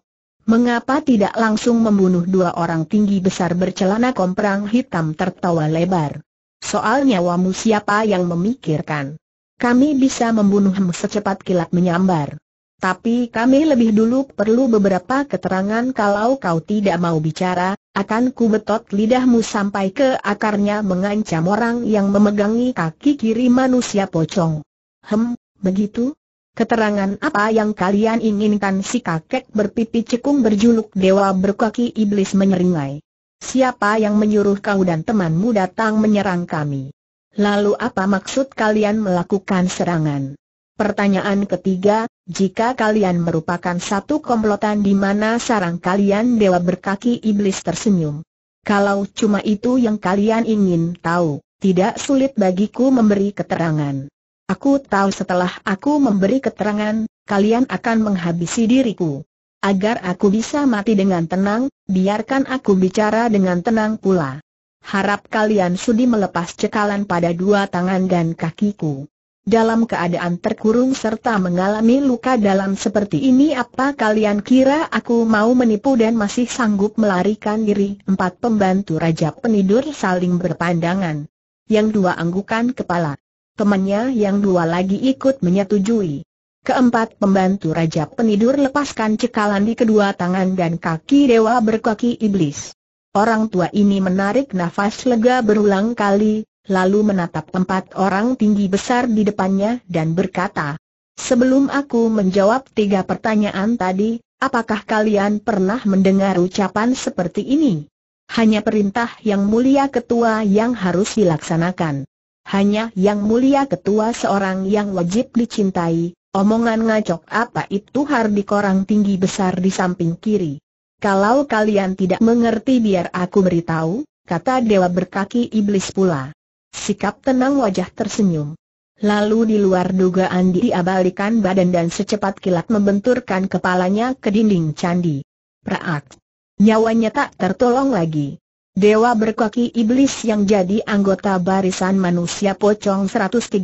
Mengapa tidak langsung membunuh dua orang tinggi besar bercelana komprang hitam tertawa lebar? Soal nyawamu siapa yang memikirkan? Kami bisa membunuhmu secepat kilat menyambar. Tapi kami lebih dulu perlu beberapa keterangan kalau kau tidak mau bicara, akan ku betot lidahmu sampai ke akarnya mengancam orang yang memegangi kaki kiri manusia pocong. Hem, begitu? Keterangan apa yang kalian inginkan si kakek berpipi cekung berjuluk dewa berkaki iblis menyeringai. Siapa yang menyuruh kau dan temanmu datang menyerang kami? Lalu apa maksud kalian melakukan serangan? Pertanyaan ketiga, jika kalian merupakan satu komplotan di mana sarang kalian dewa berkaki iblis tersenyum. Kalau cuma itu yang kalian ingin tahu, tidak sulit bagiku memberi keterangan. Aku tahu setelah aku memberi keterangan, kalian akan menghabisi diriku. Agar aku bisa mati dengan tenang, biarkan aku bicara dengan tenang pula. Harap kalian sudi melepas cekalan pada dua tangan dan kakiku. Dalam keadaan terkurung serta mengalami luka dalam seperti ini apa kalian kira aku mau menipu dan masih sanggup melarikan diri? Empat pembantu Raja Penidur saling berpandangan. Yang dua anggukan kepala temannya yang dua lagi ikut menyetujui. Keempat pembantu Raja Penidur lepaskan cekalan di kedua tangan dan kaki dewa berkaki iblis. Orang tua ini menarik nafas lega berulang kali, lalu menatap empat orang tinggi besar di depannya dan berkata, Sebelum aku menjawab tiga pertanyaan tadi, apakah kalian pernah mendengar ucapan seperti ini? Hanya perintah yang mulia ketua yang harus dilaksanakan hanya yang mulia ketua seorang yang wajib dicintai, omongan ngacok apa itu hardik orang tinggi besar di samping kiri. Kalau kalian tidak mengerti biar aku beritahu, kata dewa berkaki iblis pula. Sikap tenang wajah tersenyum. Lalu di luar dugaan dia balikan badan dan secepat kilat membenturkan kepalanya ke dinding candi. Praak! Nyawanya tak tertolong lagi. Dewa berkaki iblis yang jadi anggota barisan manusia pocong 113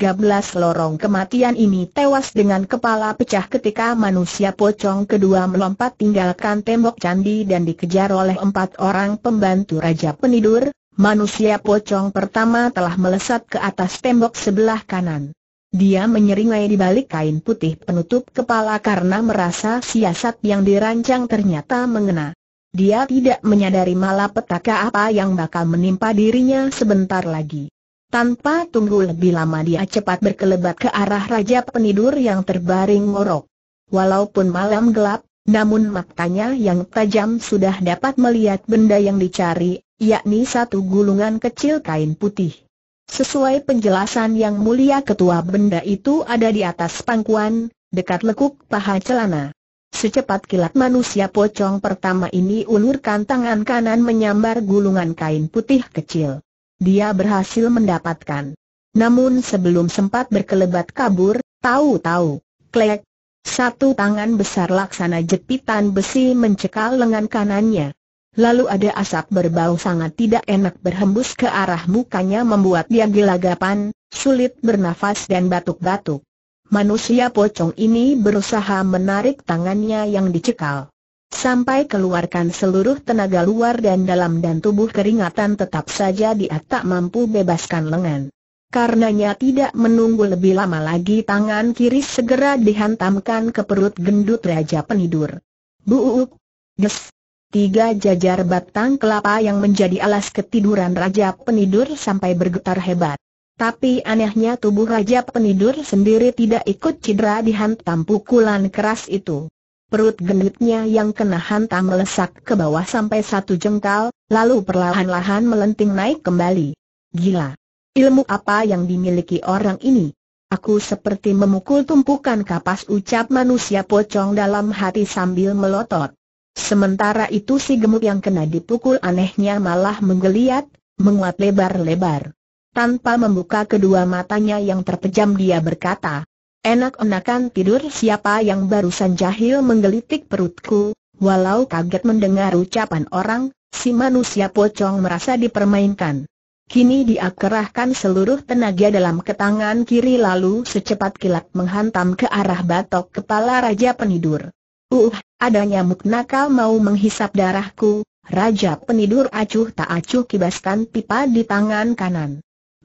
lorong kematian ini tewas dengan kepala pecah ketika manusia pocong kedua melompat tinggalkan tembok candi dan dikejar oleh empat orang pembantu Raja Penidur, manusia pocong pertama telah melesat ke atas tembok sebelah kanan. Dia menyeringai di balik kain putih penutup kepala karena merasa siasat yang dirancang ternyata mengena. Dia tidak menyadari malapetaka apa yang bakal menimpa dirinya sebentar lagi. Tanpa tunggu lebih lama dia cepat berkelebat ke arah Raja Penidur yang terbaring ngorok. Walaupun malam gelap, namun matanya yang tajam sudah dapat melihat benda yang dicari, yakni satu gulungan kecil kain putih. Sesuai penjelasan yang mulia ketua benda itu ada di atas pangkuan, dekat lekuk paha celana. Secepat kilat manusia pocong pertama ini ulurkan tangan kanan menyambar gulungan kain putih kecil. Dia berhasil mendapatkan. Namun sebelum sempat berkelebat kabur, tahu-tahu, klek, satu tangan besar laksana jepitan besi mencekal lengan kanannya. Lalu ada asap berbau sangat tidak enak berhembus ke arah mukanya membuat dia gelagapan, sulit bernafas dan batuk-batuk. Manusia pocong ini berusaha menarik tangannya yang dicekal. Sampai keluarkan seluruh tenaga luar dan dalam dan tubuh keringatan tetap saja dia tak mampu bebaskan lengan. Karenanya tidak menunggu lebih lama lagi tangan kiri segera dihantamkan ke perut gendut Raja Penidur. Buuk! ges, Tiga jajar batang kelapa yang menjadi alas ketiduran Raja Penidur sampai bergetar hebat. Tapi anehnya tubuh Raja Penidur sendiri tidak ikut cedera dihantam pukulan keras itu. Perut gendutnya yang kena hantam melesak ke bawah sampai satu jengkal, lalu perlahan-lahan melenting naik kembali. Gila! Ilmu apa yang dimiliki orang ini? Aku seperti memukul tumpukan kapas ucap manusia pocong dalam hati sambil melotot. Sementara itu si gemuk yang kena dipukul anehnya malah menggeliat, menguat lebar-lebar. Tanpa membuka kedua matanya yang terpejam dia berkata, Enak-enakan tidur siapa yang barusan jahil menggelitik perutku, walau kaget mendengar ucapan orang, si manusia pocong merasa dipermainkan. Kini dia kerahkan seluruh tenaga dalam ketangan kiri lalu secepat kilat menghantam ke arah batok kepala Raja Penidur. Uh, adanya nyamuk nakal mau menghisap darahku, Raja Penidur acuh tak acuh kibaskan pipa di tangan kanan.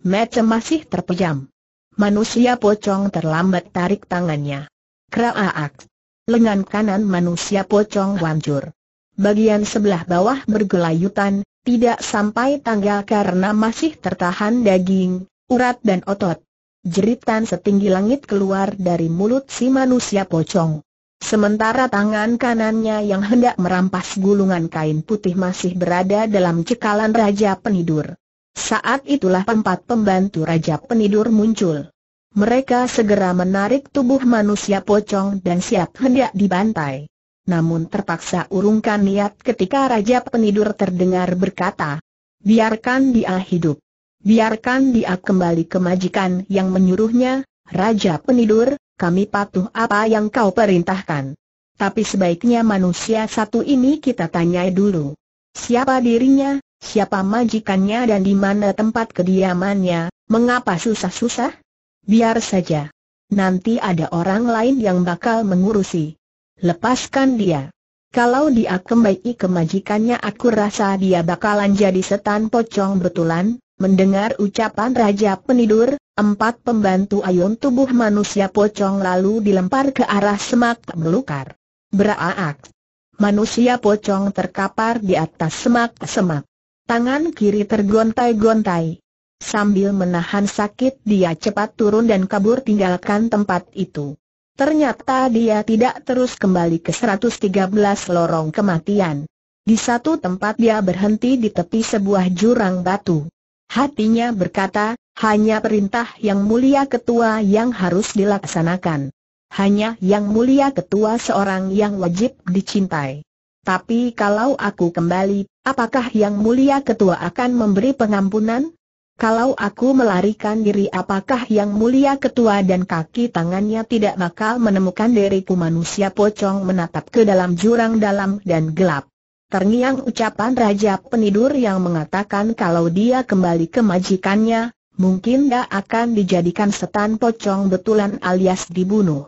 Mata masih terpejam. Manusia pocong terlambat tarik tangannya. Kraaak! Lengan kanan manusia pocong hancur. Bagian sebelah bawah bergelayutan, tidak sampai tangga karena masih tertahan daging, urat dan otot. Jeritan setinggi langit keluar dari mulut si manusia pocong. Sementara tangan kanannya yang hendak merampas gulungan kain putih masih berada dalam cekalan Raja Penidur. Saat itulah empat pembantu Raja Penidur muncul. Mereka segera menarik tubuh manusia pocong dan siap hendak dibantai. Namun terpaksa urungkan niat ketika Raja Penidur terdengar berkata, Biarkan dia hidup. Biarkan dia kembali ke majikan yang menyuruhnya, Raja Penidur, kami patuh apa yang kau perintahkan. Tapi sebaiknya manusia satu ini kita tanyai dulu. Siapa dirinya, Siapa majikannya dan di mana tempat kediamannya, mengapa susah-susah? Biar saja. Nanti ada orang lain yang bakal mengurusi. Lepaskan dia. Kalau dia kembali ke majikannya aku rasa dia bakalan jadi setan pocong betulan, mendengar ucapan Raja Penidur, empat pembantu ayun tubuh manusia pocong lalu dilempar ke arah semak belukar. Beraak! Manusia pocong terkapar di atas semak-semak. Tangan kiri tergontai-gontai. Sambil menahan sakit dia cepat turun dan kabur tinggalkan tempat itu. Ternyata dia tidak terus kembali ke 113 lorong kematian. Di satu tempat dia berhenti di tepi sebuah jurang batu. Hatinya berkata, hanya perintah yang mulia ketua yang harus dilaksanakan. Hanya yang mulia ketua seorang yang wajib dicintai. Tapi kalau aku kembali, apakah yang mulia ketua akan memberi pengampunan? Kalau aku melarikan diri apakah yang mulia ketua dan kaki tangannya tidak bakal menemukan diriku manusia pocong menatap ke dalam jurang dalam dan gelap. Terngiang ucapan Raja Penidur yang mengatakan kalau dia kembali ke majikannya, mungkin dia akan dijadikan setan pocong betulan alias dibunuh.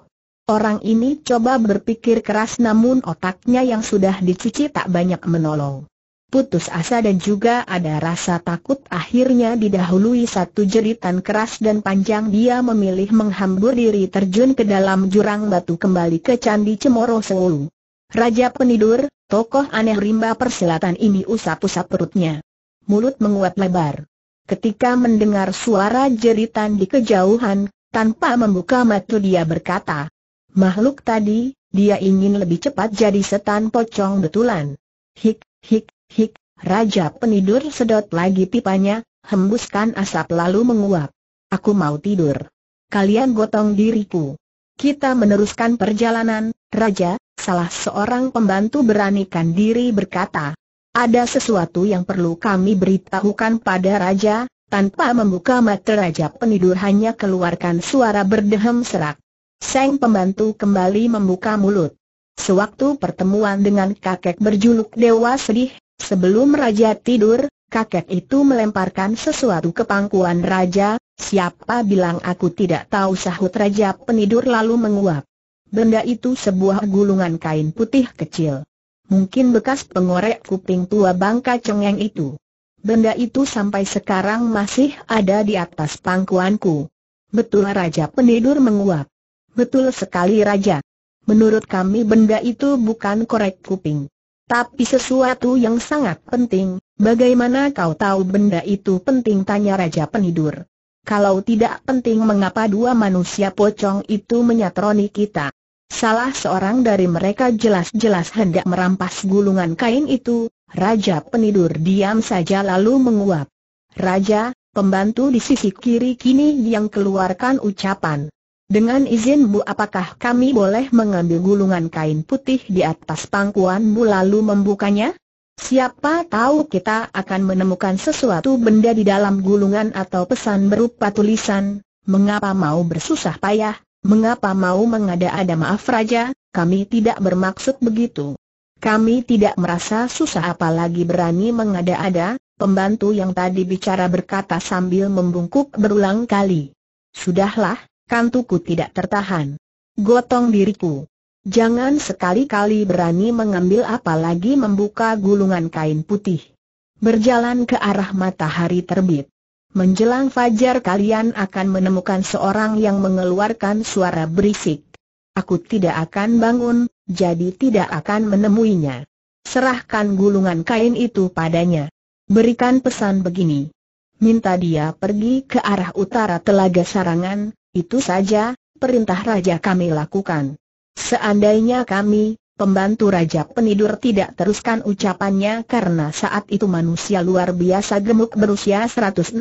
Orang ini coba berpikir keras namun otaknya yang sudah dicuci tak banyak menolong. Putus asa dan juga ada rasa takut akhirnya didahului satu jeritan keras dan panjang dia memilih menghambur diri terjun ke dalam jurang batu kembali ke Candi Cemoro Sewu. Raja penidur, tokoh aneh rimba persilatan ini usap-usap perutnya. Mulut menguap lebar. Ketika mendengar suara jeritan di kejauhan, tanpa membuka mata dia berkata, Makhluk tadi, dia ingin lebih cepat jadi setan pocong betulan. Hik, hik, hik, Raja penidur sedot lagi pipanya, hembuskan asap lalu menguap. Aku mau tidur. Kalian gotong diriku. Kita meneruskan perjalanan, Raja, salah seorang pembantu beranikan diri berkata. Ada sesuatu yang perlu kami beritahukan pada Raja, tanpa membuka mata Raja penidur hanya keluarkan suara berdehem serak. Seng pembantu kembali membuka mulut. Sewaktu pertemuan dengan kakek berjuluk Dewa Sedih, sebelum Raja tidur, kakek itu melemparkan sesuatu ke pangkuan Raja, siapa bilang aku tidak tahu sahut Raja penidur lalu menguap. Benda itu sebuah gulungan kain putih kecil. Mungkin bekas pengorek kuping tua bangka cengeng itu. Benda itu sampai sekarang masih ada di atas pangkuanku. Betul Raja Penidur menguap. Betul sekali Raja. Menurut kami benda itu bukan korek kuping. Tapi sesuatu yang sangat penting, bagaimana kau tahu benda itu penting tanya Raja Penidur. Kalau tidak penting mengapa dua manusia pocong itu menyatroni kita? Salah seorang dari mereka jelas-jelas hendak merampas gulungan kain itu, Raja Penidur diam saja lalu menguap. Raja, pembantu di sisi kiri kini yang keluarkan ucapan, dengan izin Bu apakah kami boleh mengambil gulungan kain putih di atas pangkuan Bu lalu membukanya? Siapa tahu kita akan menemukan sesuatu benda di dalam gulungan atau pesan berupa tulisan, mengapa mau bersusah payah, mengapa mau mengada-ada maaf Raja, kami tidak bermaksud begitu. Kami tidak merasa susah apalagi berani mengada-ada, pembantu yang tadi bicara berkata sambil membungkuk berulang kali. Sudahlah, kantuku tidak tertahan. Gotong diriku. Jangan sekali-kali berani mengambil apalagi membuka gulungan kain putih. Berjalan ke arah matahari terbit. Menjelang fajar kalian akan menemukan seorang yang mengeluarkan suara berisik. Aku tidak akan bangun, jadi tidak akan menemuinya. Serahkan gulungan kain itu padanya. Berikan pesan begini. Minta dia pergi ke arah utara Telaga Sarangan, itu saja, perintah raja kami lakukan. Seandainya kami, pembantu raja penidur tidak teruskan ucapannya karena saat itu manusia luar biasa gemuk berusia 165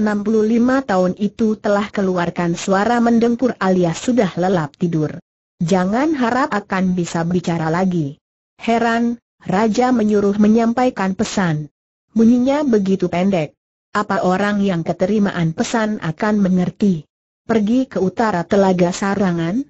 tahun itu telah keluarkan suara mendengkur alias sudah lelap tidur. Jangan harap akan bisa bicara lagi. Heran, raja menyuruh menyampaikan pesan. Bunyinya begitu pendek. Apa orang yang keterimaan pesan akan mengerti? Pergi ke utara Telaga Sarangan?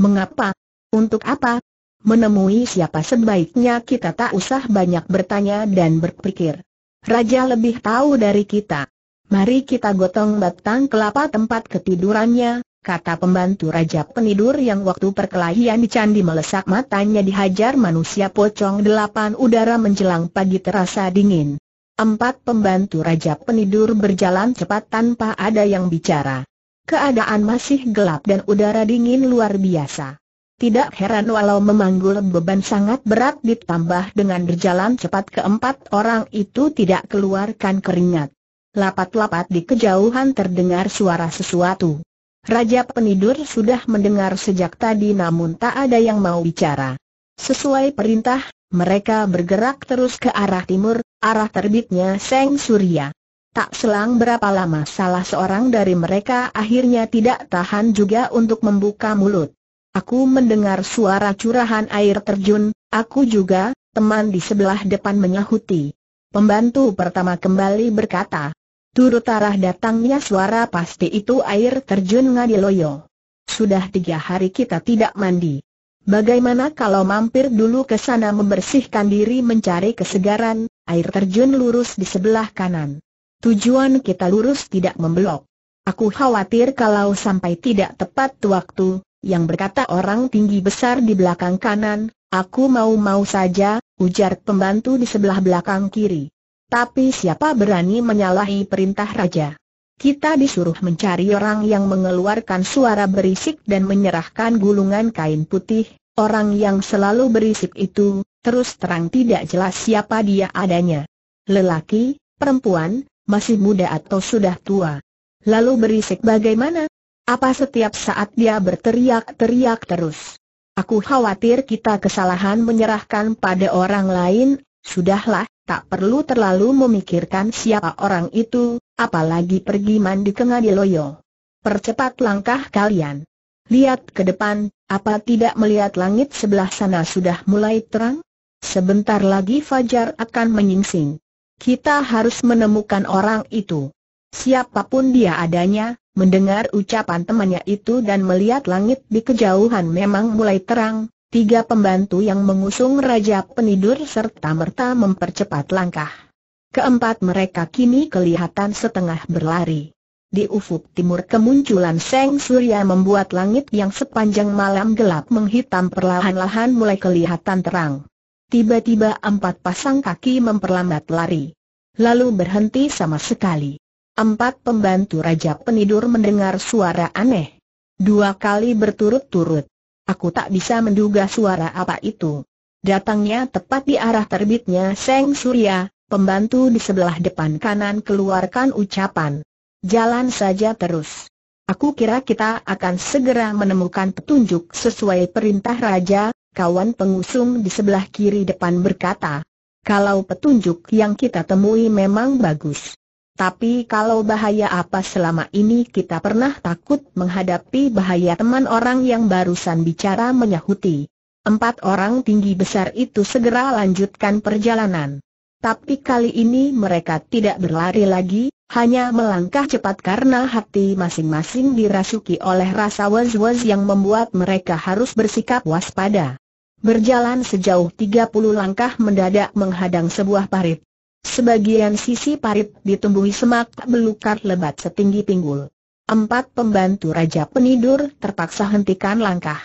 Mengapa? Untuk apa? Menemui siapa sebaiknya kita tak usah banyak bertanya dan berpikir. Raja lebih tahu dari kita. Mari kita gotong batang kelapa tempat ketidurannya, kata pembantu Raja Penidur yang waktu perkelahian di Candi melesak matanya dihajar manusia pocong delapan udara menjelang pagi terasa dingin. Empat pembantu Raja Penidur berjalan cepat tanpa ada yang bicara. Keadaan masih gelap dan udara dingin luar biasa. Tidak heran walau memanggul beban sangat berat ditambah dengan berjalan cepat keempat orang itu tidak keluarkan keringat. Lapat-lapat di kejauhan terdengar suara sesuatu. Raja penidur sudah mendengar sejak tadi namun tak ada yang mau bicara. Sesuai perintah, mereka bergerak terus ke arah timur, arah terbitnya Seng Surya. Tak selang berapa lama salah seorang dari mereka akhirnya tidak tahan juga untuk membuka mulut. Aku mendengar suara curahan air terjun, aku juga, teman di sebelah depan menyahuti. Pembantu pertama kembali berkata, turut arah datangnya suara pasti itu air terjun Ngadiloyo. Sudah tiga hari kita tidak mandi. Bagaimana kalau mampir dulu ke sana membersihkan diri mencari kesegaran, air terjun lurus di sebelah kanan. Tujuan kita lurus tidak membelok. Aku khawatir kalau sampai tidak tepat waktu, yang berkata orang tinggi besar di belakang kanan, aku mau-mau saja, ujar pembantu di sebelah belakang kiri. Tapi siapa berani menyalahi perintah raja? Kita disuruh mencari orang yang mengeluarkan suara berisik dan menyerahkan gulungan kain putih, orang yang selalu berisik itu, terus terang tidak jelas siapa dia adanya. Lelaki, perempuan, masih muda atau sudah tua. Lalu berisik bagaimana? Apa setiap saat dia berteriak-teriak terus? Aku khawatir kita kesalahan menyerahkan pada orang lain, sudahlah, tak perlu terlalu memikirkan siapa orang itu, apalagi pergi mandi ke loyo. Percepat langkah kalian. Lihat ke depan, apa tidak melihat langit sebelah sana sudah mulai terang? Sebentar lagi Fajar akan menyingsing. Kita harus menemukan orang itu. Siapapun dia adanya, mendengar ucapan temannya itu dan melihat langit di kejauhan memang mulai terang, tiga pembantu yang mengusung Raja Penidur serta merta mempercepat langkah. Keempat mereka kini kelihatan setengah berlari. Di ufuk timur kemunculan Seng Surya membuat langit yang sepanjang malam gelap menghitam perlahan-lahan mulai kelihatan terang. Tiba-tiba empat pasang kaki memperlambat lari. Lalu berhenti sama sekali. Empat pembantu Raja Penidur mendengar suara aneh. Dua kali berturut-turut. Aku tak bisa menduga suara apa itu. Datangnya tepat di arah terbitnya Seng Surya, pembantu di sebelah depan kanan keluarkan ucapan. Jalan saja terus. Aku kira kita akan segera menemukan petunjuk sesuai perintah Raja, kawan pengusung di sebelah kiri depan berkata, kalau petunjuk yang kita temui memang bagus. Tapi kalau bahaya apa selama ini kita pernah takut menghadapi bahaya teman orang yang barusan bicara menyahuti. Empat orang tinggi besar itu segera lanjutkan perjalanan. Tapi kali ini mereka tidak berlari lagi, hanya melangkah cepat karena hati masing-masing dirasuki oleh rasa was-was yang membuat mereka harus bersikap waspada. Berjalan sejauh 30 langkah mendadak menghadang sebuah parit. Sebagian sisi parit ditumbuhi semak belukar lebat setinggi pinggul. Empat pembantu Raja Penidur terpaksa hentikan langkah.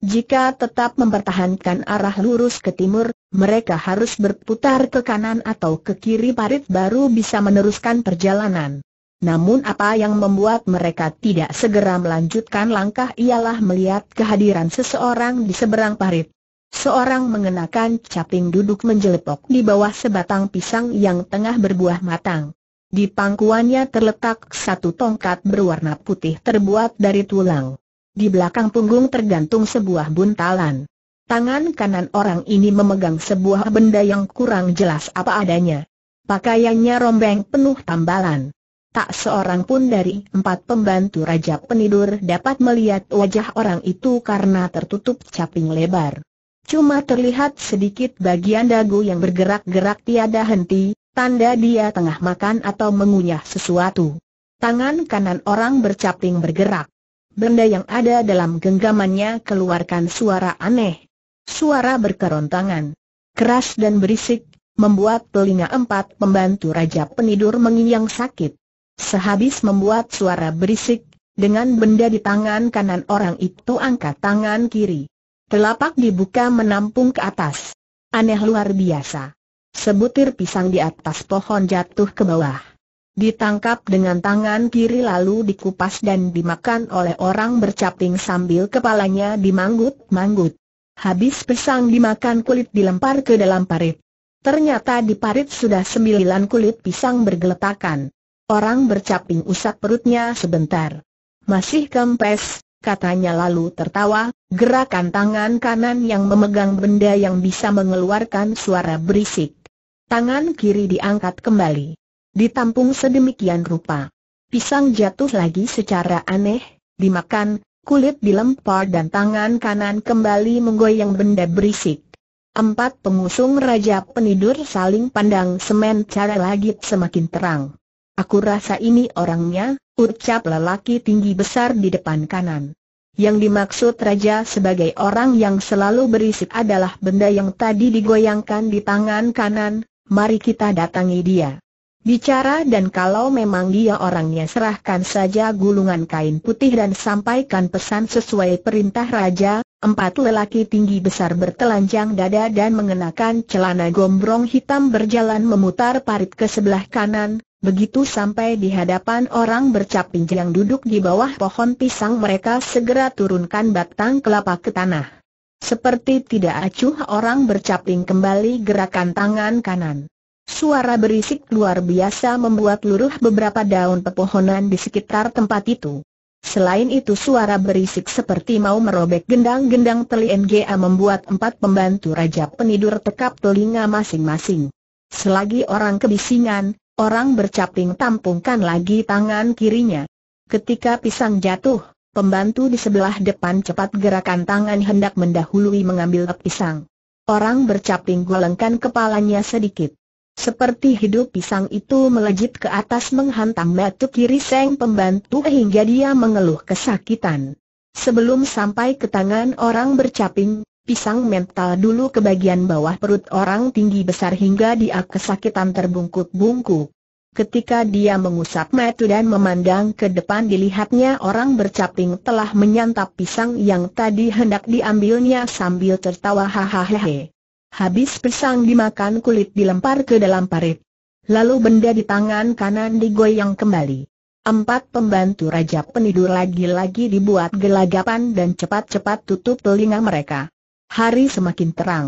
Jika tetap mempertahankan arah lurus ke timur, mereka harus berputar ke kanan atau ke kiri parit baru bisa meneruskan perjalanan. Namun apa yang membuat mereka tidak segera melanjutkan langkah ialah melihat kehadiran seseorang di seberang parit. Seorang mengenakan caping duduk menjelepok di bawah sebatang pisang yang tengah berbuah matang. Di pangkuannya terletak satu tongkat berwarna putih terbuat dari tulang. Di belakang punggung tergantung sebuah buntalan. Tangan kanan orang ini memegang sebuah benda yang kurang jelas apa adanya. Pakaiannya rombeng penuh tambalan. Tak seorang pun dari empat pembantu Raja Penidur dapat melihat wajah orang itu karena tertutup caping lebar. Cuma terlihat sedikit bagian dagu yang bergerak-gerak tiada henti, tanda dia tengah makan atau mengunyah sesuatu. Tangan kanan orang bercaping bergerak. Benda yang ada dalam genggamannya keluarkan suara aneh. Suara berkerontangan. Keras dan berisik, membuat telinga empat pembantu Raja Penidur menginyang sakit. Sehabis membuat suara berisik, dengan benda di tangan kanan orang itu angkat tangan kiri. Telapak dibuka menampung ke atas. Aneh luar biasa. Sebutir pisang di atas pohon jatuh ke bawah ditangkap dengan tangan kiri lalu dikupas dan dimakan oleh orang bercaping sambil kepalanya dimanggut-manggut. Habis pisang dimakan kulit dilempar ke dalam parit. Ternyata di parit sudah sembilan kulit pisang bergeletakan. Orang bercaping usap perutnya sebentar. Masih kempes, katanya lalu tertawa, gerakan tangan kanan yang memegang benda yang bisa mengeluarkan suara berisik. Tangan kiri diangkat kembali. Ditampung sedemikian rupa. Pisang jatuh lagi secara aneh, dimakan, kulit dilempar dan tangan kanan kembali menggoyang benda berisik. Empat pengusung Raja Penidur saling pandang semen cara lagi semakin terang. Aku rasa ini orangnya, ucap lelaki tinggi besar di depan kanan. Yang dimaksud Raja sebagai orang yang selalu berisik adalah benda yang tadi digoyangkan di tangan kanan, mari kita datangi dia. Bicara dan kalau memang dia orangnya serahkan saja gulungan kain putih dan sampaikan pesan sesuai perintah raja, empat lelaki tinggi besar bertelanjang dada dan mengenakan celana gombrong hitam berjalan memutar parit ke sebelah kanan, begitu sampai di hadapan orang bercaping yang duduk di bawah pohon pisang mereka segera turunkan batang kelapa ke tanah. Seperti tidak acuh orang bercaping kembali gerakan tangan kanan. Suara berisik luar biasa membuat luruh beberapa daun pepohonan di sekitar tempat itu. Selain itu suara berisik seperti mau merobek gendang-gendang teli NGA membuat empat pembantu Raja Penidur tekap telinga masing-masing. Selagi orang kebisingan, orang bercaping tampungkan lagi tangan kirinya. Ketika pisang jatuh, pembantu di sebelah depan cepat gerakan tangan hendak mendahului mengambil pisang. Orang bercaping golengkan kepalanya sedikit. Seperti hidup pisang itu melejit ke atas menghantam metu kiri Seng pembantu hingga dia mengeluh kesakitan. Sebelum sampai ke tangan orang bercaping, pisang mental dulu ke bagian bawah perut orang tinggi besar hingga dia kesakitan terbungkuk-bungkuk. Ketika dia mengusap metu dan memandang ke depan dilihatnya orang bercaping telah menyantap pisang yang tadi hendak diambilnya sambil tertawa hahaha. Habis pisang dimakan kulit dilempar ke dalam parit. Lalu benda di tangan kanan digoyang kembali. Empat pembantu Raja Penidur lagi-lagi dibuat gelagapan dan cepat-cepat tutup telinga mereka. Hari semakin terang.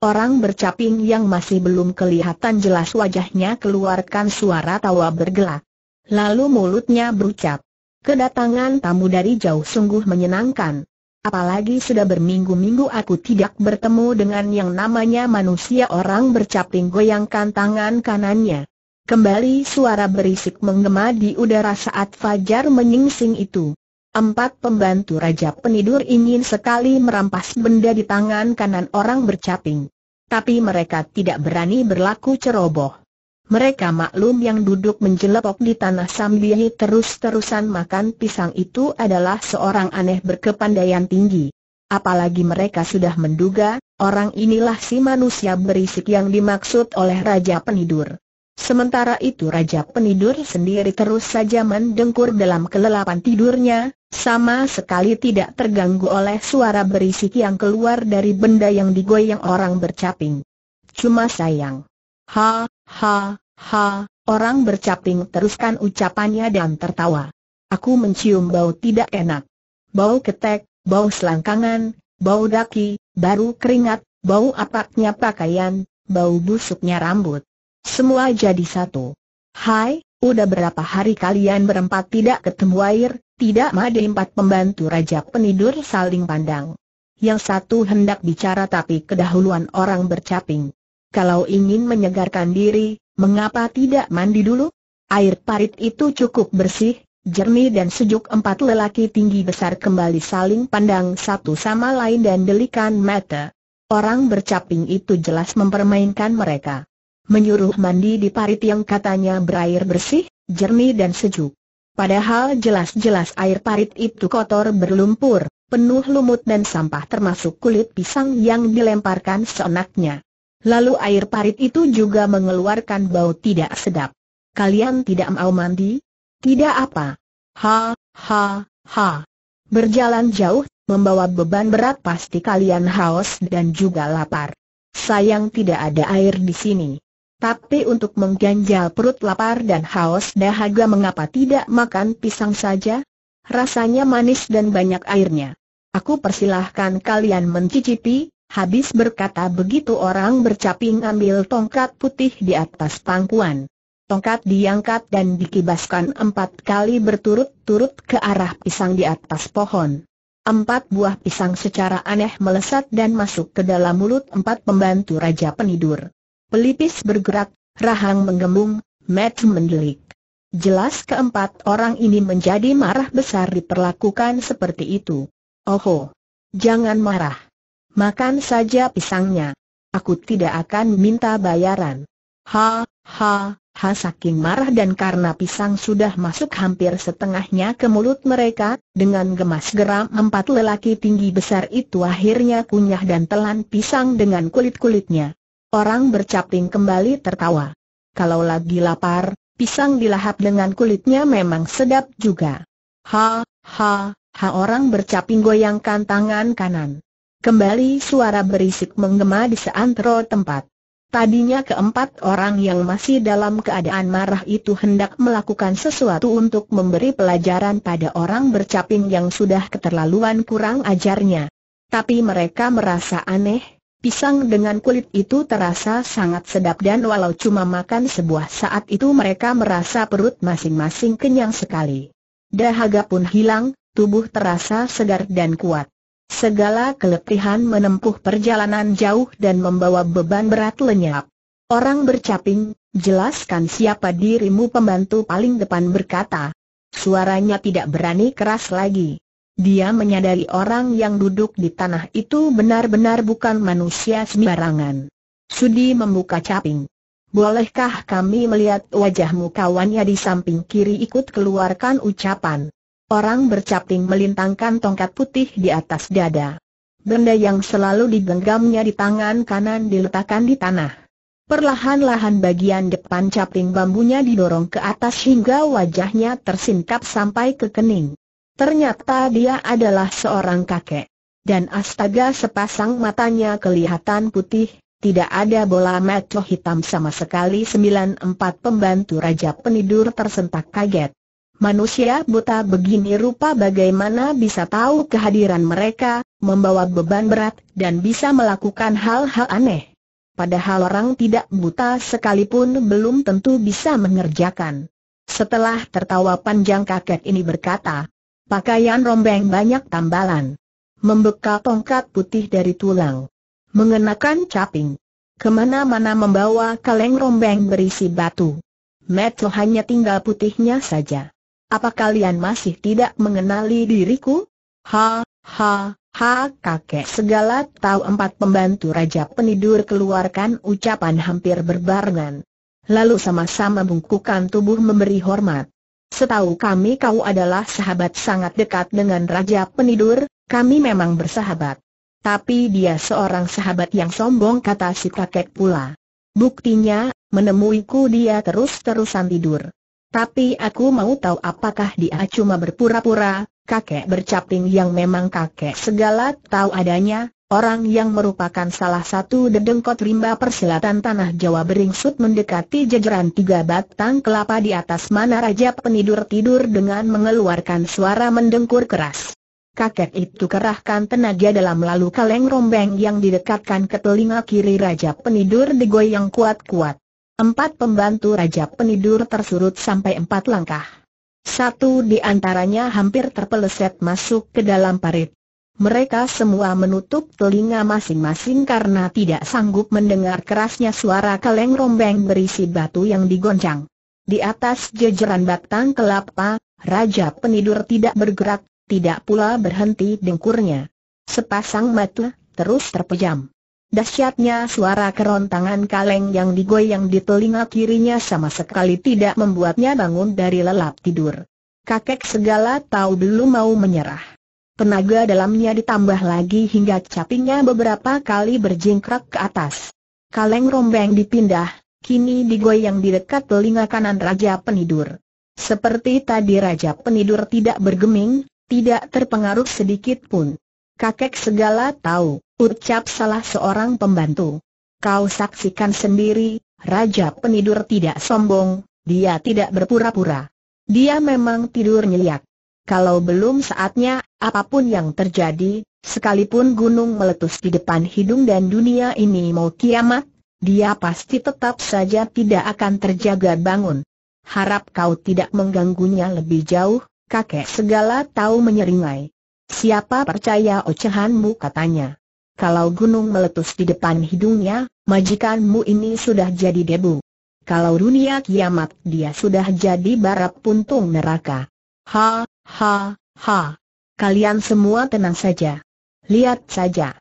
Orang bercaping yang masih belum kelihatan jelas wajahnya keluarkan suara tawa bergelak. Lalu mulutnya berucap. Kedatangan tamu dari jauh sungguh menyenangkan. Apalagi sudah berminggu-minggu aku tidak bertemu dengan yang namanya manusia orang bercaping goyangkan tangan kanannya. Kembali suara berisik menggema di udara saat Fajar menyingsing itu. Empat pembantu Raja Penidur ingin sekali merampas benda di tangan kanan orang bercaping. Tapi mereka tidak berani berlaku ceroboh. Mereka maklum yang duduk menjelepok di tanah sambil terus-terusan makan pisang itu adalah seorang aneh berkepandaian tinggi. Apalagi mereka sudah menduga, orang inilah si manusia berisik yang dimaksud oleh Raja Penidur. Sementara itu Raja Penidur sendiri terus saja mendengkur dalam kelelapan tidurnya, sama sekali tidak terganggu oleh suara berisik yang keluar dari benda yang digoyang orang bercaping. Cuma sayang. Ha, ha, ha, orang bercaping teruskan ucapannya dan tertawa. Aku mencium bau tidak enak. Bau ketek, bau selangkangan, bau daki, baru keringat, bau apaknya pakaian, bau busuknya rambut. Semua jadi satu. Hai, udah berapa hari kalian berempat tidak ketemu air, tidak madi empat pembantu raja penidur saling pandang. Yang satu hendak bicara tapi kedahuluan orang bercaping kalau ingin menyegarkan diri, mengapa tidak mandi dulu? Air parit itu cukup bersih, jernih dan sejuk empat lelaki tinggi besar kembali saling pandang satu sama lain dan delikan mata. Orang bercaping itu jelas mempermainkan mereka. Menyuruh mandi di parit yang katanya berair bersih, jernih dan sejuk. Padahal jelas-jelas air parit itu kotor berlumpur, penuh lumut dan sampah termasuk kulit pisang yang dilemparkan seenaknya. Lalu air parit itu juga mengeluarkan bau tidak sedap. Kalian tidak mau mandi? Tidak apa. Ha, ha, ha. Berjalan jauh, membawa beban berat pasti kalian haus dan juga lapar. Sayang tidak ada air di sini. Tapi untuk mengganjal perut lapar dan haus dahaga mengapa tidak makan pisang saja? Rasanya manis dan banyak airnya. Aku persilahkan kalian mencicipi, Habis berkata begitu orang bercaping ambil tongkat putih di atas pangkuan. Tongkat diangkat dan dikibaskan empat kali berturut-turut ke arah pisang di atas pohon. Empat buah pisang secara aneh melesat dan masuk ke dalam mulut empat pembantu Raja Penidur. Pelipis bergerak, rahang menggembung, mata mendelik. Jelas keempat orang ini menjadi marah besar diperlakukan seperti itu. Oho! Jangan marah! Makan saja pisangnya. Aku tidak akan minta bayaran. Ha, ha, ha saking marah dan karena pisang sudah masuk hampir setengahnya ke mulut mereka, dengan gemas geram empat lelaki tinggi besar itu akhirnya kunyah dan telan pisang dengan kulit-kulitnya. Orang bercaping kembali tertawa. Kalau lagi lapar, pisang dilahap dengan kulitnya memang sedap juga. Ha, ha, ha orang bercaping goyangkan tangan kanan. Kembali suara berisik menggema di seantero tempat. Tadinya keempat orang yang masih dalam keadaan marah itu hendak melakukan sesuatu untuk memberi pelajaran pada orang bercaping yang sudah keterlaluan kurang ajarnya. Tapi mereka merasa aneh, pisang dengan kulit itu terasa sangat sedap dan walau cuma makan sebuah saat itu mereka merasa perut masing-masing kenyang sekali. Dahaga pun hilang, tubuh terasa segar dan kuat. Segala keletihan menempuh perjalanan jauh dan membawa beban berat lenyap. Orang bercaping, jelaskan siapa dirimu pembantu paling depan berkata. Suaranya tidak berani keras lagi. Dia menyadari orang yang duduk di tanah itu benar-benar bukan manusia sembarangan. Sudi membuka caping. Bolehkah kami melihat wajahmu kawannya di samping kiri ikut keluarkan ucapan. Orang bercaping melintangkan tongkat putih di atas dada. Benda yang selalu digenggamnya di tangan kanan diletakkan di tanah. Perlahan-lahan bagian depan caping bambunya didorong ke atas hingga wajahnya tersingkap sampai ke kening. Ternyata dia adalah seorang kakek. Dan astaga sepasang matanya kelihatan putih, tidak ada bola mata hitam sama sekali 94 pembantu Raja Penidur tersentak kaget. Manusia buta begini rupa bagaimana bisa tahu kehadiran mereka, membawa beban berat, dan bisa melakukan hal-hal aneh. Padahal orang tidak buta sekalipun belum tentu bisa mengerjakan. Setelah tertawa panjang kakek ini berkata, pakaian rombeng banyak tambalan. Membekal tongkat putih dari tulang. Mengenakan caping. Kemana-mana membawa kaleng rombeng berisi batu. Metlo hanya tinggal putihnya saja. Apa kalian masih tidak mengenali diriku? Ha, ha, ha kakek segala tahu empat pembantu Raja Penidur keluarkan ucapan hampir berbarengan. Lalu sama-sama bungkukan tubuh memberi hormat. Setahu kami kau adalah sahabat sangat dekat dengan Raja Penidur, kami memang bersahabat. Tapi dia seorang sahabat yang sombong kata si kakek pula. Buktinya, menemuiku dia terus-terusan tidur. Tapi aku mau tahu apakah dia cuma berpura-pura, kakek bercaping yang memang kakek segala tahu adanya, orang yang merupakan salah satu dedengkot rimba persilatan tanah Jawa beringsut mendekati jajaran tiga batang kelapa di atas mana Raja Penidur tidur dengan mengeluarkan suara mendengkur keras. Kakek itu kerahkan tenaga dalam lalu kaleng rombeng yang didekatkan ke telinga kiri Raja Penidur digoyang kuat-kuat. Empat pembantu Raja Penidur tersurut sampai empat langkah. Satu di antaranya hampir terpeleset masuk ke dalam parit. Mereka semua menutup telinga masing-masing karena tidak sanggup mendengar kerasnya suara kaleng rombeng berisi batu yang digoncang. Di atas jejeran batang kelapa, Raja Penidur tidak bergerak, tidak pula berhenti dengkurnya. Sepasang mata terus terpejam. Dasyatnya suara kerontangan kaleng yang digoyang di telinga kirinya sama sekali tidak membuatnya bangun dari lelap tidur. Kakek segala tahu belum mau menyerah. Tenaga dalamnya ditambah lagi hingga capingnya beberapa kali berjingkrak ke atas. Kaleng rombeng dipindah, kini digoyang di dekat telinga kanan Raja Penidur. Seperti tadi Raja Penidur tidak bergeming, tidak terpengaruh sedikit pun. Kakek segala tahu, ucap salah seorang pembantu. Kau saksikan sendiri, Raja Penidur tidak sombong, dia tidak berpura-pura. Dia memang tidur nyenyak. Kalau belum saatnya, apapun yang terjadi, sekalipun gunung meletus di depan hidung dan dunia ini mau kiamat, dia pasti tetap saja tidak akan terjaga bangun. Harap kau tidak mengganggunya lebih jauh, kakek segala tahu menyeringai. Siapa percaya ocehanmu katanya. Kalau gunung meletus di depan hidungnya, majikanmu ini sudah jadi debu. Kalau dunia kiamat dia sudah jadi barap puntung neraka. Ha, ha, ha. Kalian semua tenang saja. Lihat saja.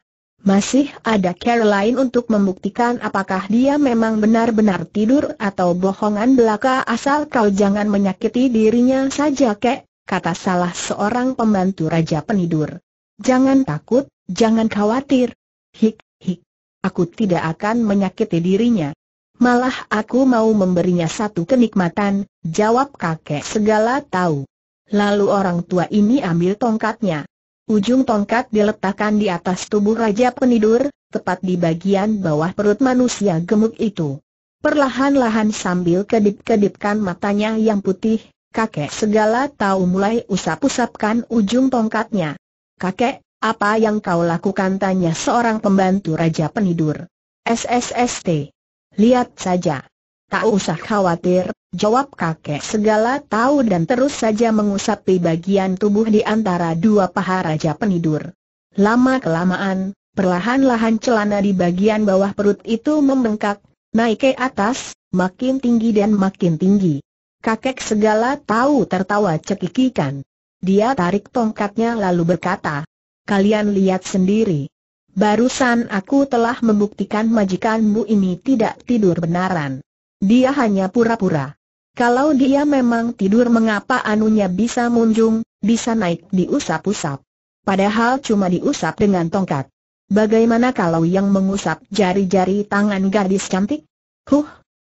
Masih ada Caroline untuk membuktikan apakah dia memang benar-benar tidur atau bohongan belaka asal kau jangan menyakiti dirinya saja kek, kata salah seorang pembantu Raja Penidur. Jangan takut, jangan khawatir. Hik, hik. Aku tidak akan menyakiti dirinya. Malah aku mau memberinya satu kenikmatan, jawab kakek segala tahu. Lalu orang tua ini ambil tongkatnya. Ujung tongkat diletakkan di atas tubuh Raja Penidur, tepat di bagian bawah perut manusia gemuk itu. Perlahan-lahan sambil kedip-kedipkan matanya yang putih, Kakek segala tahu mulai usap-usapkan ujung tongkatnya. Kakek, apa yang kau lakukan tanya seorang pembantu Raja Penidur. SSST. Lihat saja. Tak usah khawatir, jawab kakek segala tahu dan terus saja mengusap di bagian tubuh di antara dua paha Raja Penidur. Lama-kelamaan, perlahan-lahan celana di bagian bawah perut itu membengkak, naik ke atas, makin tinggi dan makin tinggi. Kakek segala tahu tertawa cekikikan. Dia tarik tongkatnya lalu berkata, Kalian lihat sendiri. Barusan aku telah membuktikan majikanmu ini tidak tidur benaran. Dia hanya pura-pura. Kalau dia memang tidur mengapa anunya bisa munjung, bisa naik diusap-usap. Padahal cuma diusap dengan tongkat. Bagaimana kalau yang mengusap jari-jari tangan gadis cantik? Huh,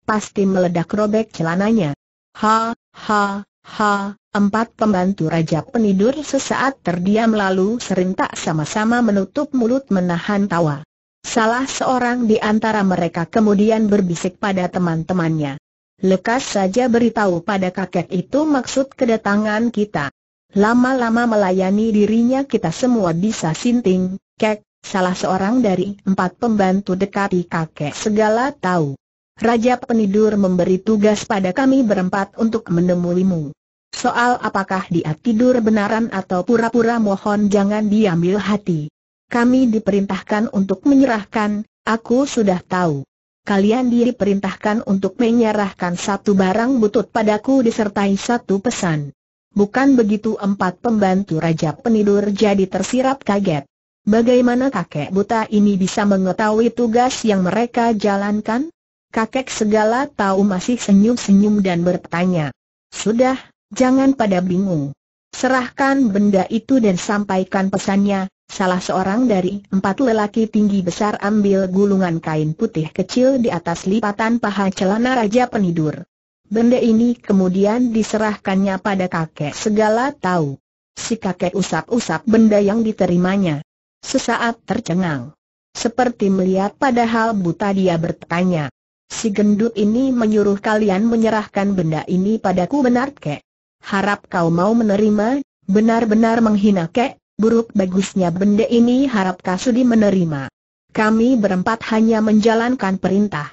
pasti meledak robek celananya. Ha, ha, ha, empat pembantu Raja Penidur sesaat terdiam lalu serentak sama-sama menutup mulut menahan tawa. Salah seorang di antara mereka kemudian berbisik pada teman-temannya. Lekas saja beritahu pada kakek itu maksud kedatangan kita. Lama-lama melayani dirinya kita semua bisa sinting, kek, salah seorang dari empat pembantu dekati kakek segala tahu. Raja Penidur memberi tugas pada kami berempat untuk menemuimu. Soal apakah dia tidur benaran atau pura-pura mohon jangan diambil hati. Kami diperintahkan untuk menyerahkan, aku sudah tahu. Kalian diperintahkan untuk menyerahkan satu barang butut padaku disertai satu pesan. Bukan begitu empat pembantu Raja Penidur jadi tersirap kaget. Bagaimana kakek buta ini bisa mengetahui tugas yang mereka jalankan? kakek segala tahu masih senyum-senyum dan bertanya. Sudah, jangan pada bingung. Serahkan benda itu dan sampaikan pesannya, salah seorang dari empat lelaki tinggi besar ambil gulungan kain putih kecil di atas lipatan paha celana Raja Penidur. Benda ini kemudian diserahkannya pada kakek segala tahu. Si kakek usap-usap benda yang diterimanya. Sesaat tercengang. Seperti melihat padahal buta dia bertanya, Si gendut ini menyuruh kalian menyerahkan benda ini padaku benar kek? Harap kau mau menerima, benar-benar menghina kek, buruk bagusnya benda ini harap kasudi menerima. Kami berempat hanya menjalankan perintah.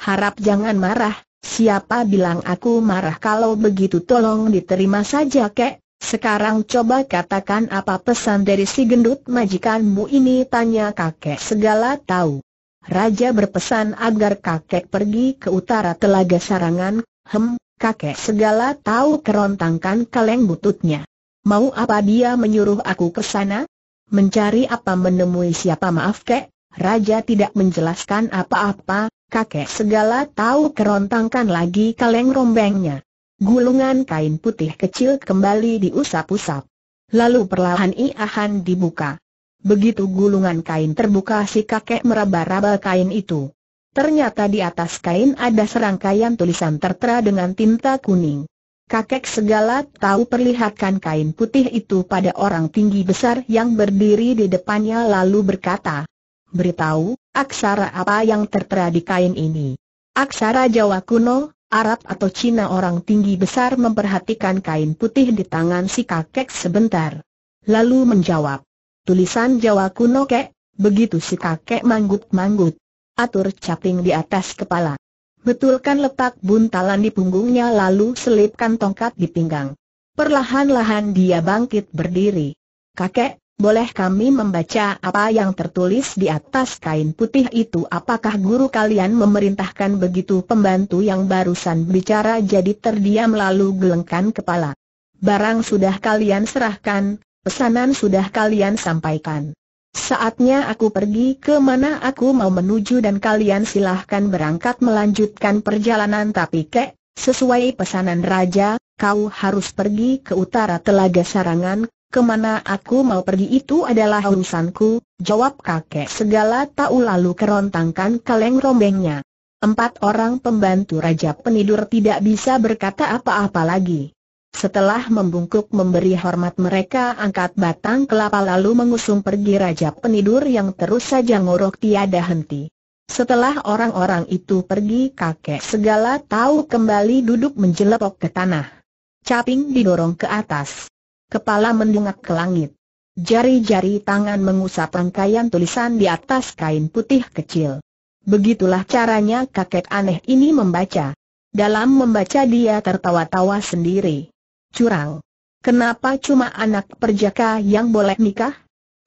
Harap jangan marah, siapa bilang aku marah kalau begitu tolong diterima saja kek. Sekarang coba katakan apa pesan dari si gendut majikanmu ini tanya kakek segala tahu. Raja berpesan agar kakek pergi ke utara telaga sarangan, hem, kakek segala tahu kerontangkan kaleng bututnya. Mau apa dia menyuruh aku ke sana? Mencari apa menemui siapa maaf kek? Raja tidak menjelaskan apa-apa, kakek segala tahu kerontangkan lagi kaleng rombengnya. Gulungan kain putih kecil kembali diusap-usap. Lalu perlahan iahan dibuka. Begitu gulungan kain terbuka si kakek meraba-raba kain itu. Ternyata di atas kain ada serangkaian tulisan tertera dengan tinta kuning. Kakek segala tahu perlihatkan kain putih itu pada orang tinggi besar yang berdiri di depannya lalu berkata, Beritahu, aksara apa yang tertera di kain ini? Aksara Jawa kuno, Arab atau Cina orang tinggi besar memperhatikan kain putih di tangan si kakek sebentar. Lalu menjawab, Tulisan Jawa kuno kek, begitu si kakek manggut-manggut. Atur caping di atas kepala. Betulkan letak buntalan di punggungnya lalu selipkan tongkat di pinggang. Perlahan-lahan dia bangkit berdiri. Kakek, boleh kami membaca apa yang tertulis di atas kain putih itu? Apakah guru kalian memerintahkan begitu pembantu yang barusan bicara jadi terdiam lalu gelengkan kepala? Barang sudah kalian serahkan, Pesanan sudah kalian sampaikan. Saatnya aku pergi ke mana aku mau menuju dan kalian silahkan berangkat melanjutkan perjalanan tapi kek, sesuai pesanan raja, kau harus pergi ke utara Telaga Sarangan, kemana aku mau pergi itu adalah urusanku, jawab kakek segala tahu lalu kerontangkan kaleng rombengnya. Empat orang pembantu Raja Penidur tidak bisa berkata apa-apa lagi. Setelah membungkuk memberi hormat mereka angkat batang kelapa lalu mengusung pergi Raja Penidur yang terus saja ngorok tiada henti. Setelah orang-orang itu pergi kakek segala tahu kembali duduk menjelepok ke tanah. Caping didorong ke atas. Kepala mendungak ke langit. Jari-jari tangan mengusap rangkaian tulisan di atas kain putih kecil. Begitulah caranya kakek aneh ini membaca. Dalam membaca dia tertawa-tawa sendiri curang. Kenapa cuma anak perjaka yang boleh nikah?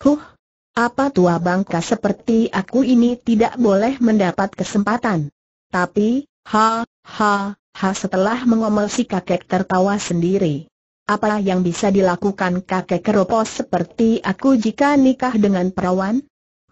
Huh, apa tua bangka seperti aku ini tidak boleh mendapat kesempatan? Tapi, ha, ha, ha setelah mengomel si kakek tertawa sendiri. Apa yang bisa dilakukan kakek keropos seperti aku jika nikah dengan perawan?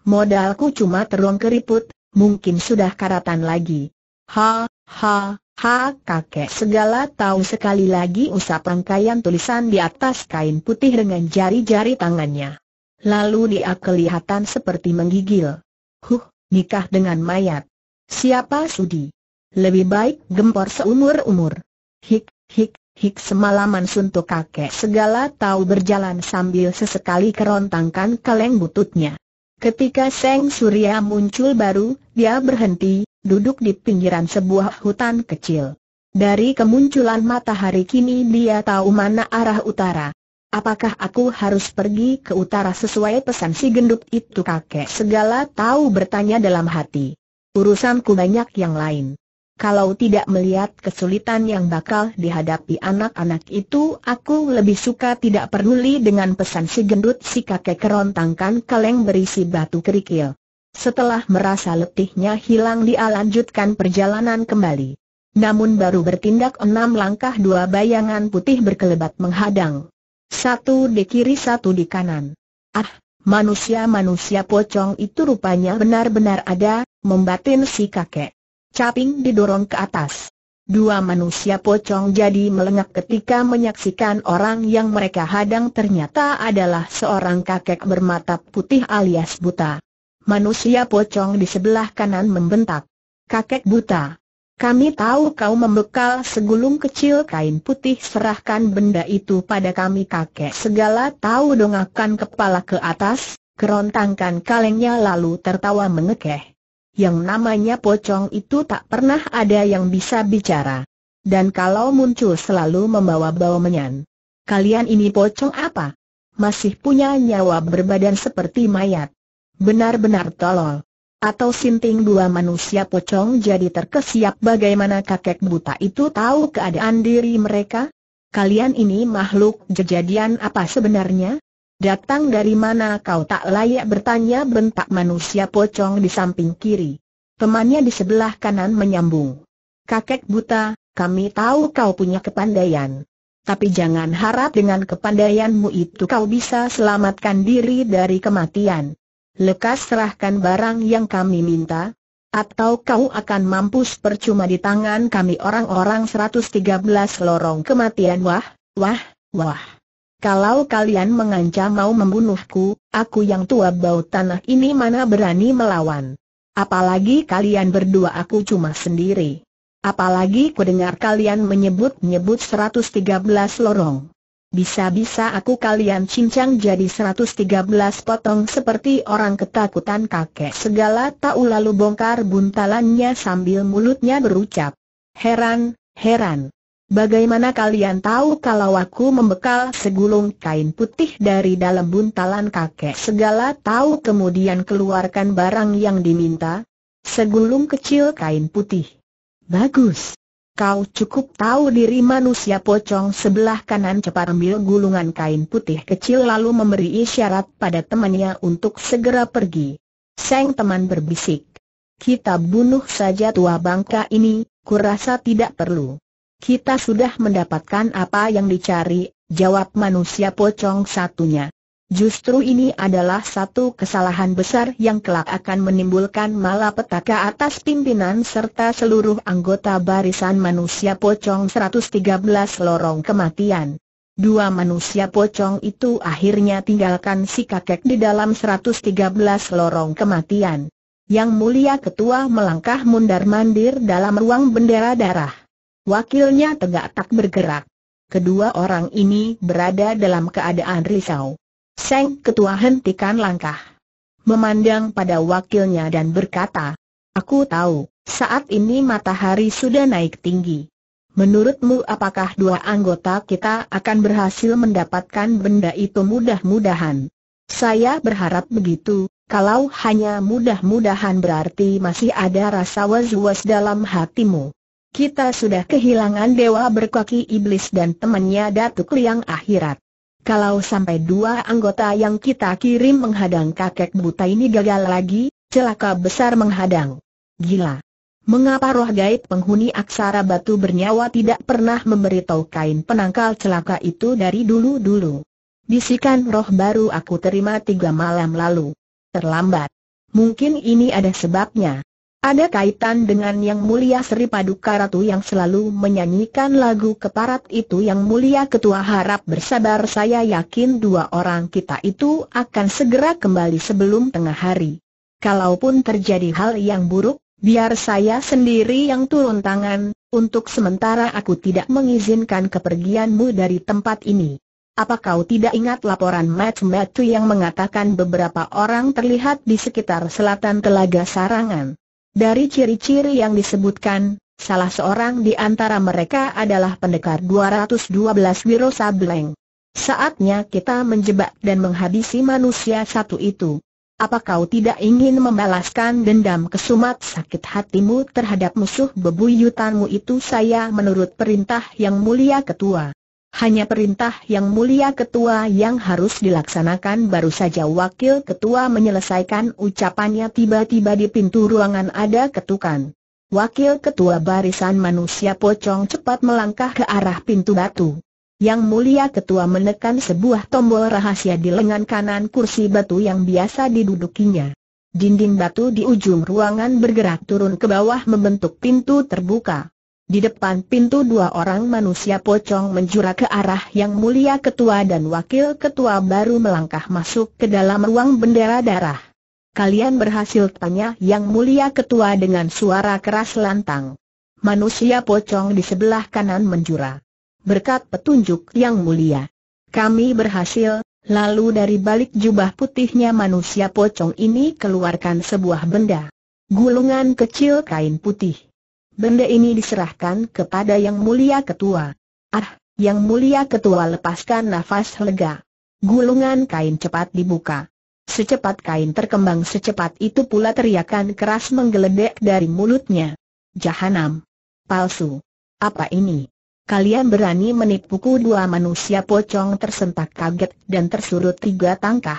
Modalku cuma terong keriput, mungkin sudah karatan lagi. Ha, Ha, ha kakek segala tahu sekali lagi usap rangkaian tulisan di atas kain putih dengan jari-jari tangannya. Lalu dia kelihatan seperti menggigil. Huh, nikah dengan mayat. Siapa sudi? Lebih baik gempor seumur-umur. Hik, hik, hik semalaman suntuk kakek segala tahu berjalan sambil sesekali kerontangkan kaleng bututnya. Ketika Seng Surya muncul baru, dia berhenti, duduk di pinggiran sebuah hutan kecil. Dari kemunculan matahari kini dia tahu mana arah utara. Apakah aku harus pergi ke utara sesuai pesan si gendut itu kakek segala tahu bertanya dalam hati. Urusanku banyak yang lain. Kalau tidak melihat kesulitan yang bakal dihadapi anak-anak itu aku lebih suka tidak peduli dengan pesan si gendut si kakek kerontangkan kaleng berisi batu kerikil. Setelah merasa letihnya hilang dia lanjutkan perjalanan kembali. Namun baru bertindak enam langkah dua bayangan putih berkelebat menghadang. Satu di kiri satu di kanan. Ah, manusia-manusia pocong itu rupanya benar-benar ada, membatin si kakek. Caping didorong ke atas. Dua manusia pocong jadi melengak ketika menyaksikan orang yang mereka hadang ternyata adalah seorang kakek bermata putih alias buta. Manusia pocong di sebelah kanan membentak. Kakek buta. Kami tahu kau membekal segulung kecil kain putih serahkan benda itu pada kami kakek segala tahu dongakan kepala ke atas, kerontangkan kalengnya lalu tertawa mengekeh. Yang namanya pocong itu tak pernah ada yang bisa bicara. Dan kalau muncul selalu membawa bau menyan. Kalian ini pocong apa? Masih punya nyawa berbadan seperti mayat. Benar-benar tolol. Atau sinting dua manusia pocong jadi terkesiap bagaimana kakek buta itu tahu keadaan diri mereka? Kalian ini makhluk jejadian apa sebenarnya? Datang dari mana kau tak layak bertanya bentak manusia pocong di samping kiri. Temannya di sebelah kanan menyambung. Kakek buta, kami tahu kau punya kepandaian. Tapi jangan harap dengan kepandaianmu itu kau bisa selamatkan diri dari kematian lekas serahkan barang yang kami minta, atau kau akan mampus percuma di tangan kami orang-orang 113 lorong kematian wah, wah, wah. Kalau kalian mengancam mau membunuhku, aku yang tua bau tanah ini mana berani melawan. Apalagi kalian berdua aku cuma sendiri. Apalagi ku dengar kalian menyebut-nyebut 113 lorong. Bisa-bisa aku kalian cincang jadi 113 potong seperti orang ketakutan kakek segala tahu lalu bongkar buntalannya sambil mulutnya berucap. Heran, heran. Bagaimana kalian tahu kalau aku membekal segulung kain putih dari dalam buntalan kakek segala tahu kemudian keluarkan barang yang diminta? Segulung kecil kain putih. Bagus. Kau cukup tahu diri manusia pocong sebelah kanan cepat ambil gulungan kain putih kecil lalu memberi isyarat pada temannya untuk segera pergi. Seng teman berbisik. Kita bunuh saja tua bangka ini, kurasa tidak perlu. Kita sudah mendapatkan apa yang dicari, jawab manusia pocong satunya. Justru ini adalah satu kesalahan besar yang kelak akan menimbulkan malapetaka atas pimpinan serta seluruh anggota barisan manusia pocong 113 lorong kematian. Dua manusia pocong itu akhirnya tinggalkan si kakek di dalam 113 lorong kematian. Yang mulia ketua melangkah mundar-mandir dalam ruang bendera darah. Wakilnya tegak tak bergerak. Kedua orang ini berada dalam keadaan risau. Seng Ketua hentikan langkah. Memandang pada wakilnya dan berkata, Aku tahu, saat ini matahari sudah naik tinggi. Menurutmu apakah dua anggota kita akan berhasil mendapatkan benda itu mudah-mudahan? Saya berharap begitu, kalau hanya mudah-mudahan berarti masih ada rasa was-was dalam hatimu. Kita sudah kehilangan dewa berkaki iblis dan temannya Datuk Liang Akhirat. Kalau sampai dua anggota yang kita kirim menghadang kakek buta ini gagal lagi, celaka besar menghadang. Gila. Mengapa roh gaib penghuni aksara batu bernyawa tidak pernah memberitahu kain penangkal celaka itu dari dulu-dulu? Bisikan roh baru aku terima tiga malam lalu. Terlambat. Mungkin ini ada sebabnya. Ada kaitan dengan yang mulia Sri Paduka Ratu yang selalu menyanyikan lagu keparat itu yang mulia ketua harap bersabar saya yakin dua orang kita itu akan segera kembali sebelum tengah hari. Kalaupun terjadi hal yang buruk, biar saya sendiri yang turun tangan, untuk sementara aku tidak mengizinkan kepergianmu dari tempat ini. Apa kau tidak ingat laporan Matt Matthew yang mengatakan beberapa orang terlihat di sekitar selatan Telaga Sarangan? Dari ciri-ciri yang disebutkan, salah seorang di antara mereka adalah pendekar 212 Wiro Sableng. Saatnya kita menjebak dan menghabisi manusia satu itu. Apa kau tidak ingin membalaskan dendam kesumat sakit hatimu terhadap musuh bebuyutanmu itu? Saya menurut perintah yang mulia ketua hanya perintah yang mulia ketua yang harus dilaksanakan baru saja wakil ketua menyelesaikan ucapannya tiba-tiba di pintu ruangan ada ketukan. Wakil ketua barisan manusia pocong cepat melangkah ke arah pintu batu. Yang mulia ketua menekan sebuah tombol rahasia di lengan kanan kursi batu yang biasa didudukinya. Dinding batu di ujung ruangan bergerak turun ke bawah membentuk pintu terbuka. Di depan pintu dua orang manusia pocong menjura ke arah yang mulia ketua dan wakil ketua baru melangkah masuk ke dalam ruang bendera darah. Kalian berhasil tanya yang mulia ketua dengan suara keras lantang. Manusia pocong di sebelah kanan menjura. Berkat petunjuk yang mulia. Kami berhasil, lalu dari balik jubah putihnya manusia pocong ini keluarkan sebuah benda. Gulungan kecil kain putih benda ini diserahkan kepada Yang Mulia Ketua. Ah, Yang Mulia Ketua lepaskan nafas lega. Gulungan kain cepat dibuka. Secepat kain terkembang secepat itu pula teriakan keras menggeledek dari mulutnya. Jahanam. Palsu. Apa ini? Kalian berani menipuku dua manusia pocong tersentak kaget dan tersurut tiga tangkah.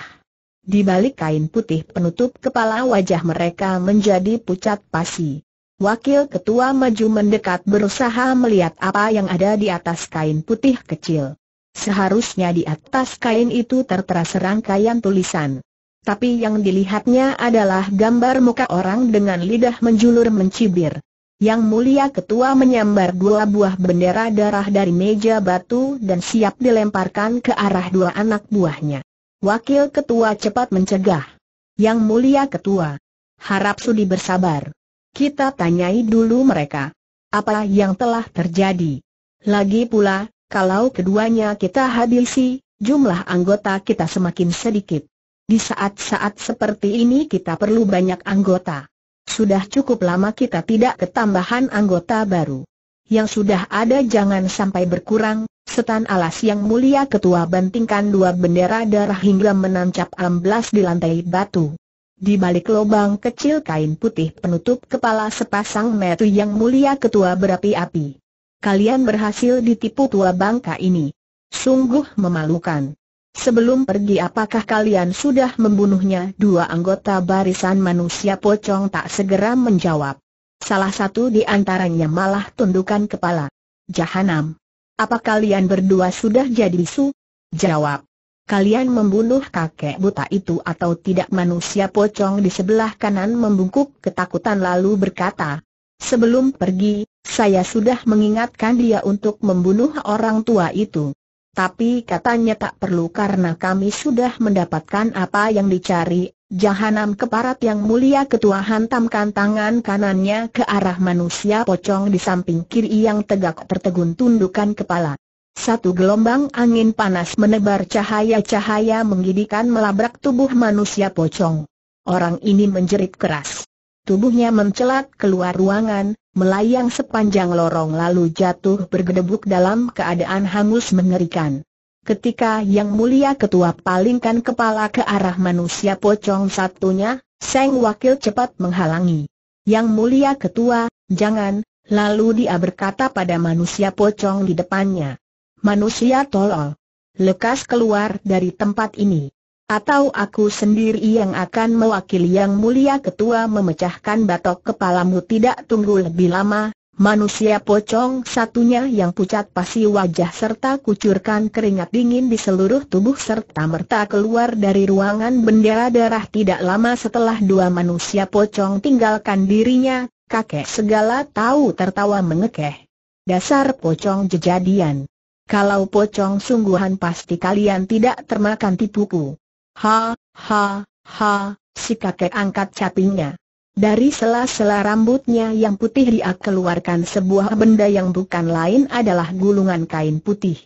Di balik kain putih penutup kepala wajah mereka menjadi pucat pasi. Wakil Ketua maju mendekat berusaha melihat apa yang ada di atas kain putih kecil. Seharusnya di atas kain itu tertera serangkaian tulisan. Tapi yang dilihatnya adalah gambar muka orang dengan lidah menjulur mencibir. Yang mulia ketua menyambar dua buah bendera darah dari meja batu dan siap dilemparkan ke arah dua anak buahnya. Wakil ketua cepat mencegah. Yang mulia ketua, harap sudi bersabar. Kita tanyai dulu mereka. Apa yang telah terjadi? Lagi pula, kalau keduanya kita habisi, jumlah anggota kita semakin sedikit. Di saat-saat seperti ini kita perlu banyak anggota. Sudah cukup lama kita tidak ketambahan anggota baru. Yang sudah ada jangan sampai berkurang, setan alas yang mulia ketua bantingkan dua bendera darah hingga menancap amblas di lantai batu. Di balik lubang kecil kain putih penutup kepala sepasang metu yang mulia ketua berapi-api. Kalian berhasil ditipu tua bangka ini. Sungguh memalukan. Sebelum pergi apakah kalian sudah membunuhnya? Dua anggota barisan manusia pocong tak segera menjawab. Salah satu di antaranya malah tundukkan kepala. Jahanam. Apa kalian berdua sudah jadi su? Jawab kalian membunuh kakek buta itu atau tidak manusia pocong di sebelah kanan membungkuk ketakutan lalu berkata, Sebelum pergi, saya sudah mengingatkan dia untuk membunuh orang tua itu. Tapi katanya tak perlu karena kami sudah mendapatkan apa yang dicari, Jahanam keparat yang mulia ketua hantamkan tangan kanannya ke arah manusia pocong di samping kiri yang tegak tertegun tundukkan kepala. Satu gelombang angin panas menebar cahaya-cahaya menggidikan melabrak tubuh manusia pocong. Orang ini menjerit keras. Tubuhnya mencelat keluar ruangan, melayang sepanjang lorong lalu jatuh bergedebuk dalam keadaan hangus mengerikan. Ketika Yang Mulia Ketua palingkan kepala ke arah manusia pocong satunya, Seng Wakil cepat menghalangi. Yang Mulia Ketua, jangan, lalu dia berkata pada manusia pocong di depannya manusia tolol. Oh, lekas keluar dari tempat ini. Atau aku sendiri yang akan mewakili yang mulia ketua memecahkan batok kepalamu tidak tunggu lebih lama, manusia pocong satunya yang pucat pasi wajah serta kucurkan keringat dingin di seluruh tubuh serta merta keluar dari ruangan bendera darah tidak lama setelah dua manusia pocong tinggalkan dirinya, kakek segala tahu tertawa mengekeh. Dasar pocong jejadian. Kalau pocong sungguhan pasti kalian tidak termakan tipuku. Ha, ha, ha, si kakek angkat capingnya. Dari sela-sela rambutnya yang putih dia keluarkan sebuah benda yang bukan lain adalah gulungan kain putih.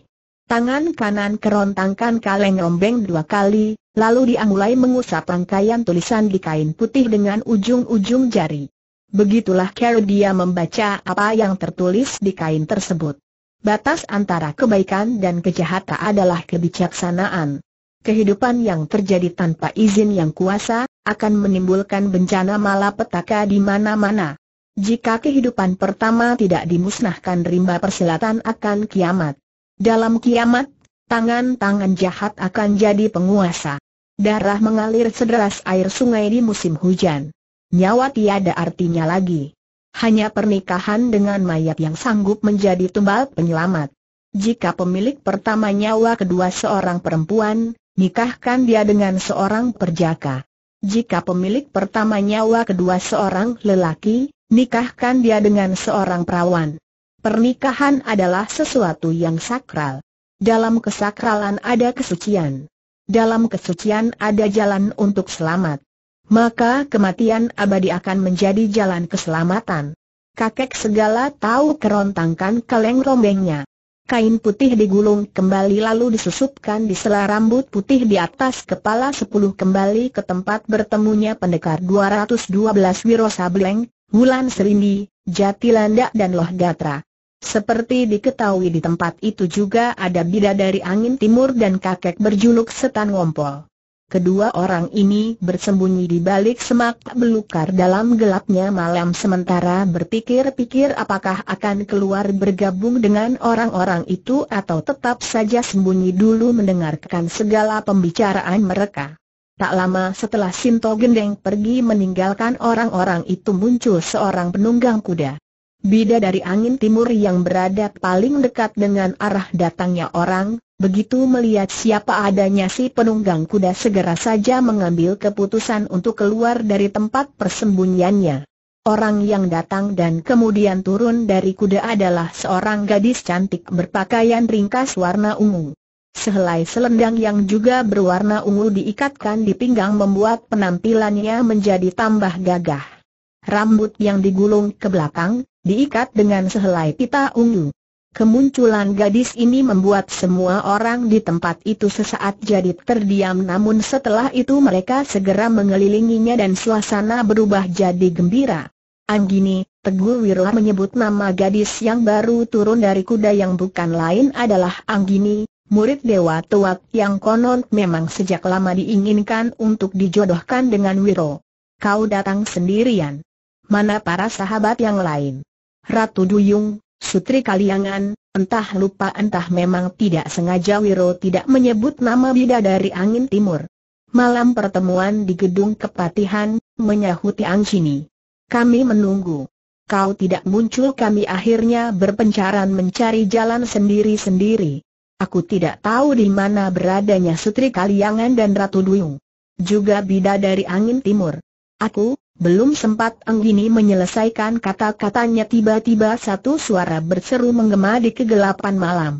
Tangan kanan kerontangkan kaleng ombeng dua kali, lalu dia mulai mengusap rangkaian tulisan di kain putih dengan ujung-ujung jari. Begitulah cara dia membaca apa yang tertulis di kain tersebut. Batas antara kebaikan dan kejahatan adalah kebijaksanaan. Kehidupan yang terjadi tanpa izin yang kuasa, akan menimbulkan bencana malapetaka di mana-mana. Jika kehidupan pertama tidak dimusnahkan rimba persilatan akan kiamat. Dalam kiamat, tangan-tangan jahat akan jadi penguasa. Darah mengalir sederas air sungai di musim hujan. Nyawa tiada artinya lagi. Hanya pernikahan dengan mayat yang sanggup menjadi tumbal penyelamat. Jika pemilik pertama nyawa kedua seorang perempuan, nikahkan dia dengan seorang perjaka. Jika pemilik pertama nyawa kedua seorang lelaki, nikahkan dia dengan seorang perawan. Pernikahan adalah sesuatu yang sakral. Dalam kesakralan ada kesucian. Dalam kesucian ada jalan untuk selamat maka kematian abadi akan menjadi jalan keselamatan. Kakek segala tahu kerontangkan kaleng rombengnya. Kain putih digulung kembali lalu disusupkan di sela rambut putih di atas kepala sepuluh kembali ke tempat bertemunya pendekar 212 Wiro Sableng, Wulan Serindi, Jatilanda dan Loh Gatra. Seperti diketahui di tempat itu juga ada bidadari angin timur dan kakek berjuluk setan ngompol. Kedua orang ini bersembunyi di balik semak belukar dalam gelapnya malam sementara berpikir-pikir apakah akan keluar bergabung dengan orang-orang itu atau tetap saja sembunyi dulu mendengarkan segala pembicaraan mereka. Tak lama setelah Sinto Gendeng pergi meninggalkan orang-orang itu muncul seorang penunggang kuda. Bida dari angin timur yang berada paling dekat dengan arah datangnya orang, Begitu melihat siapa adanya si penunggang kuda segera saja mengambil keputusan untuk keluar dari tempat persembunyiannya. Orang yang datang dan kemudian turun dari kuda adalah seorang gadis cantik berpakaian ringkas warna ungu. Sehelai selendang yang juga berwarna ungu diikatkan di pinggang membuat penampilannya menjadi tambah gagah. Rambut yang digulung ke belakang, diikat dengan sehelai pita ungu. Kemunculan gadis ini membuat semua orang di tempat itu sesaat jadi terdiam namun setelah itu mereka segera mengelilinginya dan suasana berubah jadi gembira. Anggini, Teguh Wiro menyebut nama gadis yang baru turun dari kuda yang bukan lain adalah Anggini, murid Dewa Tuat yang konon memang sejak lama diinginkan untuk dijodohkan dengan Wiro. Kau datang sendirian. Mana para sahabat yang lain? Ratu Duyung, Sutri Kaliangan, entah lupa entah memang tidak sengaja Wiro tidak menyebut nama bida dari angin timur. Malam pertemuan di gedung kepatihan, menyahuti Angcini. Kami menunggu. Kau tidak muncul kami akhirnya berpencaran mencari jalan sendiri-sendiri. Aku tidak tahu di mana beradanya Sutri Kaliangan dan Ratu Duyung. Juga bida dari angin timur. Aku, belum sempat Anggini menyelesaikan kata-katanya tiba-tiba satu suara berseru menggema di kegelapan malam.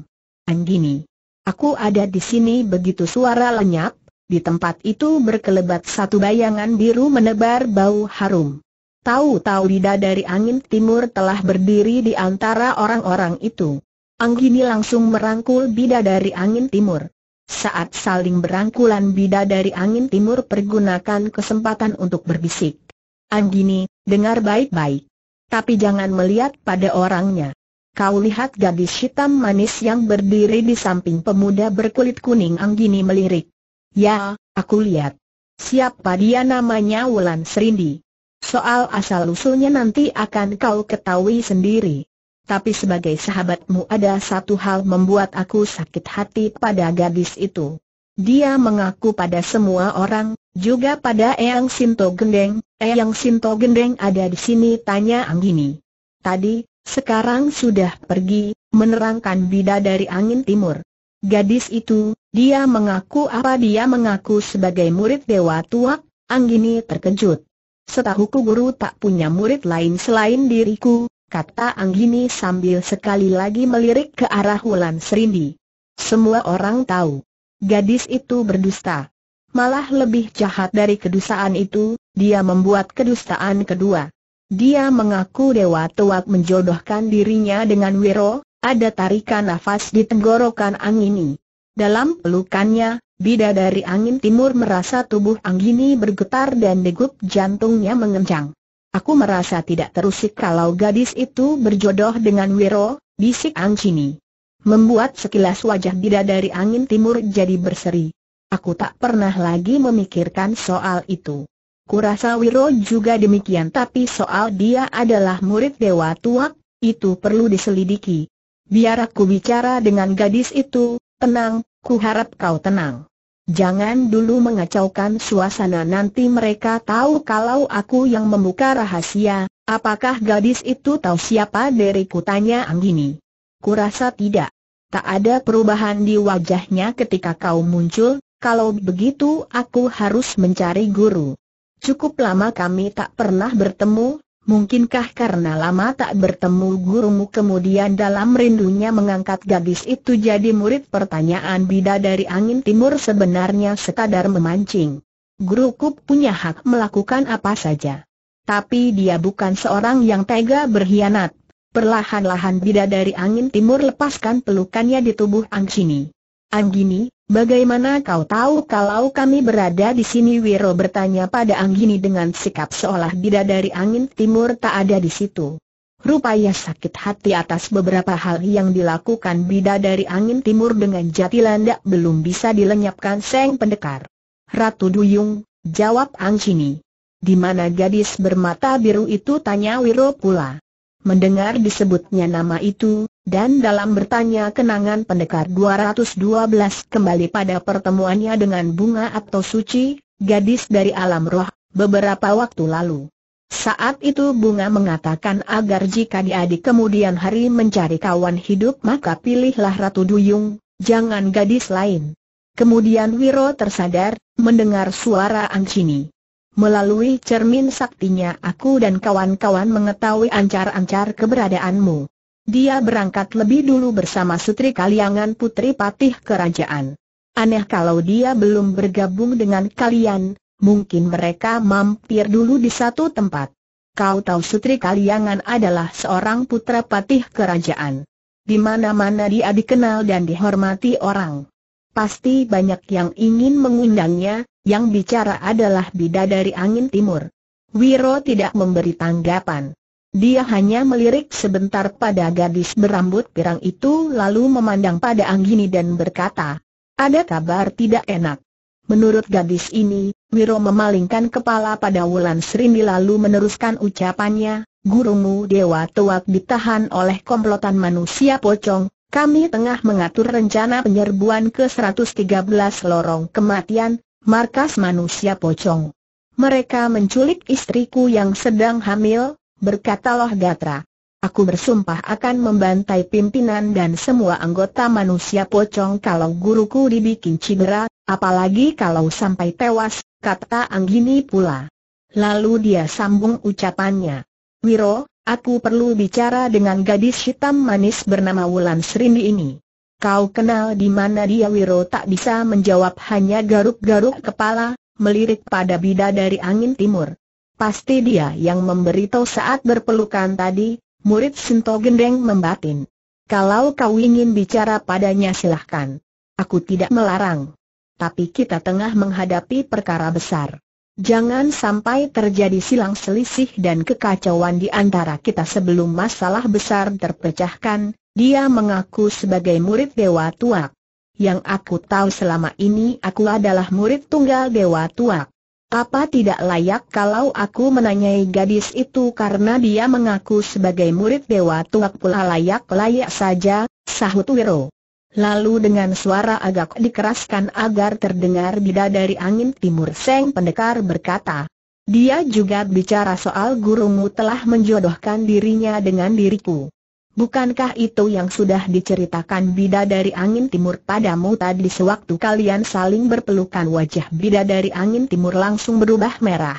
Anggini, aku ada di sini begitu suara lenyap, di tempat itu berkelebat satu bayangan biru menebar bau harum. Tahu-tahu dida dari angin timur telah berdiri di antara orang-orang itu. Anggini langsung merangkul bida dari angin timur. Saat saling berangkulan bida dari angin timur pergunakan kesempatan untuk berbisik. Anggini, dengar baik-baik. Tapi jangan melihat pada orangnya. Kau lihat gadis hitam manis yang berdiri di samping pemuda berkulit kuning Anggini melirik. Ya, aku lihat. Siapa dia namanya Wulan Serindi. Soal asal-usulnya nanti akan kau ketahui sendiri. Tapi sebagai sahabatmu ada satu hal membuat aku sakit hati pada gadis itu. Dia mengaku pada semua orang, juga pada Eyang Sinto Gendeng, Eyang Sinto Gendeng ada di sini tanya Anggini. Tadi, sekarang sudah pergi, menerangkan bida dari angin timur. Gadis itu, dia mengaku apa dia mengaku sebagai murid Dewa tua? Anggini terkejut. Setahuku guru tak punya murid lain selain diriku, kata Anggini sambil sekali lagi melirik ke arah Wulan Serindi. Semua orang tahu gadis itu berdusta. Malah lebih jahat dari kedustaan itu, dia membuat kedustaan kedua. Dia mengaku Dewa tua menjodohkan dirinya dengan Wiro, ada tarikan nafas di tenggorokan Angini. Dalam pelukannya, bida dari angin timur merasa tubuh Angini bergetar dan degup jantungnya mengencang. Aku merasa tidak terusik kalau gadis itu berjodoh dengan Wiro, bisik Angini membuat sekilas wajah bidadari angin timur jadi berseri. Aku tak pernah lagi memikirkan soal itu. Kurasa Wiro juga demikian tapi soal dia adalah murid Dewa Tuak, itu perlu diselidiki. Biar aku bicara dengan gadis itu, tenang, ku harap kau tenang. Jangan dulu mengacaukan suasana nanti mereka tahu kalau aku yang membuka rahasia, apakah gadis itu tahu siapa diriku tanya Anggini. Kurasa tidak. Tak ada perubahan di wajahnya ketika kau muncul, kalau begitu aku harus mencari guru. Cukup lama kami tak pernah bertemu, mungkinkah karena lama tak bertemu gurumu kemudian dalam rindunya mengangkat gadis itu jadi murid pertanyaan bida dari angin timur sebenarnya sekadar memancing. Guruku punya hak melakukan apa saja. Tapi dia bukan seorang yang tega berkhianat. Perlahan-lahan bidadari angin timur lepaskan pelukannya di tubuh Anggini. Anggini, bagaimana kau tahu kalau kami berada di sini? Wiro bertanya pada Anggini dengan sikap seolah bidadari angin timur tak ada di situ. Rupanya sakit hati atas beberapa hal yang dilakukan bidadari angin timur dengan jati landak belum bisa dilenyapkan Seng Pendekar. Ratu Duyung, jawab Anggini. Di mana gadis bermata biru itu? Tanya Wiro pula. Mendengar disebutnya nama itu, dan dalam bertanya kenangan pendekar 212 kembali pada pertemuannya dengan bunga atau suci, gadis dari alam roh, beberapa waktu lalu. Saat itu bunga mengatakan agar jika diadik kemudian hari mencari kawan hidup maka pilihlah Ratu Duyung, jangan gadis lain. Kemudian Wiro tersadar, mendengar suara Angcini. Melalui cermin saktinya aku dan kawan-kawan mengetahui ancar-ancar keberadaanmu. Dia berangkat lebih dulu bersama Sutri Kaliangan Putri Patih Kerajaan. Aneh kalau dia belum bergabung dengan kalian, mungkin mereka mampir dulu di satu tempat. Kau tahu Sutri Kaliangan adalah seorang putra patih kerajaan. Di mana-mana dia dikenal dan dihormati orang. Pasti banyak yang ingin mengundangnya, yang bicara adalah bidadari angin timur. Wiro tidak memberi tanggapan. Dia hanya melirik sebentar pada gadis berambut pirang itu lalu memandang pada Anggini dan berkata, ada kabar tidak enak. Menurut gadis ini, Wiro memalingkan kepala pada Wulan Srindi lalu meneruskan ucapannya, Gurumu Dewa Tuak ditahan oleh komplotan manusia pocong, kami tengah mengatur rencana penyerbuan ke 113 lorong kematian, markas manusia pocong. Mereka menculik istriku yang sedang hamil, berkatalah Gatra. Aku bersumpah akan membantai pimpinan dan semua anggota manusia pocong kalau guruku dibikin cedera, apalagi kalau sampai tewas, kata Anggini pula. Lalu dia sambung ucapannya. Wiro, aku perlu bicara dengan gadis hitam manis bernama Wulan Serindi ini. Kau kenal di mana dia Wiro tak bisa menjawab hanya garuk-garuk kepala, melirik pada bida dari angin timur. Pasti dia yang memberitahu saat berpelukan tadi, murid Sinto Gendeng membatin. Kalau kau ingin bicara padanya silahkan. Aku tidak melarang. Tapi kita tengah menghadapi perkara besar. Jangan sampai terjadi silang selisih dan kekacauan di antara kita sebelum masalah besar terpecahkan, dia mengaku sebagai murid Dewa Tuak. Yang aku tahu selama ini aku adalah murid tunggal Dewa Tuak. Apa tidak layak kalau aku menanyai gadis itu karena dia mengaku sebagai murid Dewa Tuak pula layak-layak saja, sahut Wiro. Lalu dengan suara agak dikeraskan agar terdengar bida dari angin timur Seng Pendekar berkata. Dia juga bicara soal gurumu telah menjodohkan dirinya dengan diriku. Bukankah itu yang sudah diceritakan bida dari angin timur padamu tadi sewaktu kalian saling berpelukan wajah bida dari angin timur langsung berubah merah?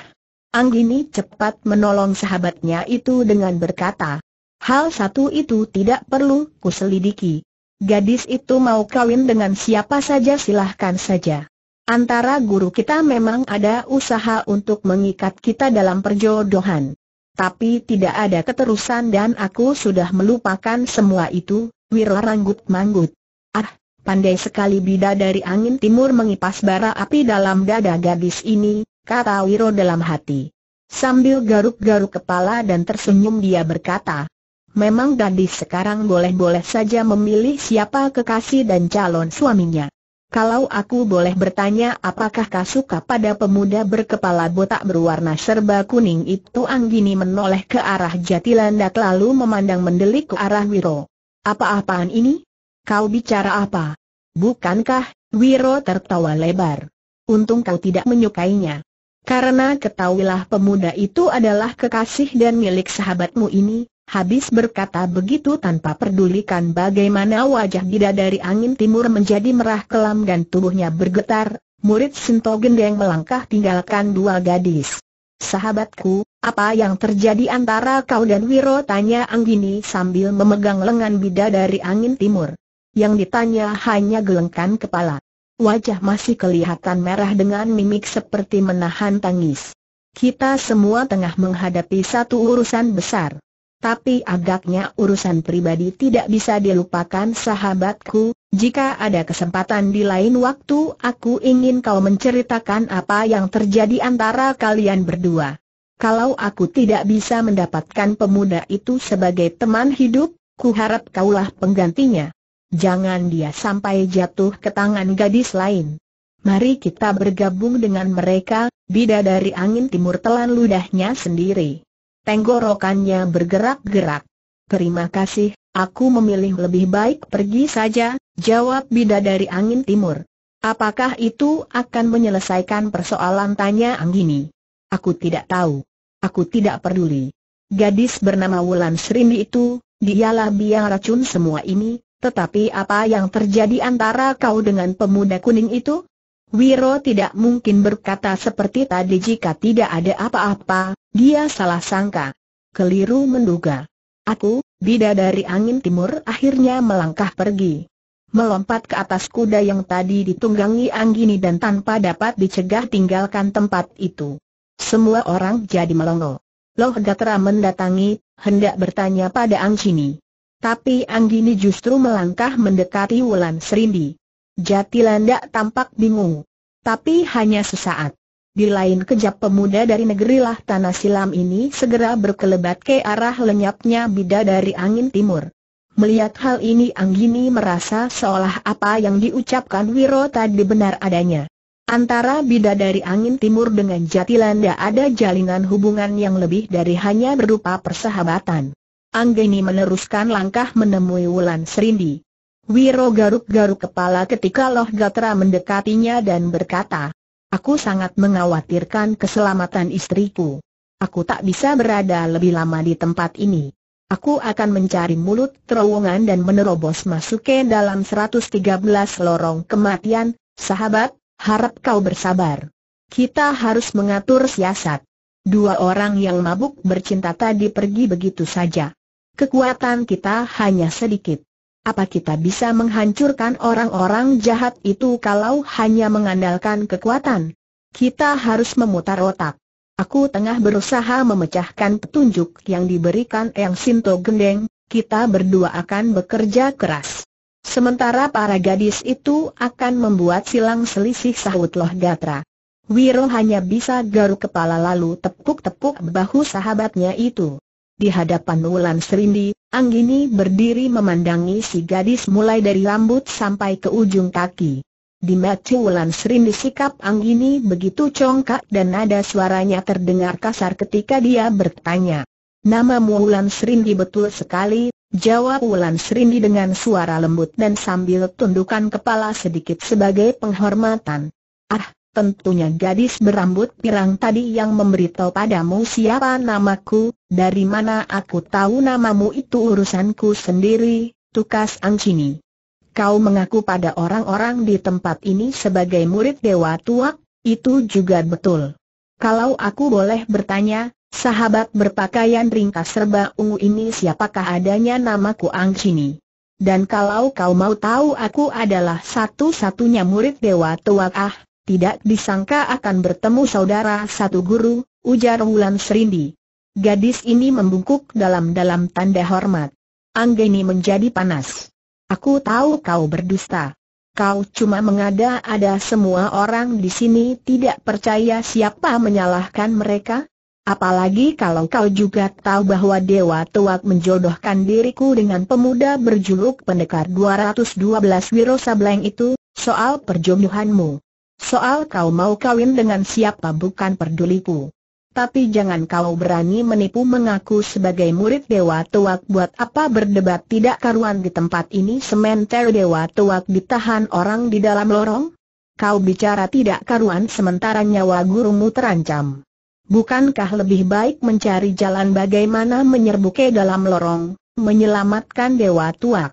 Anggini cepat menolong sahabatnya itu dengan berkata, Hal satu itu tidak perlu kuselidiki. Gadis itu mau kawin dengan siapa saja silahkan saja. Antara guru kita memang ada usaha untuk mengikat kita dalam perjodohan. Tapi tidak ada keterusan dan aku sudah melupakan semua itu, Wira ranggut manggut. Ah, pandai sekali bida dari angin timur mengipas bara api dalam dada gadis ini, kata Wiro dalam hati. Sambil garuk-garuk kepala dan tersenyum dia berkata, Memang gadis sekarang boleh-boleh saja memilih siapa kekasih dan calon suaminya. Kalau aku boleh bertanya apakah kau suka pada pemuda berkepala botak berwarna serba kuning itu Anggini menoleh ke arah Jatilandak lalu memandang mendelik ke arah Wiro. Apa-apaan ini? Kau bicara apa? Bukankah, Wiro tertawa lebar. Untung kau tidak menyukainya. Karena ketahuilah pemuda itu adalah kekasih dan milik sahabatmu ini, Habis berkata begitu tanpa pedulikan bagaimana wajah bidadari angin timur menjadi merah kelam dan tubuhnya bergetar, murid Sinto Gendeng melangkah tinggalkan dua gadis. Sahabatku, apa yang terjadi antara kau dan Wiro tanya Anggini sambil memegang lengan bidadari angin timur. Yang ditanya hanya gelengkan kepala. Wajah masih kelihatan merah dengan mimik seperti menahan tangis. Kita semua tengah menghadapi satu urusan besar tapi agaknya urusan pribadi tidak bisa dilupakan sahabatku, jika ada kesempatan di lain waktu aku ingin kau menceritakan apa yang terjadi antara kalian berdua. Kalau aku tidak bisa mendapatkan pemuda itu sebagai teman hidup, kuharap kaulah penggantinya. Jangan dia sampai jatuh ke tangan gadis lain. Mari kita bergabung dengan mereka, bidadari angin timur telan ludahnya sendiri. Tenggorokannya bergerak-gerak. Terima kasih, aku memilih lebih baik pergi saja, jawab bida dari angin timur. Apakah itu akan menyelesaikan persoalan tanya Anggini? Aku tidak tahu. Aku tidak peduli. Gadis bernama Wulan Srini itu, dialah biang racun semua ini, tetapi apa yang terjadi antara kau dengan pemuda kuning itu? Wiro tidak mungkin berkata seperti tadi jika tidak ada apa-apa, dia salah sangka. Keliru menduga. Aku, bida dari angin timur akhirnya melangkah pergi. Melompat ke atas kuda yang tadi ditunggangi Anggini dan tanpa dapat dicegah tinggalkan tempat itu. Semua orang jadi melongo. Loh Gatra mendatangi, hendak bertanya pada Anggini. Tapi Anggini justru melangkah mendekati Wulan Serindi. Jatilanda tampak bingung. Tapi hanya sesaat. Di lain kejap pemuda dari negeri lah tanah silam ini segera berkelebat ke arah lenyapnya bida dari angin timur. Melihat hal ini Anggini merasa seolah apa yang diucapkan Wiro tadi benar adanya. Antara bida dari angin timur dengan Jatilanda ada jalinan hubungan yang lebih dari hanya berupa persahabatan. Anggini meneruskan langkah menemui Wulan Serindi. Wiro garuk-garuk kepala ketika Loh Gatra mendekatinya dan berkata, Aku sangat mengkhawatirkan keselamatan istriku. Aku tak bisa berada lebih lama di tempat ini. Aku akan mencari mulut terowongan dan menerobos masuk ke dalam 113 lorong kematian, sahabat, harap kau bersabar. Kita harus mengatur siasat. Dua orang yang mabuk bercinta tadi pergi begitu saja. Kekuatan kita hanya sedikit. Apa kita bisa menghancurkan orang-orang jahat itu kalau hanya mengandalkan kekuatan? Kita harus memutar otak. Aku tengah berusaha memecahkan petunjuk yang diberikan Yang Sinto Gendeng, kita berdua akan bekerja keras. Sementara para gadis itu akan membuat silang selisih sahut Loh Gatra. Wiro hanya bisa garuk kepala lalu tepuk-tepuk bahu sahabatnya itu. Di hadapan Wulan Serindi, Anggini berdiri memandangi si gadis mulai dari rambut sampai ke ujung kaki. Di mata Wulan Serindi sikap Anggini begitu congkak dan nada suaranya terdengar kasar ketika dia bertanya. Namamu Wulan di betul sekali, jawab Wulan di dengan suara lembut dan sambil tundukkan kepala sedikit sebagai penghormatan. Ah, Tentunya gadis berambut pirang tadi yang memberitahu padamu siapa namaku, dari mana aku tahu namamu itu urusanku sendiri, tukas Angcini. Kau mengaku pada orang-orang di tempat ini sebagai murid Dewa Tuak, itu juga betul. Kalau aku boleh bertanya, sahabat berpakaian ringkas serba ungu ini siapakah adanya namaku Angcini? Dan kalau kau mau tahu aku adalah satu-satunya murid Dewa Tuak ah, tidak disangka akan bertemu saudara satu guru, ujar Wulan Serindi. Gadis ini membungkuk dalam-dalam tanda hormat. Anggeni menjadi panas. Aku tahu kau berdusta. Kau cuma mengada-ada semua orang di sini tidak percaya siapa menyalahkan mereka? Apalagi kalau kau juga tahu bahwa Dewa Tuak menjodohkan diriku dengan pemuda berjuluk pendekar 212 Wiro Sableng itu, soal perjodohanmu. Soal kau mau kawin dengan siapa bukan peduliku. Tapi jangan kau berani menipu mengaku sebagai murid Dewa Tuak buat apa berdebat tidak karuan di tempat ini sementara Dewa Tuak ditahan orang di dalam lorong? Kau bicara tidak karuan sementara nyawa gurumu terancam. Bukankah lebih baik mencari jalan bagaimana menyerbu ke dalam lorong, menyelamatkan Dewa Tuak?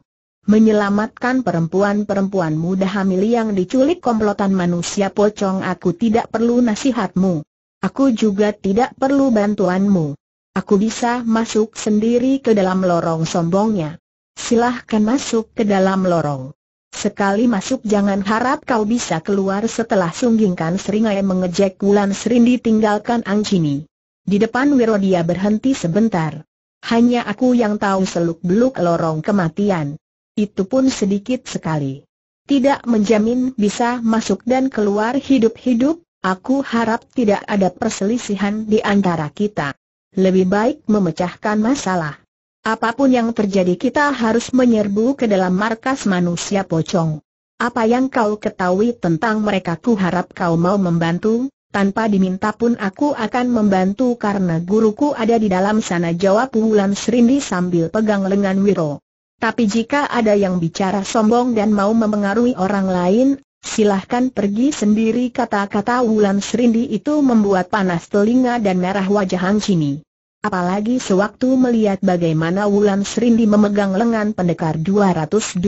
menyelamatkan perempuan-perempuan muda hamil yang diculik komplotan manusia pocong aku tidak perlu nasihatmu. Aku juga tidak perlu bantuanmu. Aku bisa masuk sendiri ke dalam lorong sombongnya. Silahkan masuk ke dalam lorong. Sekali masuk jangan harap kau bisa keluar setelah sunggingkan seringai mengejek Wulan Serin ditinggalkan Angcini. Di depan Wiro dia berhenti sebentar. Hanya aku yang tahu seluk-beluk lorong kematian. Itu pun sedikit sekali. Tidak menjamin bisa masuk dan keluar hidup-hidup, aku harap tidak ada perselisihan di antara kita. Lebih baik memecahkan masalah. Apapun yang terjadi kita harus menyerbu ke dalam markas manusia pocong. Apa yang kau ketahui tentang mereka ku harap kau mau membantu, tanpa diminta pun aku akan membantu karena guruku ada di dalam sana jawab Wulan Serindi sambil pegang lengan Wiro. Tapi jika ada yang bicara sombong dan mau memengaruhi orang lain, silahkan pergi sendiri kata-kata Wulan Serindi itu membuat panas telinga dan merah wajah Hang Chini. Apalagi sewaktu melihat bagaimana Wulan Serindi memegang lengan pendekar 212.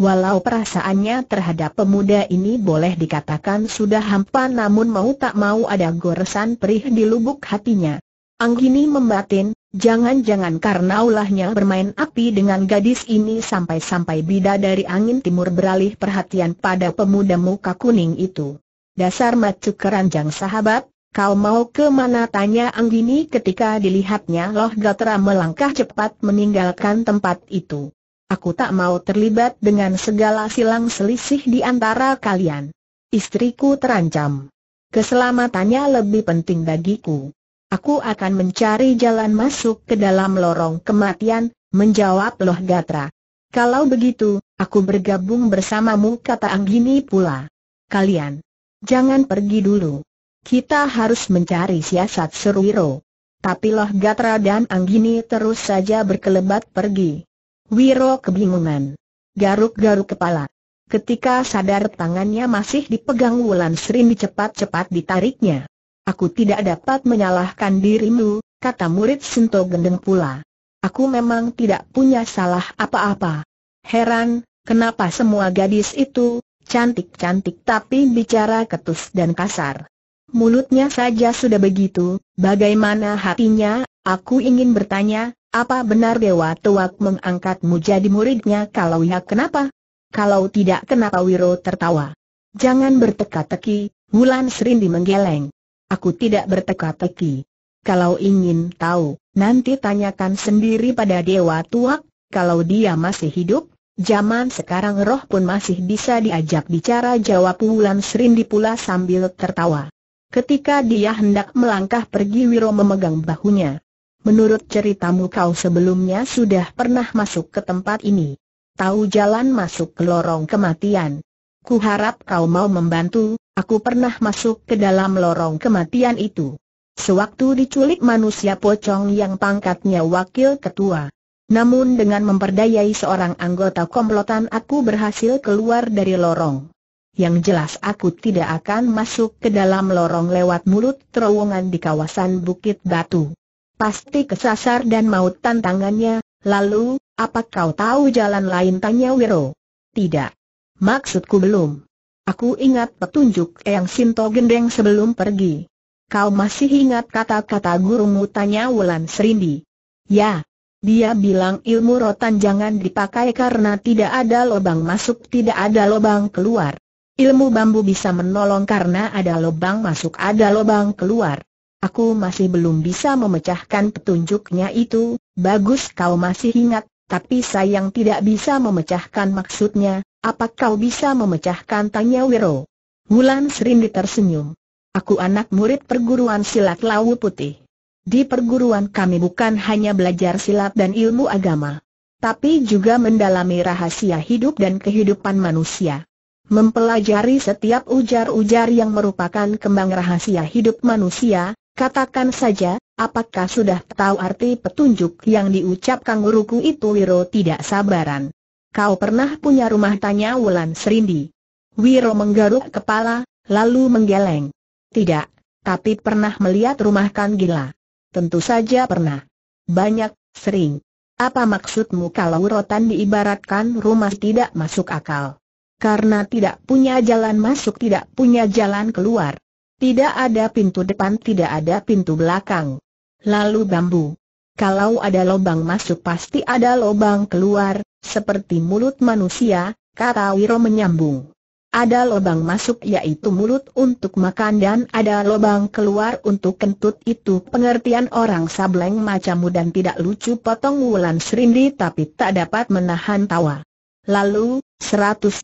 Walau perasaannya terhadap pemuda ini boleh dikatakan sudah hampa namun mau tak mau ada goresan perih di lubuk hatinya. Anggini membatin, Jangan-jangan karena ulahnya bermain api dengan gadis ini sampai-sampai bida dari angin timur beralih perhatian pada pemuda muka kuning itu. Dasar macu keranjang sahabat, kau mau ke mana tanya Anggini ketika dilihatnya Loh Gatra melangkah cepat meninggalkan tempat itu. Aku tak mau terlibat dengan segala silang selisih di antara kalian. Istriku terancam. Keselamatannya lebih penting bagiku. Aku akan mencari jalan masuk ke dalam lorong kematian, menjawab Loh Gatra. Kalau begitu, aku bergabung bersamamu kata Anggini pula. Kalian, jangan pergi dulu. Kita harus mencari siasat seruiro. Tapi Loh Gatra dan Anggini terus saja berkelebat pergi. Wiro kebingungan. Garuk-garuk kepala. Ketika sadar tangannya masih dipegang Wulan Sri cepat-cepat ditariknya. Aku tidak dapat menyalahkan dirimu, kata murid Sinto Gendeng pula. Aku memang tidak punya salah apa-apa. Heran, kenapa semua gadis itu, cantik-cantik tapi bicara ketus dan kasar. Mulutnya saja sudah begitu, bagaimana hatinya, aku ingin bertanya, apa benar Dewa Tuak mengangkatmu jadi muridnya kalau ya kenapa? Kalau tidak kenapa Wiro tertawa? Jangan berteka-teki, Wulan Serindi menggeleng. Aku tidak berteka-teki. Kalau ingin tahu, nanti tanyakan sendiri pada Dewa tua. kalau dia masih hidup, zaman sekarang roh pun masih bisa diajak bicara jawab Wulan Serindi pula sambil tertawa. Ketika dia hendak melangkah pergi Wiro memegang bahunya. Menurut ceritamu kau sebelumnya sudah pernah masuk ke tempat ini. Tahu jalan masuk ke lorong kematian. Ku harap kau mau membantu, aku pernah masuk ke dalam lorong kematian itu. Sewaktu diculik manusia pocong yang pangkatnya wakil ketua. Namun dengan memperdayai seorang anggota komplotan aku berhasil keluar dari lorong. Yang jelas aku tidak akan masuk ke dalam lorong lewat mulut terowongan di kawasan Bukit Batu. Pasti kesasar dan maut tantangannya, lalu, apa kau tahu jalan lain tanya Wiro? Tidak. Maksudku belum. Aku ingat petunjuk Eyang Sinto Gendeng sebelum pergi. Kau masih ingat kata-kata gurumu tanya Wulan Serindi? Ya. Dia bilang ilmu rotan jangan dipakai karena tidak ada lubang masuk tidak ada lubang keluar. Ilmu bambu bisa menolong karena ada lubang masuk ada lubang keluar. Aku masih belum bisa memecahkan petunjuknya itu, bagus kau masih ingat, tapi sayang tidak bisa memecahkan maksudnya, apa kau bisa memecahkan tanya Wiro? Wulan Serindi tersenyum. Aku anak murid perguruan silat Lawu Putih. Di perguruan kami bukan hanya belajar silat dan ilmu agama, tapi juga mendalami rahasia hidup dan kehidupan manusia. Mempelajari setiap ujar-ujar yang merupakan kembang rahasia hidup manusia, katakan saja, apakah sudah tahu arti petunjuk yang diucapkan guruku itu Wiro tidak sabaran kau pernah punya rumah tanya Wulan Serindi. Wiro menggaruk kepala, lalu menggeleng. Tidak, tapi pernah melihat rumah kan gila. Tentu saja pernah. Banyak, sering. Apa maksudmu kalau rotan diibaratkan rumah tidak masuk akal? Karena tidak punya jalan masuk tidak punya jalan keluar. Tidak ada pintu depan tidak ada pintu belakang. Lalu bambu. Kalau ada lubang masuk pasti ada lubang keluar, seperti mulut manusia, kata Wiro menyambung. Ada lubang masuk yaitu mulut untuk makan dan ada lubang keluar untuk kentut itu pengertian orang sableng macamu dan tidak lucu potong wulan serindi tapi tak dapat menahan tawa. Lalu, 113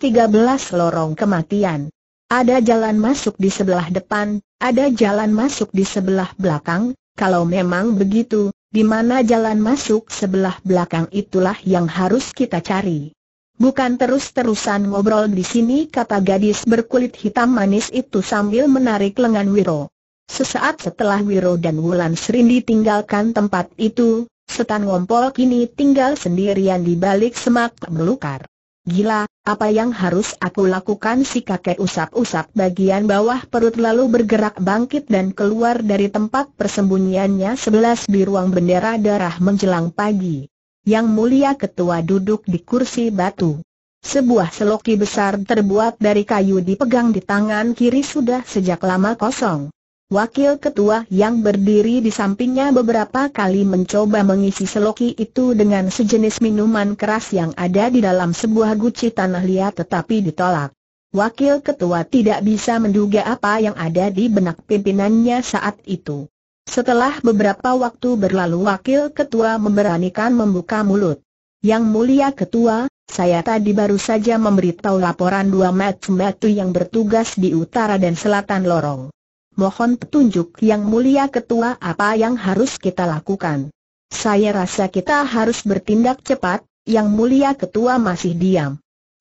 lorong kematian. Ada jalan masuk di sebelah depan, ada jalan masuk di sebelah belakang, kalau memang begitu, di mana jalan masuk sebelah belakang itulah yang harus kita cari. Bukan terus-terusan ngobrol di sini kata gadis berkulit hitam manis itu sambil menarik lengan Wiro. Sesaat setelah Wiro dan Wulan Serindi tinggalkan tempat itu, setan ngompol kini tinggal sendirian di balik semak belukar. Gila, apa yang harus aku lakukan si kakek usap-usap bagian bawah perut lalu bergerak bangkit dan keluar dari tempat persembunyiannya sebelas di ruang bendera darah menjelang pagi. Yang mulia ketua duduk di kursi batu. Sebuah seloki besar terbuat dari kayu dipegang di tangan kiri sudah sejak lama kosong. Wakil ketua yang berdiri di sampingnya beberapa kali mencoba mengisi seloki itu dengan sejenis minuman keras yang ada di dalam sebuah guci tanah liat tetapi ditolak. Wakil ketua tidak bisa menduga apa yang ada di benak pimpinannya saat itu. Setelah beberapa waktu berlalu wakil ketua memberanikan membuka mulut. Yang mulia ketua, saya tadi baru saja memberitahu laporan dua mat batu yang bertugas di utara dan selatan lorong mohon petunjuk yang mulia ketua apa yang harus kita lakukan. Saya rasa kita harus bertindak cepat, yang mulia ketua masih diam.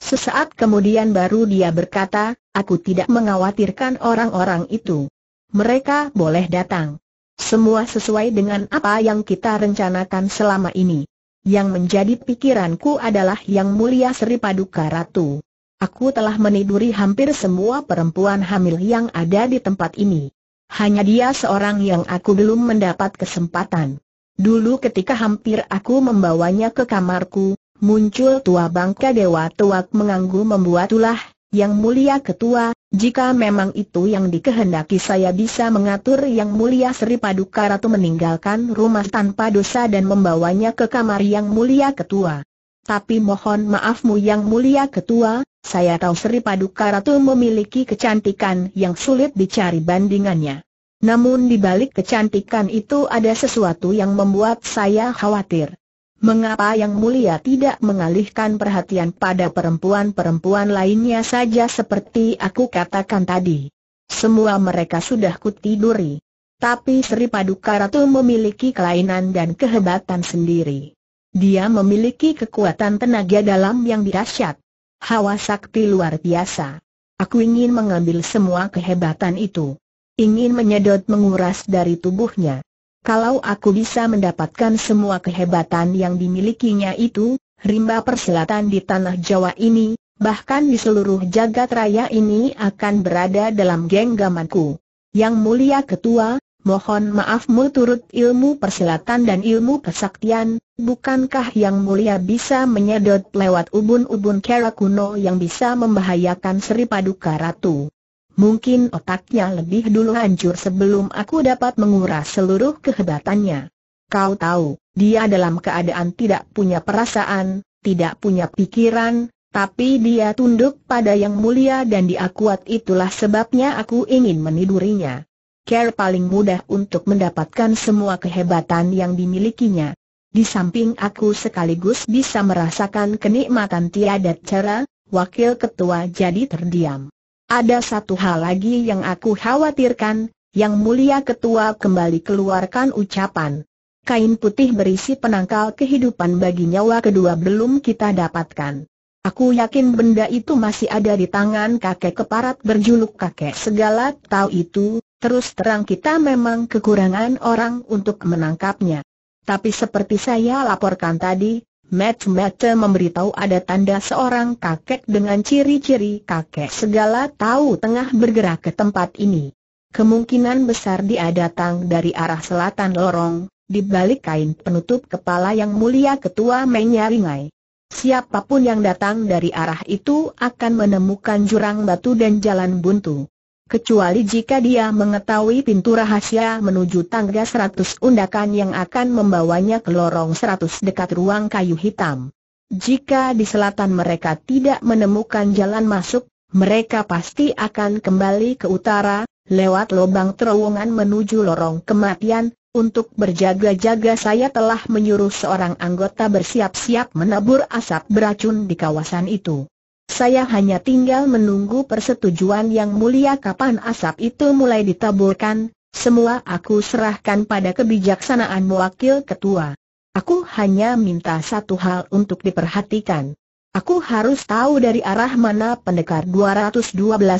Sesaat kemudian baru dia berkata, aku tidak mengkhawatirkan orang-orang itu. Mereka boleh datang. Semua sesuai dengan apa yang kita rencanakan selama ini. Yang menjadi pikiranku adalah Yang Mulia Sri Paduka Ratu. Aku telah meniduri hampir semua perempuan hamil yang ada di tempat ini. Hanya dia seorang yang aku belum mendapat kesempatan. Dulu ketika hampir aku membawanya ke kamarku, muncul tua bangka dewa tuak menganggu membuat ulah, yang mulia ketua, jika memang itu yang dikehendaki saya bisa mengatur yang mulia Sri Paduka Ratu meninggalkan rumah tanpa dosa dan membawanya ke kamar yang mulia ketua tapi mohon maafmu yang mulia ketua, saya tahu Sri Paduka Ratu memiliki kecantikan yang sulit dicari bandingannya. Namun di balik kecantikan itu ada sesuatu yang membuat saya khawatir. Mengapa Yang Mulia tidak mengalihkan perhatian pada perempuan-perempuan lainnya saja seperti aku katakan tadi? Semua mereka sudah kutiduri. Tapi Sri Paduka Ratu memiliki kelainan dan kehebatan sendiri. Dia memiliki kekuatan tenaga dalam yang dahsyat, Hawa sakti luar biasa. Aku ingin mengambil semua kehebatan itu. Ingin menyedot menguras dari tubuhnya. Kalau aku bisa mendapatkan semua kehebatan yang dimilikinya itu, rimba perselatan di tanah Jawa ini, bahkan di seluruh jagat raya ini akan berada dalam genggamanku. Yang mulia ketua, mohon maaf turut ilmu perselatan dan ilmu kesaktian, Bukankah yang mulia bisa menyedot lewat ubun-ubun kera kuno yang bisa membahayakan Sri Paduka Ratu? Mungkin otaknya lebih dulu hancur sebelum aku dapat menguras seluruh kehebatannya. Kau tahu, dia dalam keadaan tidak punya perasaan, tidak punya pikiran, tapi dia tunduk pada yang mulia dan dia kuat itulah sebabnya aku ingin menidurinya. Care paling mudah untuk mendapatkan semua kehebatan yang dimilikinya. Di samping aku sekaligus bisa merasakan kenikmatan tiada cara, Wakil Ketua jadi terdiam. Ada satu hal lagi yang aku khawatirkan, yang mulia Ketua kembali keluarkan ucapan. Kain putih berisi penangkal kehidupan bagi nyawa kedua belum kita dapatkan. Aku yakin benda itu masih ada di tangan kakek keparat berjuluk kakek segala tahu itu, terus terang kita memang kekurangan orang untuk menangkapnya. Tapi seperti saya laporkan tadi, Matt Matt memberitahu ada tanda seorang kakek dengan ciri-ciri kakek segala tahu tengah bergerak ke tempat ini. Kemungkinan besar dia datang dari arah selatan lorong, di balik kain penutup kepala yang mulia ketua Menyaringai. Siapapun yang datang dari arah itu akan menemukan jurang batu dan jalan buntu kecuali jika dia mengetahui pintu rahasia menuju tangga seratus undakan yang akan membawanya ke lorong seratus dekat ruang kayu hitam. Jika di selatan mereka tidak menemukan jalan masuk, mereka pasti akan kembali ke utara, lewat lubang terowongan menuju lorong kematian, untuk berjaga-jaga saya telah menyuruh seorang anggota bersiap-siap menabur asap beracun di kawasan itu. Saya hanya tinggal menunggu persetujuan yang mulia kapan asap itu mulai ditaburkan, semua aku serahkan pada kebijaksanaan wakil ketua. Aku hanya minta satu hal untuk diperhatikan. Aku harus tahu dari arah mana pendekar 212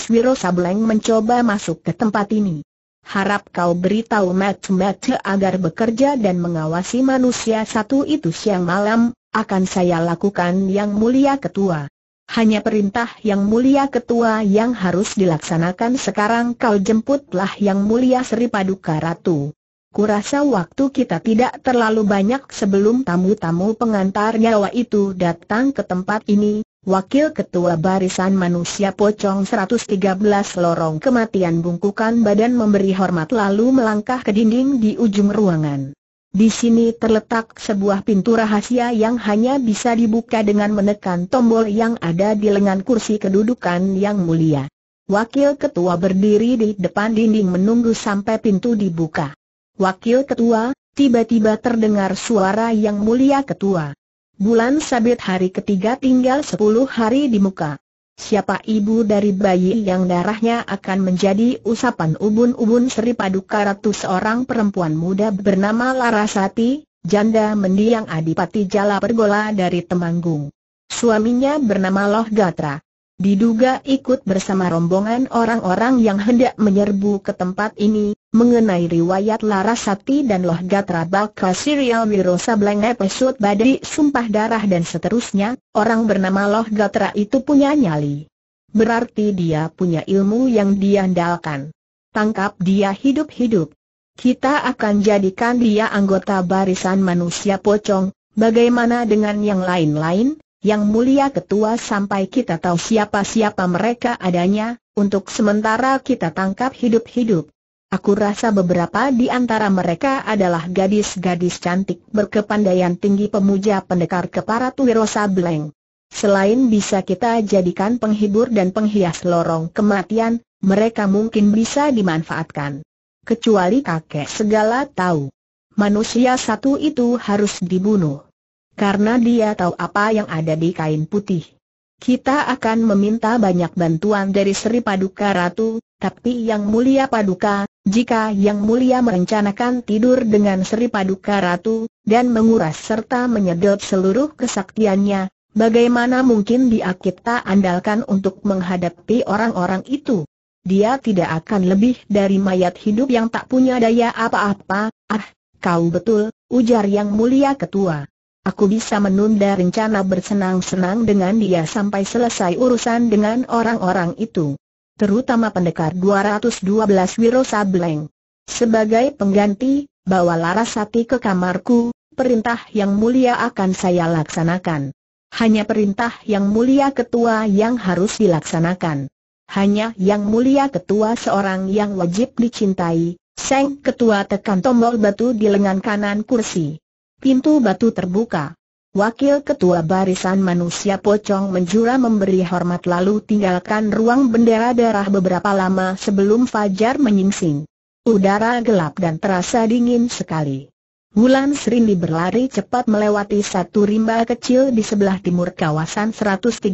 Wiro Sableng mencoba masuk ke tempat ini. Harap kau beritahu Match Match agar bekerja dan mengawasi manusia satu itu siang malam, akan saya lakukan yang mulia ketua hanya perintah yang mulia ketua yang harus dilaksanakan sekarang kau jemputlah yang mulia Sri Paduka Ratu. Kurasa waktu kita tidak terlalu banyak sebelum tamu-tamu pengantar nyawa itu datang ke tempat ini, Wakil Ketua Barisan Manusia Pocong 113 Lorong Kematian bungkukan badan memberi hormat lalu melangkah ke dinding di ujung ruangan. Di sini terletak sebuah pintu rahasia yang hanya bisa dibuka dengan menekan tombol yang ada di lengan kursi kedudukan yang mulia. Wakil ketua berdiri di depan dinding menunggu sampai pintu dibuka. Wakil ketua, tiba-tiba terdengar suara yang mulia ketua. Bulan sabit hari ketiga tinggal sepuluh hari di muka. Siapa ibu dari bayi yang darahnya akan menjadi usapan ubun-ubun Sri Paduka Ratu seorang perempuan muda bernama Larasati, janda mendiang Adipati Jala Pergola dari Temanggung. Suaminya bernama Loh Gatra diduga ikut bersama rombongan orang-orang yang hendak menyerbu ke tempat ini, mengenai riwayat Larasati dan Loh Gatra Baka serial Wirosa Sableng episode Badi Sumpah Darah dan seterusnya, orang bernama Loh Gatra itu punya nyali. Berarti dia punya ilmu yang diandalkan. Tangkap dia hidup-hidup. Kita akan jadikan dia anggota barisan manusia pocong, bagaimana dengan yang lain-lain? Yang mulia ketua sampai kita tahu siapa-siapa mereka adanya, untuk sementara kita tangkap hidup-hidup. Aku rasa beberapa di antara mereka adalah gadis-gadis cantik berkepandaian tinggi pemuja pendekar kepara Tuwiro Sableng. Selain bisa kita jadikan penghibur dan penghias lorong kematian, mereka mungkin bisa dimanfaatkan. Kecuali kakek segala tahu. Manusia satu itu harus dibunuh karena dia tahu apa yang ada di kain putih. Kita akan meminta banyak bantuan dari Sri Paduka Ratu, tapi Yang Mulia Paduka, jika Yang Mulia merencanakan tidur dengan Sri Paduka Ratu, dan menguras serta menyedot seluruh kesaktiannya, bagaimana mungkin dia kita andalkan untuk menghadapi orang-orang itu? Dia tidak akan lebih dari mayat hidup yang tak punya daya apa-apa, ah, kau betul, ujar Yang Mulia Ketua. Aku bisa menunda rencana bersenang-senang dengan dia sampai selesai urusan dengan orang-orang itu. Terutama pendekar 212 Wiro Sableng. Sebagai pengganti, bawa Larasati ke kamarku, perintah yang mulia akan saya laksanakan. Hanya perintah yang mulia ketua yang harus dilaksanakan. Hanya yang mulia ketua seorang yang wajib dicintai, Seng ketua tekan tombol batu di lengan kanan kursi. Pintu batu terbuka. Wakil Ketua Barisan Manusia Pocong menjura memberi hormat lalu tinggalkan ruang bendera darah beberapa lama sebelum Fajar menyingsing. Udara gelap dan terasa dingin sekali. Wulan Serindi berlari cepat melewati satu rimba kecil di sebelah timur kawasan 113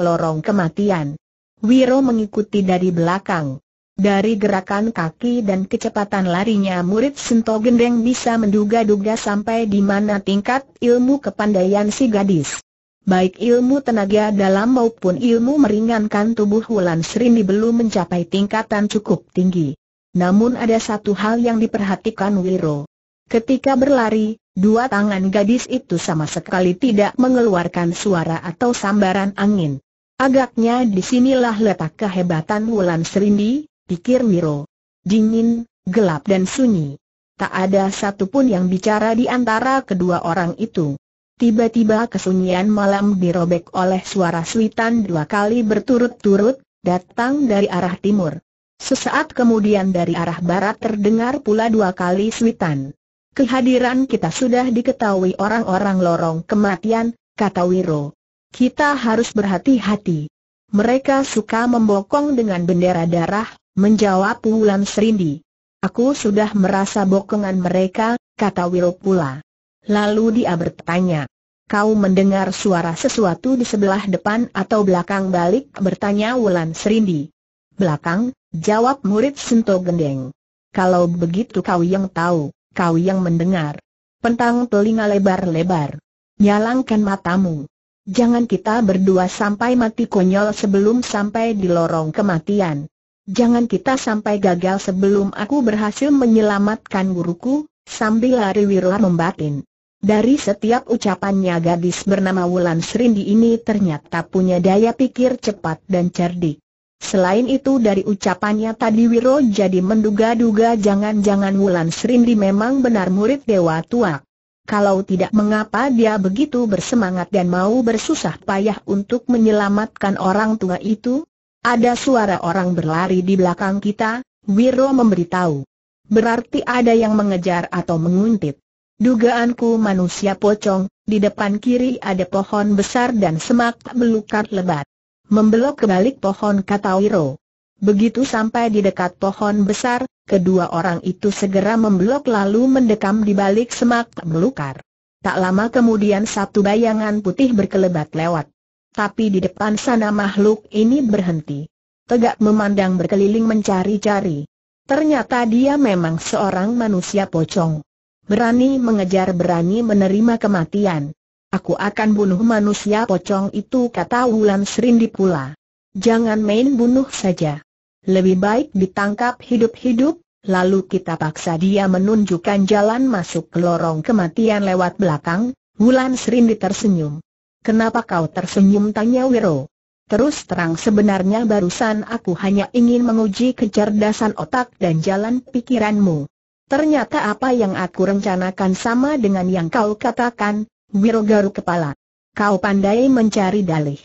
lorong kematian. Wiro mengikuti dari belakang. Dari gerakan kaki dan kecepatan larinya murid Sento Gendeng bisa menduga-duga sampai di mana tingkat ilmu kepandaian si gadis. Baik ilmu tenaga dalam maupun ilmu meringankan tubuh Wulan Srini belum mencapai tingkatan cukup tinggi. Namun ada satu hal yang diperhatikan Wiro. Ketika berlari, dua tangan gadis itu sama sekali tidak mengeluarkan suara atau sambaran angin. Agaknya disinilah letak kehebatan Wulan Serindi, pikir Wiro, Dingin, gelap dan sunyi. Tak ada satupun yang bicara di antara kedua orang itu. Tiba-tiba kesunyian malam dirobek oleh suara suitan dua kali berturut-turut, datang dari arah timur. Sesaat kemudian dari arah barat terdengar pula dua kali suitan. Kehadiran kita sudah diketahui orang-orang lorong kematian, kata Wiro. Kita harus berhati-hati. Mereka suka membokong dengan bendera darah, Menjawab Wulan Serindi. Aku sudah merasa bokongan mereka, kata Wil pula. Lalu dia bertanya. Kau mendengar suara sesuatu di sebelah depan atau belakang balik? Bertanya Wulan Serindi. Belakang, jawab murid Sento Gendeng. Kalau begitu kau yang tahu, kau yang mendengar. Pentang telinga lebar-lebar. Nyalangkan matamu. Jangan kita berdua sampai mati konyol sebelum sampai di lorong kematian. Jangan kita sampai gagal sebelum aku berhasil menyelamatkan guruku, sambil lari Wira membatin. Dari setiap ucapannya gadis bernama Wulan Serindi ini ternyata punya daya pikir cepat dan cerdik. Selain itu dari ucapannya tadi Wiro jadi menduga-duga jangan-jangan Wulan Serindi memang benar murid Dewa Tua. Kalau tidak mengapa dia begitu bersemangat dan mau bersusah payah untuk menyelamatkan orang tua itu, ada suara orang berlari di belakang kita, Wiro memberitahu. Berarti ada yang mengejar atau menguntit. Dugaanku manusia pocong, di depan kiri ada pohon besar dan semak belukar lebat. Membelok ke balik pohon kata Wiro. Begitu sampai di dekat pohon besar, kedua orang itu segera membelok lalu mendekam di balik semak belukar. Tak lama kemudian satu bayangan putih berkelebat lewat tapi di depan sana makhluk ini berhenti. Tegak memandang berkeliling mencari-cari. Ternyata dia memang seorang manusia pocong. Berani mengejar berani menerima kematian. Aku akan bunuh manusia pocong itu kata Wulan Serindi pula. Jangan main bunuh saja. Lebih baik ditangkap hidup-hidup, lalu kita paksa dia menunjukkan jalan masuk ke lorong kematian lewat belakang, Wulan Serindi tersenyum. Kenapa kau tersenyum tanya Wiro? Terus terang sebenarnya barusan aku hanya ingin menguji kecerdasan otak dan jalan pikiranmu. Ternyata apa yang aku rencanakan sama dengan yang kau katakan, Wiro garu kepala. Kau pandai mencari dalih.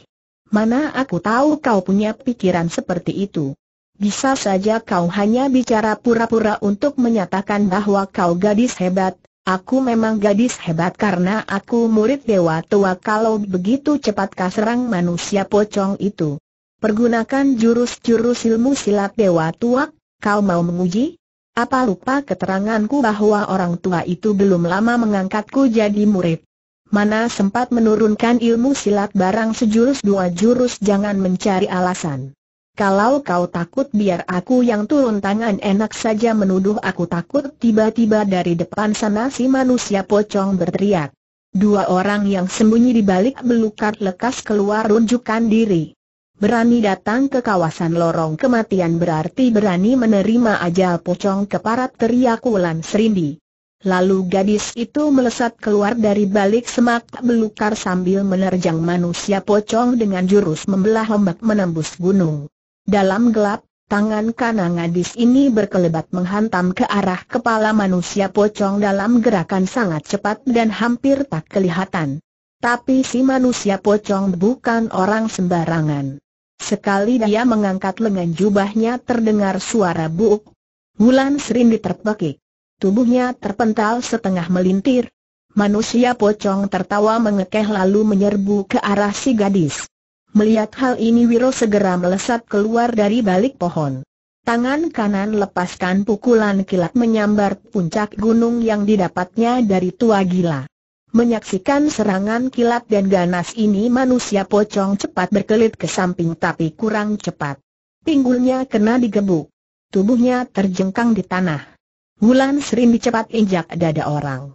Mana aku tahu kau punya pikiran seperti itu. Bisa saja kau hanya bicara pura-pura untuk menyatakan bahwa kau gadis hebat, Aku memang gadis hebat karena aku murid dewa tua kalau begitu cepatkah serang manusia pocong itu. Pergunakan jurus-jurus ilmu silat dewa tua, kau mau menguji? Apa lupa keteranganku bahwa orang tua itu belum lama mengangkatku jadi murid? Mana sempat menurunkan ilmu silat barang sejurus dua jurus jangan mencari alasan. Kalau kau takut biar aku yang turun tangan enak saja menuduh aku takut tiba-tiba dari depan sana si manusia pocong berteriak. Dua orang yang sembunyi di balik belukar lekas keluar runjukkan diri. Berani datang ke kawasan lorong kematian berarti berani menerima ajal pocong keparat teriak Wulan Serindi. Lalu gadis itu melesat keluar dari balik semak belukar sambil menerjang manusia pocong dengan jurus membelah ombak menembus gunung. Dalam gelap, tangan kanan gadis ini berkelebat menghantam ke arah kepala manusia pocong dalam gerakan sangat cepat dan hampir tak kelihatan. Tapi si manusia pocong bukan orang sembarangan. Sekali dia mengangkat lengan jubahnya terdengar suara buuk. Wulan sering diterpekik. Tubuhnya terpental setengah melintir. Manusia pocong tertawa mengekeh lalu menyerbu ke arah si gadis. Melihat hal ini Wiro segera melesat keluar dari balik pohon. Tangan kanan lepaskan pukulan kilat menyambar puncak gunung yang didapatnya dari tua gila. Menyaksikan serangan kilat dan ganas ini manusia pocong cepat berkelit ke samping tapi kurang cepat. Pinggulnya kena digebuk. Tubuhnya terjengkang di tanah. Wulan sering dicepat injak dada orang.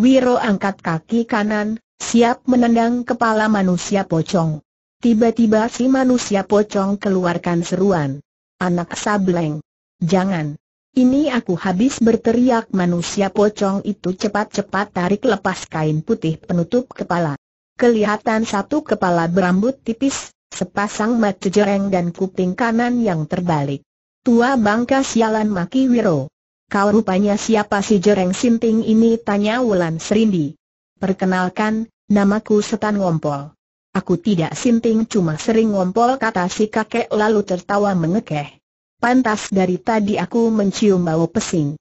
Wiro angkat kaki kanan, siap menendang kepala manusia pocong. Tiba-tiba si manusia pocong keluarkan seruan. Anak sableng. Jangan. Ini aku habis berteriak manusia pocong itu cepat-cepat tarik lepas kain putih penutup kepala. Kelihatan satu kepala berambut tipis, sepasang mata jereng dan kuping kanan yang terbalik. Tua bangka sialan maki Wiro. Kau rupanya siapa si jereng sinting ini tanya Wulan Serindi. Perkenalkan, namaku Setan Ngompol. Aku tidak sinting, cuma sering ngompol kata si kakek lalu tertawa mengekeh. Pantas dari tadi aku mencium bau pesing.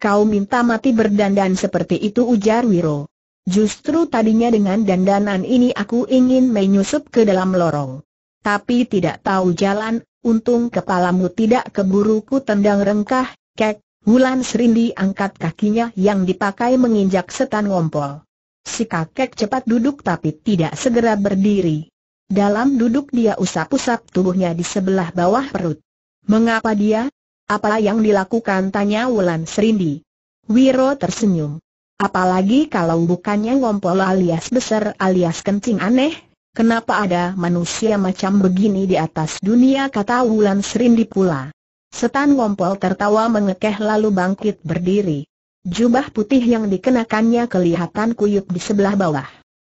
Kau minta mati berdandan seperti itu ujar Wiro. Justru tadinya dengan dandanan ini aku ingin menyusup ke dalam lorong. Tapi tidak tahu jalan, untung kepalamu tidak keburuku tendang rengkah, kek, Wulan Serindi angkat kakinya yang dipakai menginjak setan ngompol. Si kakek cepat duduk tapi tidak segera berdiri. Dalam duduk dia usap-usap tubuhnya di sebelah bawah perut. Mengapa dia? Apa yang dilakukan tanya Wulan Serindi. Wiro tersenyum. Apalagi kalau bukannya ngompol alias besar alias kencing aneh, kenapa ada manusia macam begini di atas dunia kata Wulan Serindi pula. Setan ngompol tertawa mengekeh lalu bangkit berdiri. Jubah putih yang dikenakannya kelihatan kuyup di sebelah bawah.